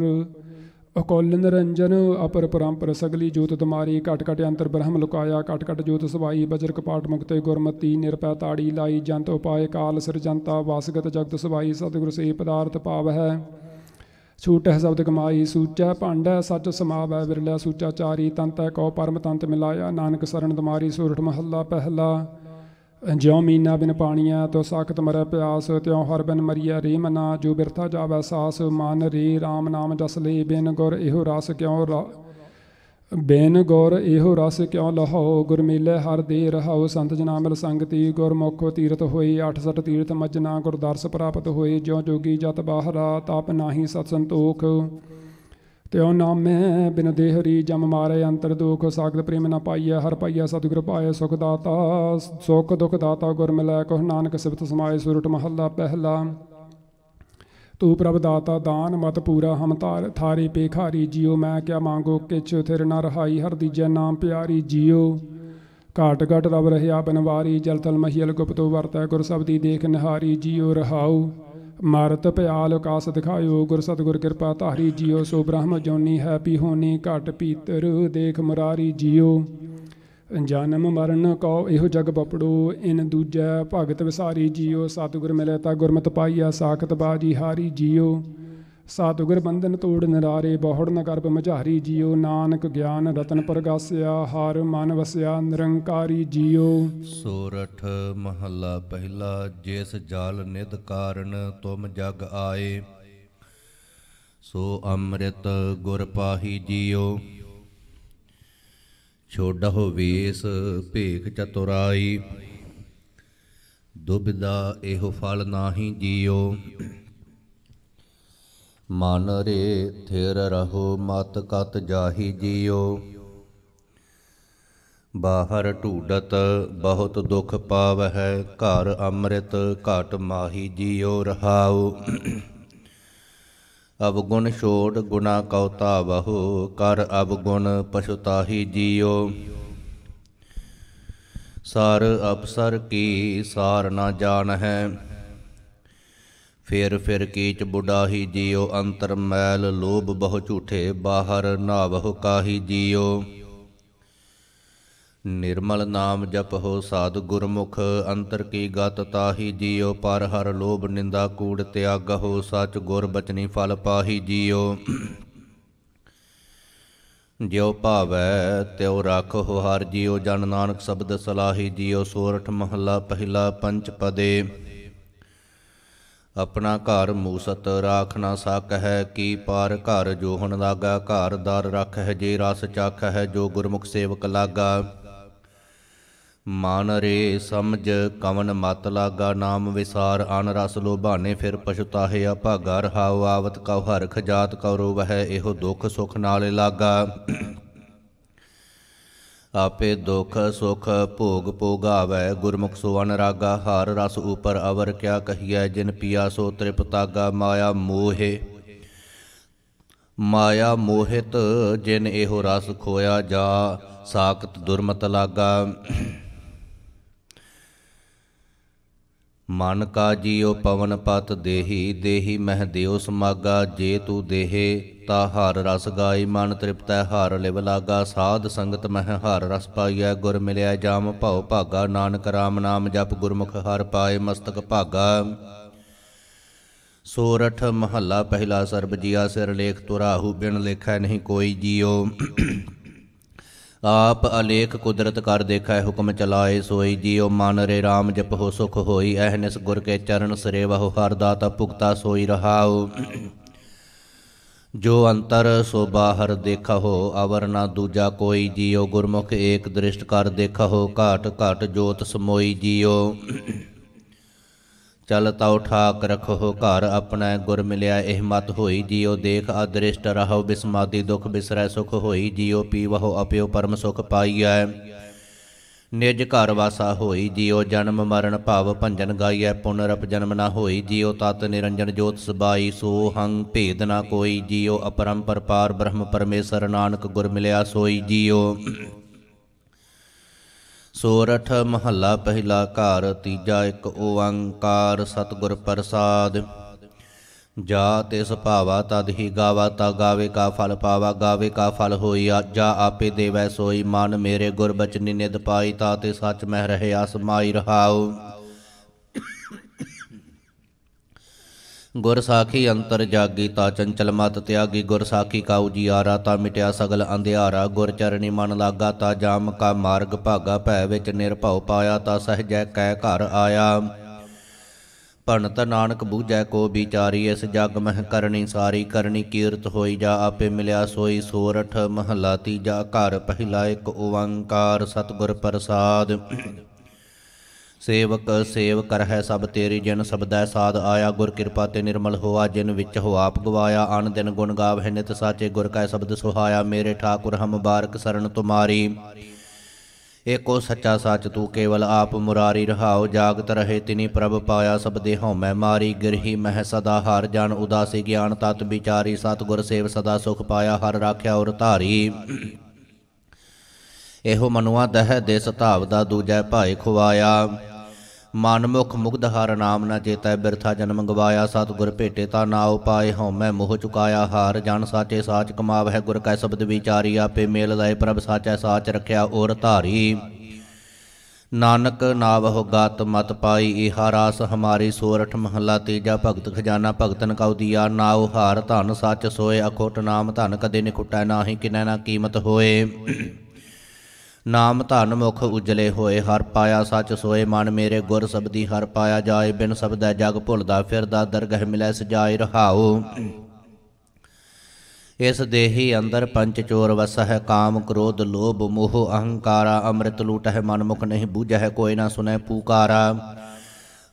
ਅਕੁਲ ਨਿਰੰਜਨ ਅਪਰ ਪਰੰਪਰ ਸਗਲੀ ਜੋਤ ਤੁਮਾਰੀ ਘਟ ਘਟ ਅੰਤਰ ਬ੍ਰਹਮ ਲੁਕਾਇਆ ਘਟ ਘਟ ਜੋਤ ਸਵਾਈ ਬਜਰ ਕਪਾਟ ਮੁਕਤੇ ਗੁਰਮਤੀ ਨਿਰਪੈ ਤਾੜੀ ਲਾਈ ਜੰਤ ਉਪਾਏ ਕਾਲ ਸਿਰਜੰਤਾ ਵਾਸਗਤ ਜਗਤ ਸਵਾਈ ਸਤਿਗੁਰ ਸੇ ਪਦਾਰਥ ਪਾਵ ਹੈ ਹੈ ਸ਼ਬਦ ਕਮਾਈ ਸੂਚਾ ਭਾਂਡੈ ਸੱਚ ਸਮਾਵੈ ਵਿਰਲਾ ਸੂਚਾ ਚਾਰੀ ਤੰਤੈ ਕਉ ਪਰਮ ਤੰਤ ਮਿਲਾਇਆ ਨਾਨਕ ਸਰਣ ਤੁਮਾਰੀ ਸੂਰਠ ਮਹੱਲਾ ਪਹਿਲਾ ਜਿਉ ਮੀਨਾ ਬਿਨ ਪਾਣੀਆ ਤੋ ਸਾਖਤ ਮਰੈ ਪਿਆਸ ਤਿਉ ਹਰ ਬਿਨ ਮਰੀਆ ਰੀ ਮਨਾ ਜੋ ਬਿਰਥਾ ਜਾਵੈ ਸਾਸ ਮਨ ਰੀ RAM ਨਾਮ ਜਸ ਲਈ ਬਿਨ ਗੁਰ ਇਹੋ ਰਸ ਕਿਉ ਬੇਨ ਗੌਰ ਇਹੋ ਰਸ ਕਿਉ ਲਹਾਓ ਗੁਰਮੀਲੇ ਹਰ ਦੇ ਰਹਾਓ ਸੰਤ ਜਨਾ ਮਿਲ ਸੰਗਤੀ ਗੁਰ ਮੁਖ ਤੀਰਤ ਹੋਈ 68 ਤੀਰਤ ਮਜਨਾ ਦਰਸ ਪ੍ਰਾਪਤ ਹੋਈ ਜਿਉ ਜੋਗੀ ਜਤ ਬਾਹਰਾ ਤਪ ਨਾਹੀ ਸਤ ਸੰਤੋਖ ਤਿਉ ਨਾਮੈ ਬਿਨ ਦੇਹ ਰੀ ਜਮ ਮਾਰੇ ਅੰਤਰ ਦੁਖ ਸਾਗਤ ਪ੍ਰੇਮ ਨਾ ਪਾਈਐ ਹਰ ਪਾਈਐ ਸਤਿਗੁਰ ਪਾਏ ਸੁਖ ਦਾਤਾ ਸੁਖ ਦੁਖ ਦਾਤਾ ਗੁਰ ਮਿਲੈ ਕੋ ਨਾਨਕ ਸਿਫਤ ਸਮਾਏ ਸੁਰਟ ਮਹੱਲਾ ਪਹਿਲਾ ਤੂ ਪ੍ਰਭ ਦਾਤਾ ਦਾਨ ਮਤ ਪੂਰਾ ਹਮ ਤਾਰ ਥਾਰੇ ਪੇਖਾਰੀ ਜਿਉ ਮੈਂ ਕਿਆ ਮੰਗੋ ਕਿਛੁ ਥਿਰ ਨ ਰਹਾਈ ਹਰ ਦੀਜੈ ਨਾਮ ਪਿਆਰੀ ਜਿਉ ਘਾਟ ਘਟ ਰਬ ਰਹਿਆ ਬਨਵਾਰੀ ਜਲ ਤਲ ਮਹੀਲ ਗੁਪਤੋ ਵਰਤੈ ਗੁਰ ਸਬਦੀ ਦੇਖ ਨਿਹਾਰੀ ਜਿਉ ਰਹਾਉ ਮਾਰਤ ਪਿਆਲ ਆਕਾਸ ਦਿਖਾਇਓ ਗੁਰ ਸਤਗੁਰ ਕਿਰਪਾ ਧਾਰੀ ਜਿਉ ਸੋ ਬ੍ਰਹਮ ਜੋਨੀ ਹੈ ਪੀ ਘਟ ਪੀਤਰ ਦੇਖ ਮੁਰਾਰੀ ਜਿਉ ਜਨਮ ਮਰਨ ਕਉ ਇਹੋ ਜਗ ਬਪੜੋ ਇਨ ਦੂਜੈ ਭਗਤ ਵਿਸਾਰੀ ਜੀਓ ਸਤਿਗੁਰ ਮਿਲੈ ਤਾ ਗੁਰਮਤਿ ਪਾਈਆ ਸਾਖਤ ਬਾਜੀ ਹਾਰੀ ਜੀਓ ਸਤਿਗੁਰ ਬੰਧਨ ਤੋੜ ਨਰਾਰੇ ਬਹੁੜ ਨ ਕਰਪ ਮਝਾਰੀ ਜੀਓ ਨਾਨਕ ਗਿਆਨ ਰਤਨ ਪ੍ਰਗਾਸਿਆ ਹਰ ਮਨ ਵਸਿਆ ਨਿਰੰਕਾਰੀ ਜੀਓ ਸੋਰਠ ਮਹੱਲਾ ਪਹਿਲਾ ਜਿਸ ਜਾਲ ਨਿਧ ਕਾਰਨ ਤੁਮ ਜਗ ਆਏ ਸੋ ਅੰਮ੍ਰਿਤ ਗੁਰ ਪਾਹੀ ਜੀਓ ਛੋਡਹੁ ਵੇਸ ਭੇਖ ਚਤੁਰਾਈ ਦੁਬਿਦਾ ਇਹੋ ਫਲ ਨਾਹੀ ਜੀਓ ਮਨ ਰੇ ਥਿਰ ਰਹੋ ਮਤ ਕਤ ਜਾਹੀ ਜੀਓ ਬਾਹਰ ਢੂਡਤ ਬਹੁਤ ਦੁਖ ਪਾਵਹਿ ਘਰ ਅੰਮ੍ਰਿਤ ਘਟ ਮਾਹੀ ਜੀਓ ਰਹਾਉ ਅਵਗੁਣ ਛੋੜ ਗੁਨਾ ਕਉ ਤਾਵਹੁ ਕਰ ਅਵਗੁਣ ਪਛਤਾਹੀ ਜੀਓ ਸਾਰ ਅਪਸਰ ਕੀ ਸਾਰ ਨਾ ਜਾਣ ਹੈ ਫੇਰ ਫਿਰ ਕੀਚ ਬੁਢਾਹੀ ਜੀਓ ਅੰਤਰ ਮੈਲ ਲੋਭ ਬਹੁ ਝੂਠੇ ਬਾਹਰ ਨਾਵਹੁ ਕਾਹੀ ਜੀਓ ਨਿਰਮਲ ਨਾਮ ਜਪ ਹੋ ਸਾਧ ਗੁਰਮੁਖ ਅੰਤਰ ਕੀ ਗਤ ਤਾਹੀ ਜੀਉ ਪਰ ਹਰ ਲੋਭ ਨਿੰਦਾ ਕੂੜ ਤਿਆਗ ਹੋ ਸਚ ਗੁਰ ਬਚਨੀ ਫਲ ਪਾਹੀ ਜੀਉ ਜਿਉ ਭਾਵੈ ਤਿਉ ਰੱਖੋ ਹਰ ਜੀਉ ਜਨ ਨਾਨਕ ਸ਼ਬਦ ਸਲਾਹੀ ਜੀਉ ਸੋਰਠ ਮਹਲਾ ਪਹਿਲਾ ਪੰਚ ਪਦੇ ਆਪਣਾ ਘਰ ਮੂਸਤ ਰਾਖਣਾ ਸਕ ਹੈ ਕੀ ਪਾਰ ਘਰ ਜੋਹਣ ਲਾਗਾ ਘਰ ਦਰ ਰੱਖ ਹੈ ਜੇ ਰਸ ਚੱਖ ਹੈ ਜੋ ਗੁਰਮੁਖ ਸੇਵਕ ਲਾਗਾ ਮਨ ਰੇ ਸਮਝ ਕਵਨ ਮਤ ਲਾਗਾ ਨਾਮ ਵਿਸਾਰ ਅਨ ਰਸ ਲੋਭਾਨੇ ਫਿਰ ਪਛਤਾਹੇ ਅਭਾਗਾ ਰਹਾਉ ਆਵਤ ਕਉ ਹਰ ਖਜਾਤ ਕਰੋ ਵਹਿ ਇਹੋ ਦੁਖ ਸੁਖ ਨਾਲ ਲਾਗਾ ਆਪੇ ਦੁਖ ਸੁਖ ਭੋਗ ਭੋਗਾਵੇ ਗੁਰਮੁਖ ਸੋ ਅਨਰਾਗਾ ਹਰ ਰਸ ਉਪਰ ਅਵਰ ਕਿਆ ਕਹੀਐ ਜਿਨ ਪੀਆ ਸੋ ਤ੍ਰਿਪਤਾਗਾ ਮਾਇਆ ਮੋਹੇ ਮਾਇਆ ਮੋਹਿਤ ਜਿਨ ਇਹੋ ਰਸ ਖੋਇਆ ਜਾ ਸਾਖਤ ਦੁਰਮਤ ਲਾਗਾ ਮਨ ਕਾ ਜੀਉ ਪਵਨ ਪਤ ਦੇਹੀ ਦੇਹੀ ਮਹਿ ਦੇਉ ਸਮਾਗਾ ਜੇ ਤੂੰ ਦੇਹੇ ਤਾ ਹਰ ਰਸ ਗਾਈ ਮਨ ਤ੍ਰਿਪਤੈ ਹਰ ਲਿਵ ਲਾਗਾ ਸਾਧ ਸੰਗਤ ਮਹਿ ਹਰ ਰਸ ਪਾਈਐ ਗੁਰ ਮਿਲਿਆ ਜਾਮ ਭਉ ਭਾਗਾ ਨਾਨਕ ਰਾਮ ਨਾਮ ਜਪ ਗੁਰਮੁਖ ਹਰ ਪਾਏ ਮਸਤਕ ਭਾਗਾ ਸੋਰਠ ਮਹੱਲਾ ਪਹਿਲਾ ਸਰਬ ਜੀਆ ਸਿਰ ਲੇਖ ਤੁਰਾਹੂ ਬਿਨ ਲੇਖੈ ਨਹੀਂ ਕੋਈ ਜੀਓ ਆਪ ਅਲੇਖ ਕੁਦਰਤ ਕਰ ਦੇਖੈ ਹੁਕਮ ਚਲਾਏ ਸੋਈ ਜੀਉ ਮਨ ਰੇ RAM ਜਪ ਹੋ ਸੁਖ ਹੋਈ ਅਹਨਿਸ ਗੁਰ ਕੇ ਚਰਨ ਸਰੇਵਹੁ ਹਰ ਦਾਤਾ ਭੁਗਤਾ ਸੋਈ ਰਹਾਉ ਜੋ ਅੰਤਰ ਸੋ ਬਾਹਰ ਦੇਖਹੁ ਅਵਰ ਨਾ ਦੂਜਾ ਕੋਈ ਜੀਉ ਗੁਰਮੁਖ ਏਕ ਦ੍ਰਿਸ਼ਟ ਕਰ ਦੇਖਹੁ ਘਾਟ ਘਾਟ ਜੋਤ ਸਮੋਈ ਜੀਉ ਚਲ ਤਾਉ ਠਾਕ ਰਖੋ ਘਰ ਆਪਣਾ ਗੁਰ ਮਿਲਿਆ ਇਹ ਮਤ ਹੋਈ ਜੀਉ ਦੇਖ ਅਦ੍ਰਿਸ਼ਟ ਰਹੋ ਬਿਸਮਾਦੀ ਦੁਖ ਬਿਸਰੈ ਸੁਖ ਹੋਈ ਜੀਉ ਪੀਵਹੁ ਅਪਿਓ ਪਰਮ ਸੁਖ ਪਾਈਐ ਨਿਜ ਘਰ ਵਾਸਾ ਹੋਈ ਜੀਉ ਜਨਮ ਮਰਨ ਭਾਵ ਭੰਜਨ ਗਾਈਐ ਪੁਨਰਪ ਜਨਮ ਨਾ ਹੋਈ ਜੀਉ ਤਤ ਨਿਰੰਜਨ ਜੋਤ ਸਬਾਈ ਸੋ ਹੰ ਭੇਦ ਨਾ ਕੋਈ ਜੀਉ ਅਪਰੰਪਰ ਪਾਰ ਬ੍ਰਹਮ ਪਰਮੇਸ਼ਰ ਨਾਨਕ ਗੁਰ ਮਿਲਿਆ ਸੋਈ ਜੀਉ ਸੋਰਠ ਮਹੱਲਾ ਪਹਿਲਾ ਘਰ ਤੀਜਾ ਇੱਕ ਓੰਕਾਰ ਸਤਗੁਰ ਪ੍ਰਸਾਦ ਜਾ ਤਿਸ ਭਾਵਾ ਤਦ ਹੀ ਗਾਵਾ ਤਾ ਗਾਵੇ ਕਾ ਫਲ ਪਾਵਾ ਗਾਵੇ ਕਾ ਫਲ ਹੋਈਆ ਜਾ ਆਪੇ ਦੇਵੈ ਸੋਈ ਮਨ ਮੇਰੇ ਗੁਰ ਬਚਨੀ ਨਿਦ ਪਾਈ ਤਾ ਤੇ ਸੱਚ ਮਹਿ ਰਹਿਆ ਸਮਾਈ ਰਹਾਉ ਗੁਰ ਸਾਖੀ ਅੰਤਰ ਜਾਗੀ ਤਾ ਚੰਚਲ ਮਤ ਤਿਆਗੀ ਗੁਰ ਸਾਖੀ ਕਾਉ ਜੀ ਆਰਾ ਤਾ ਮਿਟਿਆ ਸਗਲ ਅੰਧਿਆਰਾ ਗੁਰ ਚਰਣੀ ਮਨ ਲਾਗਾ ਤਾ ਜਾਮ ਕਾ ਮਾਰਗ ਭਾਗਾ ਭੈ ਵਿੱਚ ਨਿਰਭਉ ਪਾਇਆ ਤਾ ਸਹਜੈ ਕੈ ਘਰ ਆਇਆ ਭਣਤ ਨਾਨਕ ਬੂਝੈ ਕੋ ਵਿਚਾਰੀ ਇਸ ਜਗ ਮਹਿ ਕਰਨੀ ਸਾਰੀ ਕਰਨੀ ਕੀਰਤ ਹੋਈ ਜਾ ਆਪੇ ਮਿਲਿਆ ਸੋਈ ਸੋਰਠ ਮਹਲਾ ਤੀਜਾ ਘਰ ਪਹਿਲਾ ਇੱਕ ਓੰਕਾਰ ਸਤਗੁਰ ਪ੍ਰਸਾਦ ਸੇਵਕ ਸੇਵ ਕਰਹਿ ਸਭ ਤੇਰੀ ਜਿਨ ਸਬਦੈ ਸਾਧ ਆਇਆ ਗੁਰ ਕਿਰਪਾ ਤੇ ਨਿਰਮਲ ਹੋਆ ਜਿਨ ਵਿੱਚ ਹੋ ਆਪ ਗਵਾਇਆ ਅਨ ਦਿਨ ਗੁਣ ਗਾਵਹਿ ਨਿਤ ਸਾਚੇ ਗੁਰ ਕੈ ਸ਼ਬਦ ਸੁਹਾਇਆ ਮੇਰੇ ਠਾਕੁਰ ਹਮ ਬਾਰਕ ਸਰਣ ਤੁਮਾਰੀ ਏਕੋ ਸੱਚਾ ਸੱਚ ਤੂੰ ਕੇਵਲ ਆਪ ਮੁਰਾਰੀ ਰਹਾਓ ਜਾਗਤ ਰਹੇ ਤਿਨੀ ਪ੍ਰਭ ਪਾਇਆ ਸਭ ਦੇ ਹਉਮੈ ਮਾਰੀ ਗਿਰਹੀ ਮਹਿ ਸਦਾ ਹਰ ਜਨ ਉਦਾਸੀ ਗਿਆਨ ਤਤ ਵਿਚਾਰੀ ਸਤਗੁਰ ਸੇਵ ਸਦਾ ਸੁਖ ਪਾਇਆ ਹਰ ਰਾਖਿਆ ਔਰ ਧਾਰੀ ਇਹੋ ਮਨੁਆ ਦਹਿ ਦੇ ਸਤਾਵ ਦਾ ਦੂਜੈ ਭਾਏ ਖੁਆਇਆ ਮਨਮੁਖ ਮੁਗਧ ਹਰ ਨਾਮ ਨਾ ਚੇਤਾ ਬਿਰਥਾ ਜਨਮ ਗਵਾਇਆ ਗੁਰ ਭੇਟੇ ਤਾ ਨਾ ਉਪਾਏ ਮੈਂ ਮੋਹ ਚੁਕਾਇਆ ਹਾਰ ਜਨ ਸਾਚੇ ਸਾਚ ਕਮਾਵ ਹੈ ਗੁਰ ਕੈ ਸ਼ਬਦ ਵਿਚਾਰੀ ਆਪੇ ਮੇਲ ਲਾਏ ਪ੍ਰਭ ਸਾਚੈ ਸਾਚ ਰਖਿਆ ਔਰ ਧਾਰੀ ਨਾਨਕ ਹੋ ਗਤ ਮਤ ਪਾਈ ਇਹ ਹਾਰਾਸ ਹਮਾਰੀ ਸੋਰਠ ਮਹੱਲਾ ਤੀਜਾ ਭਗਤ ਖਜ਼ਾਨਾ ਭਗਤਨ ਕਉ ਦੀਆ ਨਾਉ ਹਾਰ ਧਨ ਸੱਚ ਸੋਏ ਅਖੋਟ ਨਾਮ ਧਨ ਕਦੇ ਨਿਖੁਟੈ ਨਾਹੀ ਕਿਨੈ ਨਾ ਕੀਮਤ ਹੋਏ ਨਾਮ ਧਨ ਮੁਖ ਉਜਲੇ ਹੋਏ ਹਰ ਪਾਇਆ ਸੱਚ ਸੋਏ ਮਨ ਮੇਰੇ ਗੁਰ ਸਬਦੀ ਹਰ ਪਾਇਆ ਜਾਏ ਬਿਨ ਸਬਦੈ ਜਗ ਭੁੱਲਦਾ ਫਿਰਦਾ ਦਰਗਹਿ ਮਿਲੈ ਸਜਾਇ ਰਹਾਉ ਇਸ ਦੇਹੀ ਅੰਦਰ ਪੰਜ ਚੋਰ ਵਸਹਿ ਕਾਮ ਕ੍ਰੋਧ ਲੋਭ ਮੋਹ ਅਹੰਕਾਰਾ ਅੰਮ੍ਰਿਤ ਲੂਟਹਿ ਮਨ ਮੁਖ ਨਹੀਂ ਬੂਝਹਿ ਕੋਈ ਨਾ ਸੁਣੈ ਪੂਕਾਰਾ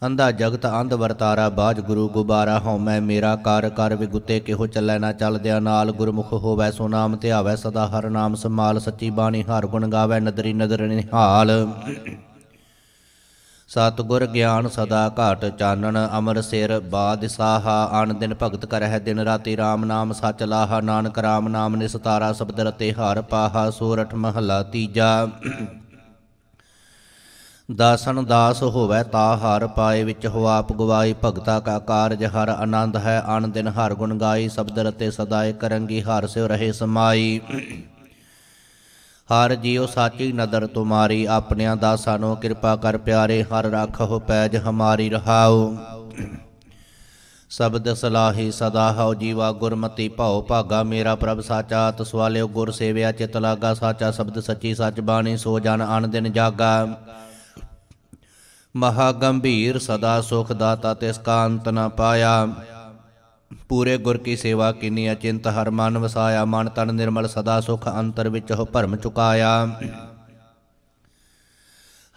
ਅੰਧਾ ਜਗਤ ਅੰਧ ਵਰਤਾਰਾ ਬਾਜ ਗੁਰੂ ਗੁਬਾਰਾ ਹਉ ਮੈਂ ਮੇਰਾ ਕਾਰ ਕਰ ਵਿਗੁੱਤੇ ਕਿਹੋ ਚੱਲੈ ਨਾ ਚੱਲਦਿਆ ਨਾਲ ਗੁਰਮੁਖ ਹੋਵੈ ਸੋ ਨਾਮ ਧਿਆਵੈ ਸਦਾ ਹਰ ਨਾਮ ਸਮਾਲ ਸੱਚੀ ਬਾਣੀ ਹਰ ਗੁਣ ਗਾਵੈ ਨਦਰੀ ਨਦਰ ਨਿਹਾਲ ਸਤਗੁਰ ਗਿਆਨ ਸਦਾ ਘਾਟ ਚਾਨਣ ਅਮਰ ਸਿਰ ਬਾਦ ਸਾਹਾ ਅਨ ਦਿਨ ਭਗਤ ਕਰਹਿ ਦਿਨ ਰਾਤੀ RAM ਨਾਮ ਸਚ ਲਾਹਾ ਨਾਨਕ RAM ਨਾਮ ਨਿਸਤਾਰਾ ਸਬਦ ਰਤੇ ਹਾਰ ਪਾਹਾ ਸੋਰਠ ਮਹਲਾ ਤੀਜਾ ਦਾਸਨ ਦਾਸ ਹੋਵੇ ਤਾ ਹਰ ਪਾਏ ਵਿੱਚ ਹੋ ਆਪ ਗਵਾਈ ਭਗਤਾ ਕਾ ਕਾਰਜ ਹਰ ਆਨੰਦ ਹੈ ਅਨ ਦਿਨ ਹਰ ਗੁਣ ਗਾਈ ਸਬਦ ਰਤੇ ਸਦਾਏ ਕਰੰਗੀ ਹਰ ਸਿਉ ਰਹੇ ਸਮਾਈ ਹਰ ਜੀਉ ਸਾਚੀ ਨਦਰ ਤੁਮਾਰੀ ਆਪਣਿਆਂ ਦਾਸਾਂ ਨੂੰ ਕਿਰਪਾ ਕਰ ਪਿਆਰੇ ਹਰ ਰੱਖੋ ਪੈਜ ਹਮਾਰੀ ਰਹਾਓ ਸਬਦ ਸਲਾਹੀ ਸਦਾ ਹਉ ਜੀਵਾ ਗੁਰਮਤੀ ਭਉ ਭਾਗਾ ਮੇਰਾ ਪ੍ਰਭ ਸਾਚਾ ਤਸਵਾਲਿਓ ਗੁਰ ਸੇਵਿਆ ਚਿਤ ਲਾਗਾ ਸਾਚਾ ਸਬਦ ਸੱਚੀ ਸੱਚ ਬਾਣੀ ਸੋ ਜਨ ਅਨ ਦਿਨ ਜਾਗਾ ਮਹਾ ਗੰਭੀਰ ਸਦਾ ਸੁਖ ਦਾਤਾ ਤਿਸ ਅੰਤ ਨਾ ਪਾਇਆ ਪੂਰੇ ਗੁਰ ਕੀ ਸੇਵਾ ਕਿਨੀ ਅਚਿੰਤ ਹਰ ਮਨ ਵਸਾਇਆ ਮਨ ਤਨ ਨਿਰਮਲ ਸਦਾ ਸੁਖ ਅੰਤਰ ਵਿੱਚ ਹੋ ਭਰਮ ਚੁਕਾਇਆ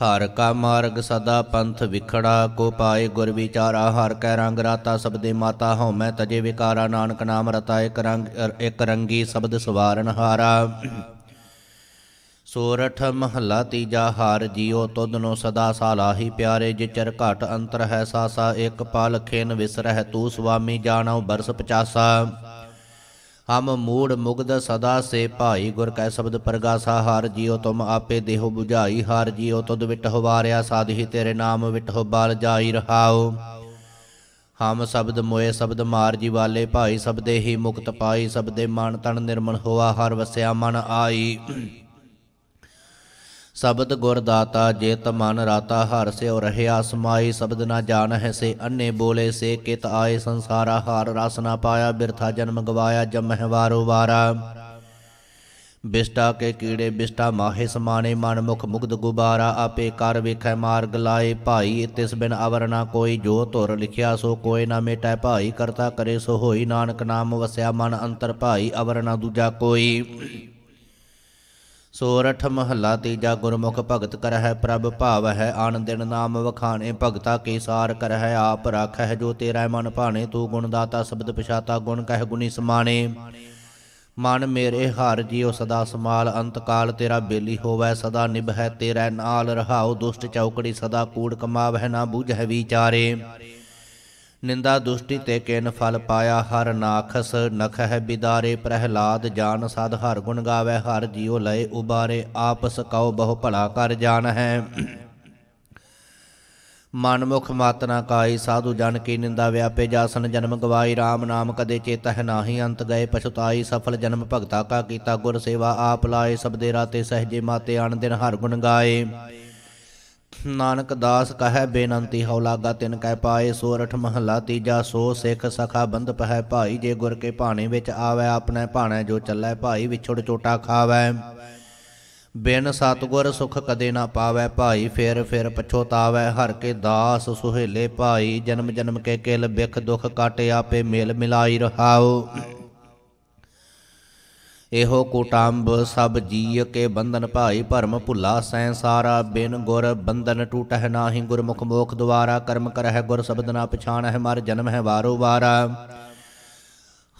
ਹਰ ਕਾ ਮਾਰਗ ਸਦਾ ਪੰਥ ਵਿਖੜਾ ਕੋ ਪਾਏ ਗੁਰ ਵਿਚਾਰਾ ਹਰ ਕੈ ਰੰਗ ਰਾਤਾ ਸਬਦੇ ਮਾਤਾ ਹਉ ਮੈਂ ਤਜੇ ਵਿਕਾਰਾ ਨਾਨਕ ਨਾਮ ਰਤਾ ਇਕ ਰੰਗ ਇਕ ਰੰਗੀ ਸਬਦ ਸਵਾਰਨ ਹਾਰਾ ਸੋਰਠ ਮਹਲਾ ਤੀਜਾ ਹਾਰ ਜਿਉ ਨੂੰ ਸਦਾ ਸਾਲਾਹੀ ਪਿਆਰੇ ਚਰ ਘਟ ਅੰਤਰ ਹੈ ਸਾਸਾ ਇਕ ਪਲ ਖੇਨ ਵਿਸਰਹਿ ਤੂ ਸੁਆਮੀ ਜਾਣਉ ਬਰਸ ਪਚਾਸਾ ਹਮ ਮੂੜ ਮੁਗਦ ਸਦਾ ਸੇ ਭਾਈ ਗੁਰ ਕੈ ਸ਼ਬਦ ਪ੍ਰਗਾਸਾ ਹਾਰ ਜਿਉ ਤੁਮ ਆਪੇ ਦੇਹੁ 부ਝਾਈ ਹਾਰ ਜਿਉ ਤੁਧ ਵਿਟ ਹਵਾਰਿਆ ਸਾਧਹੀ ਤੇਰੇ ਨਾਮ ਹੋ ਬਾਲ ਜਾਈ ਰਹਾਉ ਹਮ ਸ਼ਬਦ ਮੋਏ ਸ਼ਬਦ ਮਾਰ ਜੀ ਵਾਲੇ ਭਾਈ ਸਬਦੇ ਹੀ ਮੁਕਤ ਪਾਈ ਸਬਦੇ ਮਨ ਤਨ ਨਿਰਮਲ ਹੋਆ ਹਰ ਵਸਿਆ ਮਨ ਆਈ ਸਬਦ ਗੁਰ ਦਾਤਾ ਜੇਤ ਮਨ ਰਾਤਾ ਹਰ ਸਿਉ ਰਹਿਆ ਸਮਾਈ ਸਬਦ ਨਾ ਜਾਣ ਹੈ ਸੇ ਅੰਨੇ ਬੋਲੇ ਸੇ ਕਿਤ ਆਏ ਸੰਸਾਰਾ ਹਾਰ ਰਸ ਨਾ ਪਾਇਆ ਬਿਰਥਾ ਜਨਮ ਗਵਾਇਆ ਜਮਹਿ ਵਾਰੋ ਵਾਰਾ ਬਿਸਟਾ ਕੇ ਕੀੜੇ ਬਿਸਟਾ ਮਾਹੇ ਸਮਾਨੇ ਮਨ ਮੁਖ ਮੁਗਦ ਗੁਬਾਰਾ ਆਪੇ ਕਰ ਵੇਖੈ ਮਾਰਗ ਲਾਏ ਭਾਈ ਤਿਸ ਬਿਨ ਅਵਰ ਨਾ ਕੋਈ ਜੋ ਧੁਰ ਲਿਖਿਆ ਸੋ ਕੋਈ ਨਾ ਮੇਟੈ ਭਾਈ ਕਰਤਾ ਕਰੇ ਸੋ ਹੋਈ ਨਾਨਕ ਨਾਮ ਵਸਿਆ ਮਨ ਅੰਤਰ ਭਾਈ ਅਵਰ ਨਾ ਦੂਜਾ ਕੋਈ ਸੋਰਠ ਮਹੱਲਾ ਤੀਜਾ ਗੁਰਮੁਖ ਭਗਤ ਕਰਹਿ ਪ੍ਰਭ ਭਾਵ ਹੈ ਆਨ ਦਿਨ ਨਾਮ ਵਖਾਣੇ ਭਗਤਾ ਕੇ ਸਾਰ ਕਰਹਿ ਆਪ ਰਾਖਹਿ ਜੋ ਤੇਰਾ ਮਨ ਭਾਣੇ ਤੂੰ ਗੁਣ ਦਾਤਾ ਸ਼ਬਦ ਪਛਾਤਾ ਗੁਣ ਕਹਿ ਗੁਣੀ ਸਮਾਣੇ ਮਨ ਮੇਰੇ ਹਰ ਜੀਉ ਸਦਾ ਸਮਾਲ ਅੰਤ ਕਾਲ ਤੇਰਾ ਬੇਲੀ ਹੋਵੈ ਸਦਾ ਨਿਭੈ ਤੇਰੇ ਨਾਲ ਰਹਾਉ ਦੁਸ਼ਟ ਚੌਕੜੀ ਸਦਾ ਕੂੜ ਕਮਾਵਹਿ ਨਾ ਬੂਝਹਿ ਵਿਚਾਰੇ ਨਿੰਦਾ ਦੁਸ਼ਟੀ ਤੇ ਕਿਨ ਫਲ ਪਾਇਆ ਹਰ ਨਾਖਸ ਨਖਹਿ ਬਿਦਾਰੇ ਪ੍ਰਹਿਲਾਦ ਜਾਨ ਸਦ ਹਰ ਗੁਣ ਗਾਵੇ ਹਰ ਜਿਉ ਲਏ ਉਬਾਰੇ ਆਪਸ ਕਉ ਬਹੁ ਭਲਾ ਕਰ ਜਾਣ ਹੈ ਮਨਮੁਖ ਮਾਤਨਾ ਕਾਈ ਸਾਧੂ ਜਨ ਕੀ ਨਿੰਦਾ ਵਿਆਪੇ ਜਾਸਨ ਜਨਮ ਗਵਾਈ RAM ਨਾਮ ਕਦੇ ਚੇਤ ਹੈ ਨਾਹੀ ਅੰਤ ਗਏ ਪਛਤਾਈ ਸਫਲ ਜਨਮ ਭਗਤਾ ਕਾ ਕੀਤਾ ਗੁਰ ਸੇਵਾ ਆਪ ਲਾਏ ਸਬਦੇ ਰਾਤੇ ਸਹਜੇ ਮਾਤੇ ਆਣ ਦਿਨ ਹਰ ਗੁਣ ਗਾਏ ਨਾਨਕ ਦਾਸ ਕਹੈ ਬੇਨੰਤੀ ਲਾਗਾ ਤਿਨ ਕੈ ਪਾਏ ਸੋ ਰਠ ਮਹਲਾ ਤੀਜਾ ਸੋ ਸਿੱਖ ਸਖਾ ਬੰਦ ਪਹਿ ਭਾਈ ਜੇ ਗੁਰ ਕੇ ਭਾਣੇ ਵਿੱਚ ਆਵੇ ਆਪਣੇ ਭਾਣੇ ਜੋ ਚੱਲੈ ਭਾਈ ਵਿਛੜ ਚੋਟਾ ਖਾਵੇ ਬਿਨ ਸਤਗੁਰ ਸੁਖ ਕਦੇ ਨਾ ਪਾਵੇ ਭਾਈ ਫੇਰ ਫੇਰ ਪਛੋਤਾਵੇ ਹਰ ਕੇ ਦਾਸ ਸੁਹੇਲੇ ਭਾਈ ਜਨਮ ਜਨਮ ਕੇ ਕਿਲ ਬਿਖ ਦੁਖ ਕਾਟੇ ਆਪੇ ਮੇਲ ਮਿਲਾਈ ਰਹਾਓ ਇਹੋ ਕੋਟੰਬ ਸਭ ਜੀਅ ਕੇ ਬੰਧਨ ਭਾਈ ਭਰਮ ਭੁੱਲਾ ਸੈ ਬਿਨ ਗੁਰ ਬੰਧਨ ਟੂਟਹਿ ਨਾਹੀ ਗੁਰਮੁਖ ਮੋਖ ਦੁਆਰਾ ਕਰਮ ਕਰਹਿ ਗੁਰ ਸ਼ਬਦ ਨਾ ਪਛਾਣਹਿ ਮਰ ਜਨਮ ਹੈ ਵਾਰੋ ਵਾਰਾ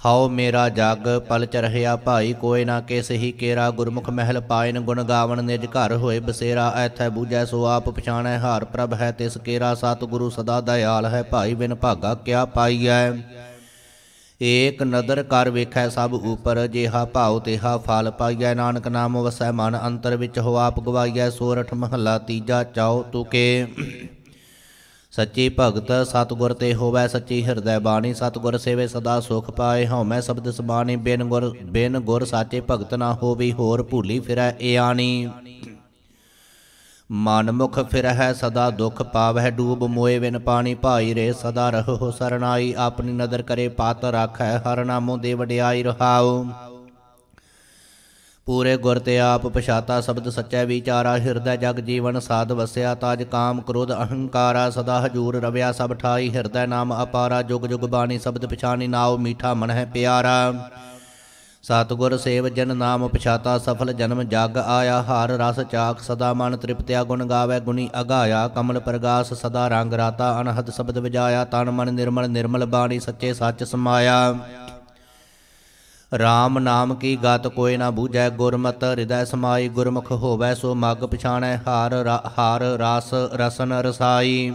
ਹਾਉ ਮੇਰਾ ਜਗ ਪਲ ਚ ਰਹਿਆ ਭਾਈ ਕੋਇ ਨਾ ਕਿਸ ਹੀ ਕੇਰਾ ਗੁਰਮੁਖ ਮਹਿਲ ਪਾਇਨ ਗੁਣ ਗਾਵਣ ਨਿਜ ਘਰ ਹੋਏ ਬਸੇਰਾ ਐਥੈ ਬੂਝੈ ਸੋ ਆਪ ਪਛਾਣੈ ਹਾਰ ਪ੍ਰਭ ਹੈ ਤਿਸ ਕੇਰਾ ਸਤ ਗੁਰੂ ਸਦਾ ਦਇਆਲ ਹੈ ਭਾਈ ਬਿਨ ਭਾਗਾ ਕਿਆ ਪਾਈਐ ਏਕ ਨਦਰ ਕਰ ਵੇਖੈ ਸਭ ਉਪਰ ਜਿਹਾ ਭਾਉ ਹਾ ਫਲ ਪਾਈਐ ਨਾਨਕ ਨਾਮ ਵਸੈ ਮਨ ਅੰਤਰ ਵਿੱਚ ਹੋ ਆਪ ਗਵਾਈਐ ਸੋਰਠ ਮਹਲਾ ਤੀਜਾ ਚਾਉ ਤੁਕੇ ਸੱਚੀ ਭਗਤ ਸਤਗੁਰ ਤੇ ਹੋਵੇ ਸੱਚੀ ਹਿਰਦੈ ਬਾਣੀ ਸਤਗੁਰ ਸੇਵੇ ਸਦਾ ਸੁਖ ਪਾਏ ਹਉਮੈ ਸ਼ਬਦ ਸਬਾਣੀ ਬਿਨ ਗੁਰ ਬਿਨ ਗੁਰ ਸਾਚੇ ਭਗਤ ਨਾ ਹੋਵੀ ਹੋਰ ਭੂਲੀ ਫਿਰੈ ਇਆਣੀ ਮਨਮੁਖ ਫਿਰਹਿ ਸਦਾ ਦੁਖ ਪਾਵਹਿ ਡੂਬ ਮੋਏ ਵਿਨ ਪਾਣੀ ਭਾਈ ਰੇ ਸਦਾ ਰਹੋ ਸਰਣਾਈ ਆਪਣੀ ਨਦਰ ਕਰੇ ਪਾਤ ਰਾਖੈ ਹਰ ਨਾਮੋ ਦੇ ਵਡਿਆਈ ਰਹਾਉ ਪੂਰੇ ਗੁਰ ਤੇ ਆਪ ਪਛਾਤਾ ਸ਼ਬਦ ਸੱਚੈ ਵਿਚਾਰਾ ਹਿਰਦੈ ਜਗ ਜੀਵਨ ਸਾਧ ਵਸਿਆ ਤਾਜ ਕਾਮ ਕ੍ਰੋਧ ਅਹੰਕਾਰਾ ਸਦਾ ਹਜੂਰ ਰਵਿਆ ਸਭ ਠਾਈ ਹਿਰਦੈ ਨਾਮ ਅਪਾਰਾ ਜੁਗ ਜੁਗ ਬਾਣੀ ਸ਼ਬਦ ਪਛਾਨੀ ਨਾਉ ਮੀਠਾ ਮਨ ਹੈ ਪਿਆਰਾ ਸਤਗੁਰ ਸੇਵ ਜਨ ਨਾਮ ਪਛਾਤਾ ਸਫਲ ਜਨਮ ਜਗ ਆਇਆ ਹਾਰ ਰਸ ਚਾਕ ਸਦਾ ਮਨ ਤ੍ਰਿਪਤਿਆ ਗੁਣ ਗਾਵੇ ਗੁਣੀ ਅਗਾਇਆ ਕਮਲ ਪ੍ਰਗਾਸ ਸਦਾ ਰੰਗ ਰਾਤਾ ਅਨਹਦ ਸ਼ਬਦ ਵਜਾਇਆ ਤਨ ਮਨ ਨਿਰਮਲ ਨਿਰਮਲ ਬਾਣੀ ਸੱਚੇ ਸੱਚ ਸਮਾਇਆ ਰਾਮ ਨਾਮ ਕੀ ਗਤ ਕੋਈ ਨਾ ਬੂਝੈ ਗੁਰਮਤ ਹਿਰਦੈ ਸਮਾਈ ਗੁਰਮੁਖ ਹੋਵੇ ਸੋ ਮਗ ਪਛਾਣੈ ਹਾਰ ਹਾਰ ਰਸ ਰਸਨ ਰਸਾਈ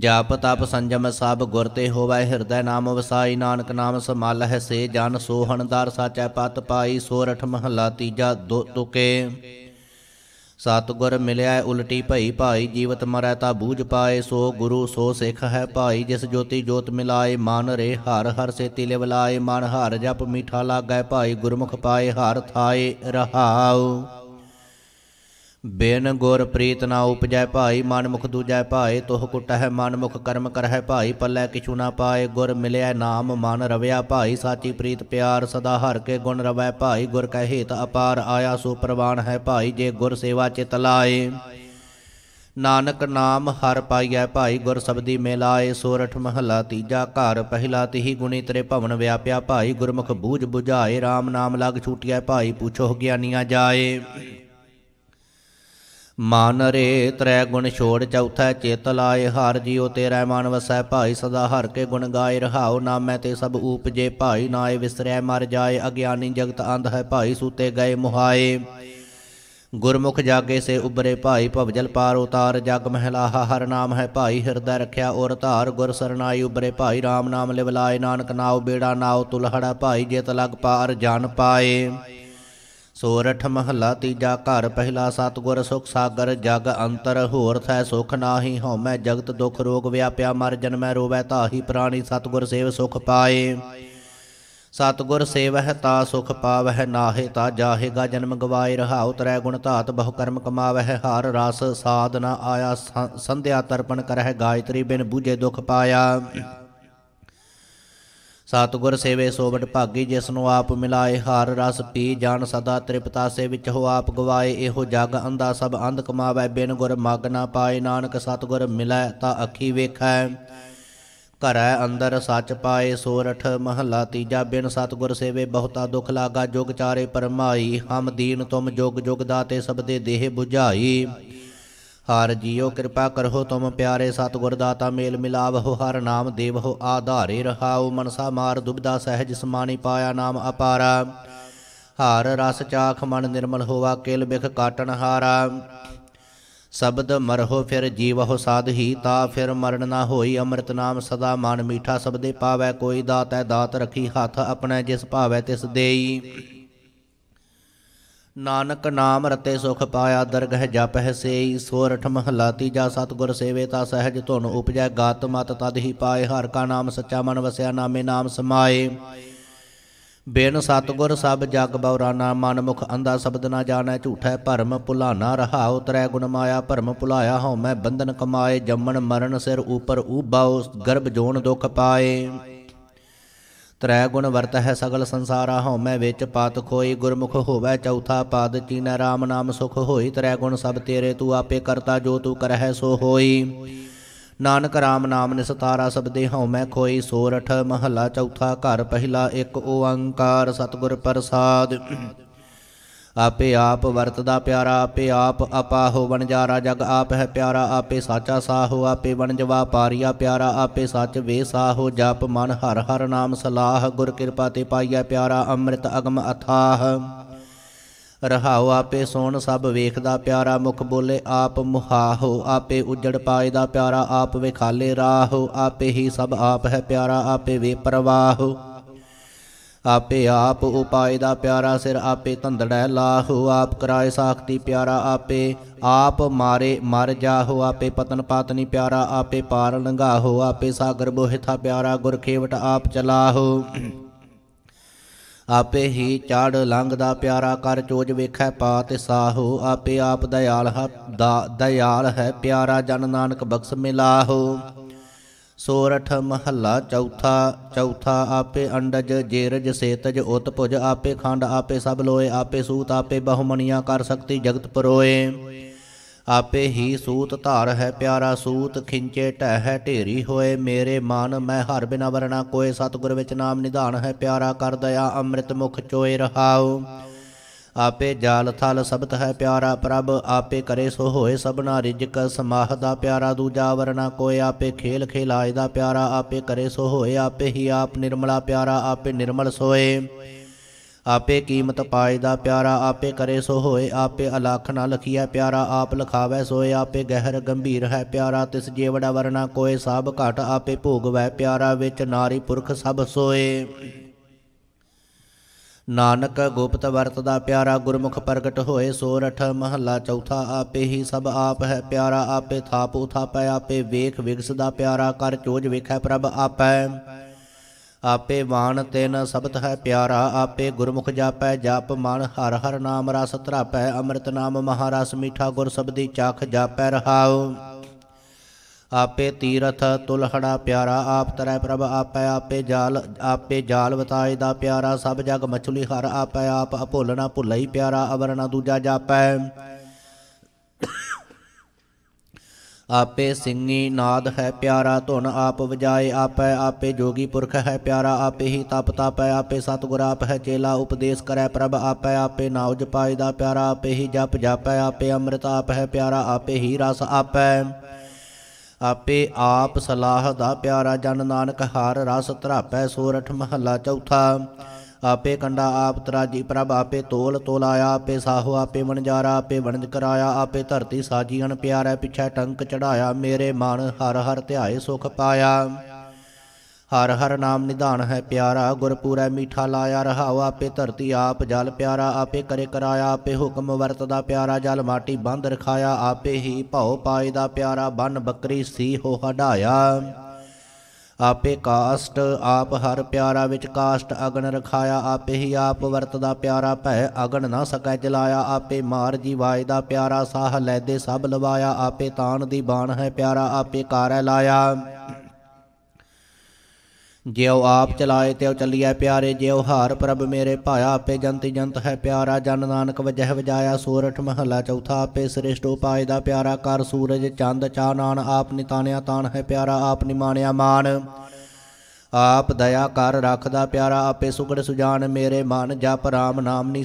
ਜਾਪ ਤਪ ਸੰਜਮ ਸਭ ਗੁਰ ਤੇ ਹੋਵੇ ਹਿਰਦੈ ਨਾਮ ਵਸਾਈ ਨਾਨਕ ਨਾਮ ਸਮਾਲ ਹੈ ਸੇ ਜਨ ਸੋਹਣਦਾਰ ਸਾਚੈ ਪਤ ਪਾਈ ਸੋਰਠ ਮਹਲਾ ਤੀਜਾ ਦੋ ਤੁਕੇ ਸਤਗੁਰ ਮਿਲਿਆ ਉਲਟੀ ਭਈ ਭਾਈ ਜੀਵਤ ਮਰੈ ਤਾ ਬੂਝ ਪਾਏ ਸੋ ਗੁਰੂ ਸੋ ਸਿੱਖ ਹੈ ਭਾਈ ਜਿਸ ਜੋਤੀ ਜੋਤ ਮਿਲਾਏ ਮਨ ਰੇ ਹਰ ਹਰ ਸੇ ਤਿਲੇ ਬਲਾਏ ਮਨ ਹਰ ਜਪ ਮੀਠਾ ਲਾਗੈ ਭਾਈ ਗੁਰਮੁਖ ਪਾਏ ਹਰ ਥਾਏ ਰਹਾਉ ਬੇਨ ਗੁਰ ਪ੍ਰੀਤ ਨਾ ਉਪਜੈ ਭਾਈ ਮਨ ਮੁਖ ਦੂਜੈ ਭਾਏ ਤੋਹ ਕੁਟਹਿ ਮਨ ਮੁਖ ਕਰਮ ਕਰਹਿ ਭਾਈ ਪੱਲੇ ਕਿਛੂ ਨਾ ਪਾਏ ਗੁਰ ਮਿਲਿਆ ਨਾਮ ਮਨ ਰਵਿਆ ਭਾਈ ਸਾਚੀ ਪ੍ਰੀਤ ਪਿਆਰ ਸਦਾ ਹਰ ਕੇ ਗੁਣ ਰਵੈ ਭਾਈ ਗੁਰ ਹੇਤ ਅਪਾਰ ਆਇਆ ਸੋ ਪ੍ਰਵਾਨ ਹੈ ਭਾਈ ਜੇ ਗੁਰ ਸੇਵਾ ਚਿਤ ਲਾਏ ਨਾਨਕ ਨਾਮ ਹਰ ਪਾਈਐ ਭਾਈ ਗੁਰ ਸਬਦੀ ਮਿਲਾਏ ਸੋਰਠ ਮਹਲਾ ਤੀਜਾ ਘਰ ਪਹਿਲਾ ਤਹੀ ਗੁਣੀ ਤਰੇ ਭਵਨ ਵਿਆਪਿਆ ਭਾਈ ਗੁਰਮੁਖ ਬੂਝ ਬੁਝਾਏ RAM ਨਾਮ ਲਗ ਛੂਟਿਆ ਭਾਈ ਪੁੱਛੋ ਗਿਆਨੀਆਂ ਜਾਏ ਮਨ ਰੇ ਤ੍ਰੈ ਗੁਣ ਛੋੜ ਚੌਥਾ ਚੇਤ ਲਾਏ ਹਰ ਜੀਉ ਤੇਰਾ ਮਨ ਵਸੈ ਭਾਈ ਸਦਾ ਹਰ ਕੇ ਗੁਣ ਗਾਏ ਰਹਾਉ ਨਾਮੈ ਤੇ ਸਭ ਉਪਜੇ ਭਾਈ ਨਾਏ ਵਿਸਰੈ ਮਰ ਜਾਏ ਅਗਿਆਨੀ ਜਗਤ ਅੰਧ ਹੈ ਭਾਈ ਸੂਤੇ ਗਏ ਮੁਹਾਏ ਗੁਰਮੁਖ ਜਾਗੇ ਸੇ ਉਬਰੇ ਭਾਈ ਭਵਜਲ ਪਾਰ ਉਤਾਰ ਜਗ ਮਹਿਲਾ ਹਰ ਨਾਮ ਹੈ ਭਾਈ ਹਿਰਦੈ ਰਖਿਆ ਔਰ ਧਾਰ ਗੁਰ ਸਰਨਾਈ ਉਬਰੇ ਭਾਈ RAM ਨਾਮ ਲਿਵਲਾਏ ਨਾਨਕ ਨਾਉ ਬੇੜਾ ਨਾਉ ਤੁਲਹੜਾ ਭਾਈ ਜੇਤ ਲਗ ਪਾਰ ਜਾਣ ਪਾਏ ਸੋਰਠ ਮਹਲਾ ਤੀਜਾ ਘਰ ਪਹਿਲਾ ਸਤਗੁਰ ਸੁਖ ਸਾਗਰ ਜਗ ਅੰਤਰ ਹੋਰ ਥੈ ਸੁਖ ਨਾਹੀ ਹਉਮੈ ਜਗਤ ਦੁਖ ਰੋਗ ਵਿਆਪਿਆ ਮਰ ਜਨਮੈ ਰੋਵੈ ਤਾਹੀ ਪ੍ਰਾਣੀ ਸਤਗੁਰ ਸੇਵ ਸੁਖ ਪਾਏ ਸਤਗੁਰ ਸੇਵਹਿ ਤਾ ਸੁਖ ਪਾਵਹਿ ਨਾਹੇ ਤਾ ਜਾਹੇਗਾ ਜਨਮ ਗਵਾਏ ਰਹਾਉ ਤਰੈ ਗੁਣ ਧਾਤ ਬਹੁ ਕਰਮ ਕਮਾਵਹਿ ਹਾਰ ਰਸ ਸਾਧਨਾ ਆਇਆ ਸੰਧਿਆ ਤਰਪਣ ਕਰਹਿ ਗਾਇਤਰੀ ਬਿਨ ਬੂਝੇ ਦੁਖ ਪਾਇਆ ਸਤਗੁਰ ਸੇਵੇ ਸੋਵਟ ਭਾਗੀ ਜਿਸ ਨੂੰ ਆਪ ਮਿਲਾਏ ਹਾਰ ਰਸ ਪੀ ਜਾਣ ਸਦਾ ਤ੍ਰਿਪਤਾ ਸੇ ਵਿੱਚ ਹੋ ਆਪ ਗਵਾਏ ਇਹੋ ਜਗ ਅੰਦਾ ਸਭ ਅੰਧ ਕਮਾਵੇ ਬਿਨ ਗੁਰ ਮਗ ਨਾ ਪਾਏ ਨਾਨਕ ਸਤਗੁਰ ਮਿਲੈ ਤਾਂ ਅੱਖੀ ਵੇਖੈ ਘਰੈ ਅੰਦਰ ਸੱਚ ਪਾਏ ਸੋਰਠ ਮਹਲਾ ਤੀਜਾ ਬਿਨ ਸਤਗੁਰ ਸੇਵੇ ਬਹੁਤਾ ਦੁਖ ਲਾਗਾ ਜੁਗ ਚਾਰੇ ਪਰਮਾਈ ਹਮ ਦੀਨ ਤੁਮ ਜੁਗ ਜੁਗ ਦਾਤੇ ਸਭ ਦੇ ਦੇਹ 부ਝਾਈ ਹਰ ਜੀਓ ਕਿਰਪਾ ਕਰੋ ਤੁਮ ਪਿਆਰੇ ਸਤਗੁਰ ਦਾਤਾ ਮੇਲ ਮਿਲਾਵ ਹੋ ਹਰ ਨਾਮ ਦੇਵ ਹੋ ਆਧਾਰੇ ਰਹਾਉ ਮਨਸਾ ਮਾਰ ਦੁਬਦਾ ਸਹਿਜ ਸਮਾਣੀ ਪਾਇਆ ਨਾਮ ਅਪਾਰਾ ਹਰ ਰਸ ਚਾਖ ਮਨ ਨਿਰਮਲ ਹੋਵਾ ਕਿਲ ਬਿਖ ਕਾਟਣ ਹਾਰਾ ਸ਼ਬਦ ਮਰਹੁ ਫਿਰ ਜੀਵਹੁ ਸਾਧਹੀ ਤਾ ਫਿਰ ਮਰਨ ਨਾ ਹੋਈ ਅੰਮ੍ਰਿਤ ਨਾਮ ਸਦਾ ਮਾਨ ਮੀਠਾ ਸਬਦੇ ਪਾਵੈ ਕੋਈ ਹੈ ਦਾਤ ਰਖੀ ਹੱਥ ਆਪਣੇ ਜਿਸ ਭਾਵੈ ਤਿਸ ਦੇਈ ਨਾਨਕ ਨਾਮ ਰਤੇ ਸੁਖ ਪਾਇਆ ਦਰਗਹਿ ਜਪਹਿ ਹੈ ਸੇਈ ਸੋਰਠ ਮਹਲਾ ਤੀਜਾ ਸਤਗੁਰ ਸੇਵੇ ਤਾ ਸਹਿਜ ਧੁਨ ਉਪਜੈ ਗਤ ਮਤ ਤਦ ਹੀ ਪਾਏ ਹਰ ਕਾ ਨਾਮ ਸੱਚਾ ਮਨ ਵਸਿਆ ਨਾਮੇ ਨਾਮ ਸਮਾਏ ਬੇਨ ਸਤਗੁਰ ਸਭ ਜਗ ਬਉਰਾਨਾ ਮਨ ਮੁਖ ਅੰਦਾ ਸ਼ਬਦ ਨਾ ਜਾਣੈ ਝੂਠੈ ਭਰਮ ਭੁਲਾਨਾ ਰਹਾ ਉਤਰੈ ਗੁਣ ਮਾਇਆ ਭਰਮ ਭੁਲਾਇਆ ਹਉ ਮੈਂ ਬੰਧਨ ਕਮਾਏ ਜੰਮਣ ਮਰਨ ਸਿਰ ਉਪਰ ਉਬਾਉ ਗਰਭ ਜੋਨ ਦੁਖ ਪਾਏ ਤ੍ਰੈ ਗੁਣ ਵਰਤ ਹੈ ਸਗਲ ਸੰਸਾਰਾ ਹਉਮੈ ਵਿੱਚ ਪਾਤ ਖੋਈ ਗੁਰਮੁਖ ਹੋਵੇ ਚੌਥਾ ਪਾਦ ਚੀਨਾ RAM ਨਾਮ ਸੁਖ ਹੋਈ ਤ੍ਰੈ ਗੁਣ ਸਭ ਤੇਰੇ ਤੂੰ ਆਪੇ ਕਰਤਾ ਜੋ ਤੂੰ ਕਰਹਿ ਸੋ ਹੋਈ ਨਾਨਕ RAM ਨਾਮ ਨਿਸਤਾਰਾ ਸਬਦੇ ਹਉਮੈ ਖੋਈ ਸੋਰਠ ਮਹਲਾ ਚੌਥਾ ਘਰ ਪਹਿਲਾ ਇੱਕ ਓੰਕਾਰ ਸਤਿਗੁਰ ਪ੍ਰਸਾਦ ਆਪੇ ਆਪ ਵਰਤਦਾ ਪਿਆਰਾ ਆਪੇ ਆਪ ਅਪਾਹੋ ਬਨਜਾਰਾ ਜਗ ਆਪ ਹੈ ਪਿਆਰਾ ਆਪੇ ਸਾਚਾ ਸਾਹੋ ਆਪੇ ਬਨਜਵਾ ਪਾਰੀਆ ਪਿਆਰਾ ਆਪੇ ਸੱਚ ਵੇ ਸਾਹੋ ਜਪ ਮਨ ਹਰ ਹਰ ਨਾਮ ਸਲਾਹ ਗੁਰ ਕਿਰਪਾ ਤੇ ਪਾਈਆ ਪਿਆਰਾ ਅੰਮ੍ਰਿਤ ਅਗਮ ਅਥਾਹ ਰਹਾਉ ਆਪੇ ਸੋਣ ਸਭ ਵੇਖਦਾ ਪਿਆਰਾ ਮੁਖ ਬੋਲੇ ਆਪ ਮੁਹਾਹੋ ਆਪੇ ਉਜੜ ਪਾਏ ਦਾ ਪਿਆਰਾ ਆਪ ਵਿਖਾਲੇ ਰਾਹੋ ਆਪੇ ਹੀ ਸਭ ਆਪ ਹੈ ਪਿਆਰਾ ਆਪੇ ਵੇ ਪ੍ਰਵਾਹੋ ਆਪੇ ਆਪ ਉਪਾਏ ਦਾ ਪਿਆਰਾ ਸਿਰ ਆਪੇ ਧੰਦੜੈ ਲਾਹੂ ਆਪ ਕਰਾਏ ਸਾਖਤੀ ਪਿਆਰਾ ਆਪੇ ਆਪ ਮਾਰੇ ਮਰ ਜਾਹੋ ਆਪੇ ਪਤਨ ਪਾਤਨੀ ਪਿਆਰਾ ਆਪੇ ਪਾਰ ਲੰਘਾਹੋ ਆਪੇ ਸਾਗਰ ਬੋਹਿਥਾ ਪਿਆਰਾ ਗੁਰ ਖੇਵਟ ਆਪ ਚਲਾਹੋ ਆਪੇ ਹੀ ਚੜ ਲੰਘਦਾ ਪਿਆਰਾ ਕਰ ਚੋਜ ਵੇਖੈ ਤੇ ਸਾਹੋ ਆਪੇ ਆਪ ਦਇਆਲ ਹੈ ਦਇਆਲ ਹੈ ਪਿਆਰਾ ਜਨ ਨਾਨਕ ਬਖਸ਼ ਮਿਲਾਹੋ ਸੋਰਠ ਮਹੱਲਾ ਚੌਥਾ ਚੌਥਾ ਆਪੇ ਅੰਡਜ ਜੇਰਜ ਸੇਤਜ ਉਤਪੁਜ ਆਪੇ ਖੰਡ ਆਪੇ ਸਭ ਲੋਏ ਆਪੇ ਸੂਤ ਆਪੇ ਬਹੁਮਨੀਆ ਕਰ ਸਕਤੀ ਜਗਤ ਪਰੋਏ ਆਪੇ ਹੀ ਸੂਤ ਧਾਰ ਹੈ ਪਿਆਰਾ ਸੂਤ ਖਿੰਚੇ ਟਹਿ ਹੈ ਢੇਰੀ ਹੋਏ ਮੇਰੇ ਮਨ ਮੈਂ ਹਰ ਬਿਨਾ ਵਰਣਾ ਕੋਏ ਸਤਗੁਰ ਵਿੱਚ ਨਾਮ ਨਿਧਾਨ ਹੈ ਪਿਆਰਾ ਕਰ ਦਇਆ ਅੰਮ੍ਰਿਤ ਮੁਖ ਚੋਏ ਰਹਾਉ ਆਪੇ ਜਾਲ ਥਲ ਸਬਤ ਹੈ ਪਿਆਰਾ ਪ੍ਰਭ ਆਪੇ ਕਰੇ ਸੋ ਹੋਏ ਸਭਨਾ ਰਿਜਕ ਸਮਾਹ ਦਾ ਪਿਆਰਾ ਦੂਜਾ ਵਰਨਾ ਕੋਏ ਆਪੇ ਖੇਲ ਖੇਲਾਜ ਦਾ ਪਿਆਰਾ ਆਪੇ ਕਰੇ ਸੋ ਹੋਏ ਆਪੇ ਹੀ ਆਪ ਨਿਰਮਲਾ ਪਿਆਰਾ ਆਪੇ ਨਿਰਮਲ ਸੋਏ ਆਪੇ ਕੀਮਤ ਪਾਏ ਦਾ ਪਿਆਰਾ ਆਪੇ ਕਰੇ ਸੋ ਹੋਏ ਆਪੇ ਅਲਖ ਨਾ ਲਖਿਆ ਪਿਆਰਾ ਆਪ ਲਖਾਵੇ ਸੋਏ ਆਪੇ ਗਹਿਰ ਗੰਭੀਰ ਹੈ ਪਿਆਰਾ ਤਿਸ ਜੀਵੜਾ ਵਰਨਾ ਕੋਏ ਸਭ ਘਟ ਆਪੇ ਭੋਗ ਵੈ ਪਿਆਰਾ ਵਿੱਚ ਨਾਰੀ ਪੁਰਖ ਸਭ ਸੋਏ ਨਾਨਕ ਗੁਪਤ ਵਰਤਦਾ ਪਿਆਰਾ ਗੁਰਮੁਖ ਪ੍ਰਗਟ ਹੋਏ ਸੋਰਠ ਮਹੱਲਾ ਚੌਥਾ ਆਪੇ ਹੀ ਸਭ ਆਪ ਹੈ ਪਿਆਰਾ ਆਪੇ ਥਾਪ ਪੈ ਆਪੇ ਵੇਖ ਵਿਗਸਦਾ ਪਿਆਰਾ ਕਰ ਚੋਜ ਵੇਖੈ ਪ੍ਰਭ ਆਪੈ ਆਪੇ ਵਾਣ ਤੈਨ ਸਬਤ ਹੈ ਪਿਆਰਾ ਆਪੇ ਗੁਰਮੁਖ ਜਾਪੈ ਜਪ ਮਨ ਹਰ ਹਰ ਨਾਮ ਰਸ ਧਰਾਪੈ ਅੰਮ੍ਰਿਤ ਨਾਮ ਮਹਾਰਸ ਮੀਠਾ ਗੁਰ ਸਬਦੀ ਚਖ ਜਾਪੈ ਰਹਾਉ आपे तीरथ तुलहड़ा प्यारा आप तरह प्रभ आपै आपे जाल आपे जाल बताए दा प्यारा सब जग मछली हर आपै आप अभुलना भुला ही प्यारा अवरना दूजा जापै आपे सिंगी नाद है प्यारा धुन आप वजाए आपै आपे जोगी पुरख है प्यारा आपे ही तप तप है आपे सतगुर आप है चेला उपदेश करे प्रभ आपै आपे नाव जपाए दा प्यारा आपे ही जप जापै आपे अमृत आप है प्यारा आपे ही रस आपै ਆਪੇ ਆਪ ਸਲਾਹ ਦਾ ਪਿਆਰਾ ਜਨ ਨਾਨਕ ਹਰ ਰਸ ਧਰਾਪੈ ਸੋਰਠ ਮਹੱਲਾ ਚੌਥਾ ਆਪੇ ਕੰਡਾ ਆਪ ਤਰਾਜੀ ਪ੍ਰਭ ਆਪੇ ਤੋਲ ਤੋਲਾਇਆ ਆਪੇ ਸਾਹੋ ਆਪੇ ਵਣਜਾਰਾ ਆਪੇ ਵਣਜ ਕਰਾਇਆ ਆਪੇ ਧਰਤੀ ਸਾਜੀ ਅਣ ਪਿਆਰਾ ਪਿਛੈ ਟੰਕ ਚੜਾਇਆ ਮੇਰੇ ਮਨ ਹਰ ਹਰ ਧਿਆਏ ਸੁਖ ਪਾਇਆ ਹਰ ਹਰ ਨਾਮ ਨਿਧਾਨ ਹੈ ਪਿਆਰਾ ਗੁਰ ਮੀਠਾ ਲਾਇਆ ਰਹਾਵਾ ਆਪੇ ਧਰਤੀ ਆਪ ਜਲ ਪਿਆਰਾ ਆਪੇ ਕਰੇ ਕਰਾਇਆ ਆਪੇ ਹੁਕਮ ਵਰਤਦਾ ਪਿਆਰਾ ਜਲ ਮਾਟੀ ਬੰਦ ਰਖਾਇਆ ਆਪੇ ਹੀ ਭਉ ਪਾਏ ਦਾ ਪਿਆਰਾ ਬੰਨ ਬੱਕਰੀ ਸੀ ਹੋ ਹਡਾਇਆ ਆਪੇ ਕਾਸ਼ਟ ਆਪ ਹਰ ਪਿਆਰਾ ਵਿੱਚ ਕਾਸ਼ਟ ਅਗਨ ਰਖਾਇਆ ਆਪੇ ਹੀ ਆਪ ਵਰਤਦਾ ਪਿਆਰਾ ਭੈ ਅਗਨ ਨਾ ਸਕੈ ਜਲਾਇਆ ਆਪੇ ਮਾਰ ਜੀ ਦਾ ਪਿਆਰਾ ਸਾਹ ਲੈਦੇ ਸਭ ਲਵਾਇਆ ਆਪੇ ਤਾਣ ਦੀ ਬਾਣ ਹੈ ਪਿਆਰਾ ਆਪੇ ਕਾਰੈ ਲਾਇਆ ਜਿਉ ਆਪ ਚਲਾਏ ਤਿਉ ਚੱਲਿਆ ਪਿਆਰੇ ਜਿਉ ਹਾਰ ਪ੍ਰਭ ਮੇਰੇ ਭਾਇਆ ਆਪੇ ਜੰਤ ਜੰਤ ਹੈ ਪਿਆਰਾ ਜਨ ਨਾਨਕ ਵਜਹਿ ਵਜਾਇਆ ਸੋਰਠ ਮਹਲਾ ਚੌਥਾ ਆਪੇ ਸ੍ਰਿਸ਼ਟ ਉਪਾਏ ਦਾ ਪਿਆਰਾ ਕਰ ਸੂਰਜ ਚੰਦ ਨਾਨ ਆਪ ਨਿਤਾਣਿਆ ਤਾਨ ਹੈ ਪਿਆਰਾ ਆਪ ਨਿਮਾਨਿਆ ਮਾਨ ਆਪ ਦਇਆ ਕਰ ਰੱਖਦਾ ਪਿਆਰਾ ਆਪੇ ਸੁਗੜ ਸੁਜਾਨ ਮੇਰੇ ਮਨ ਜਪ ਰਾਮ ਨਾਮ ਨੀ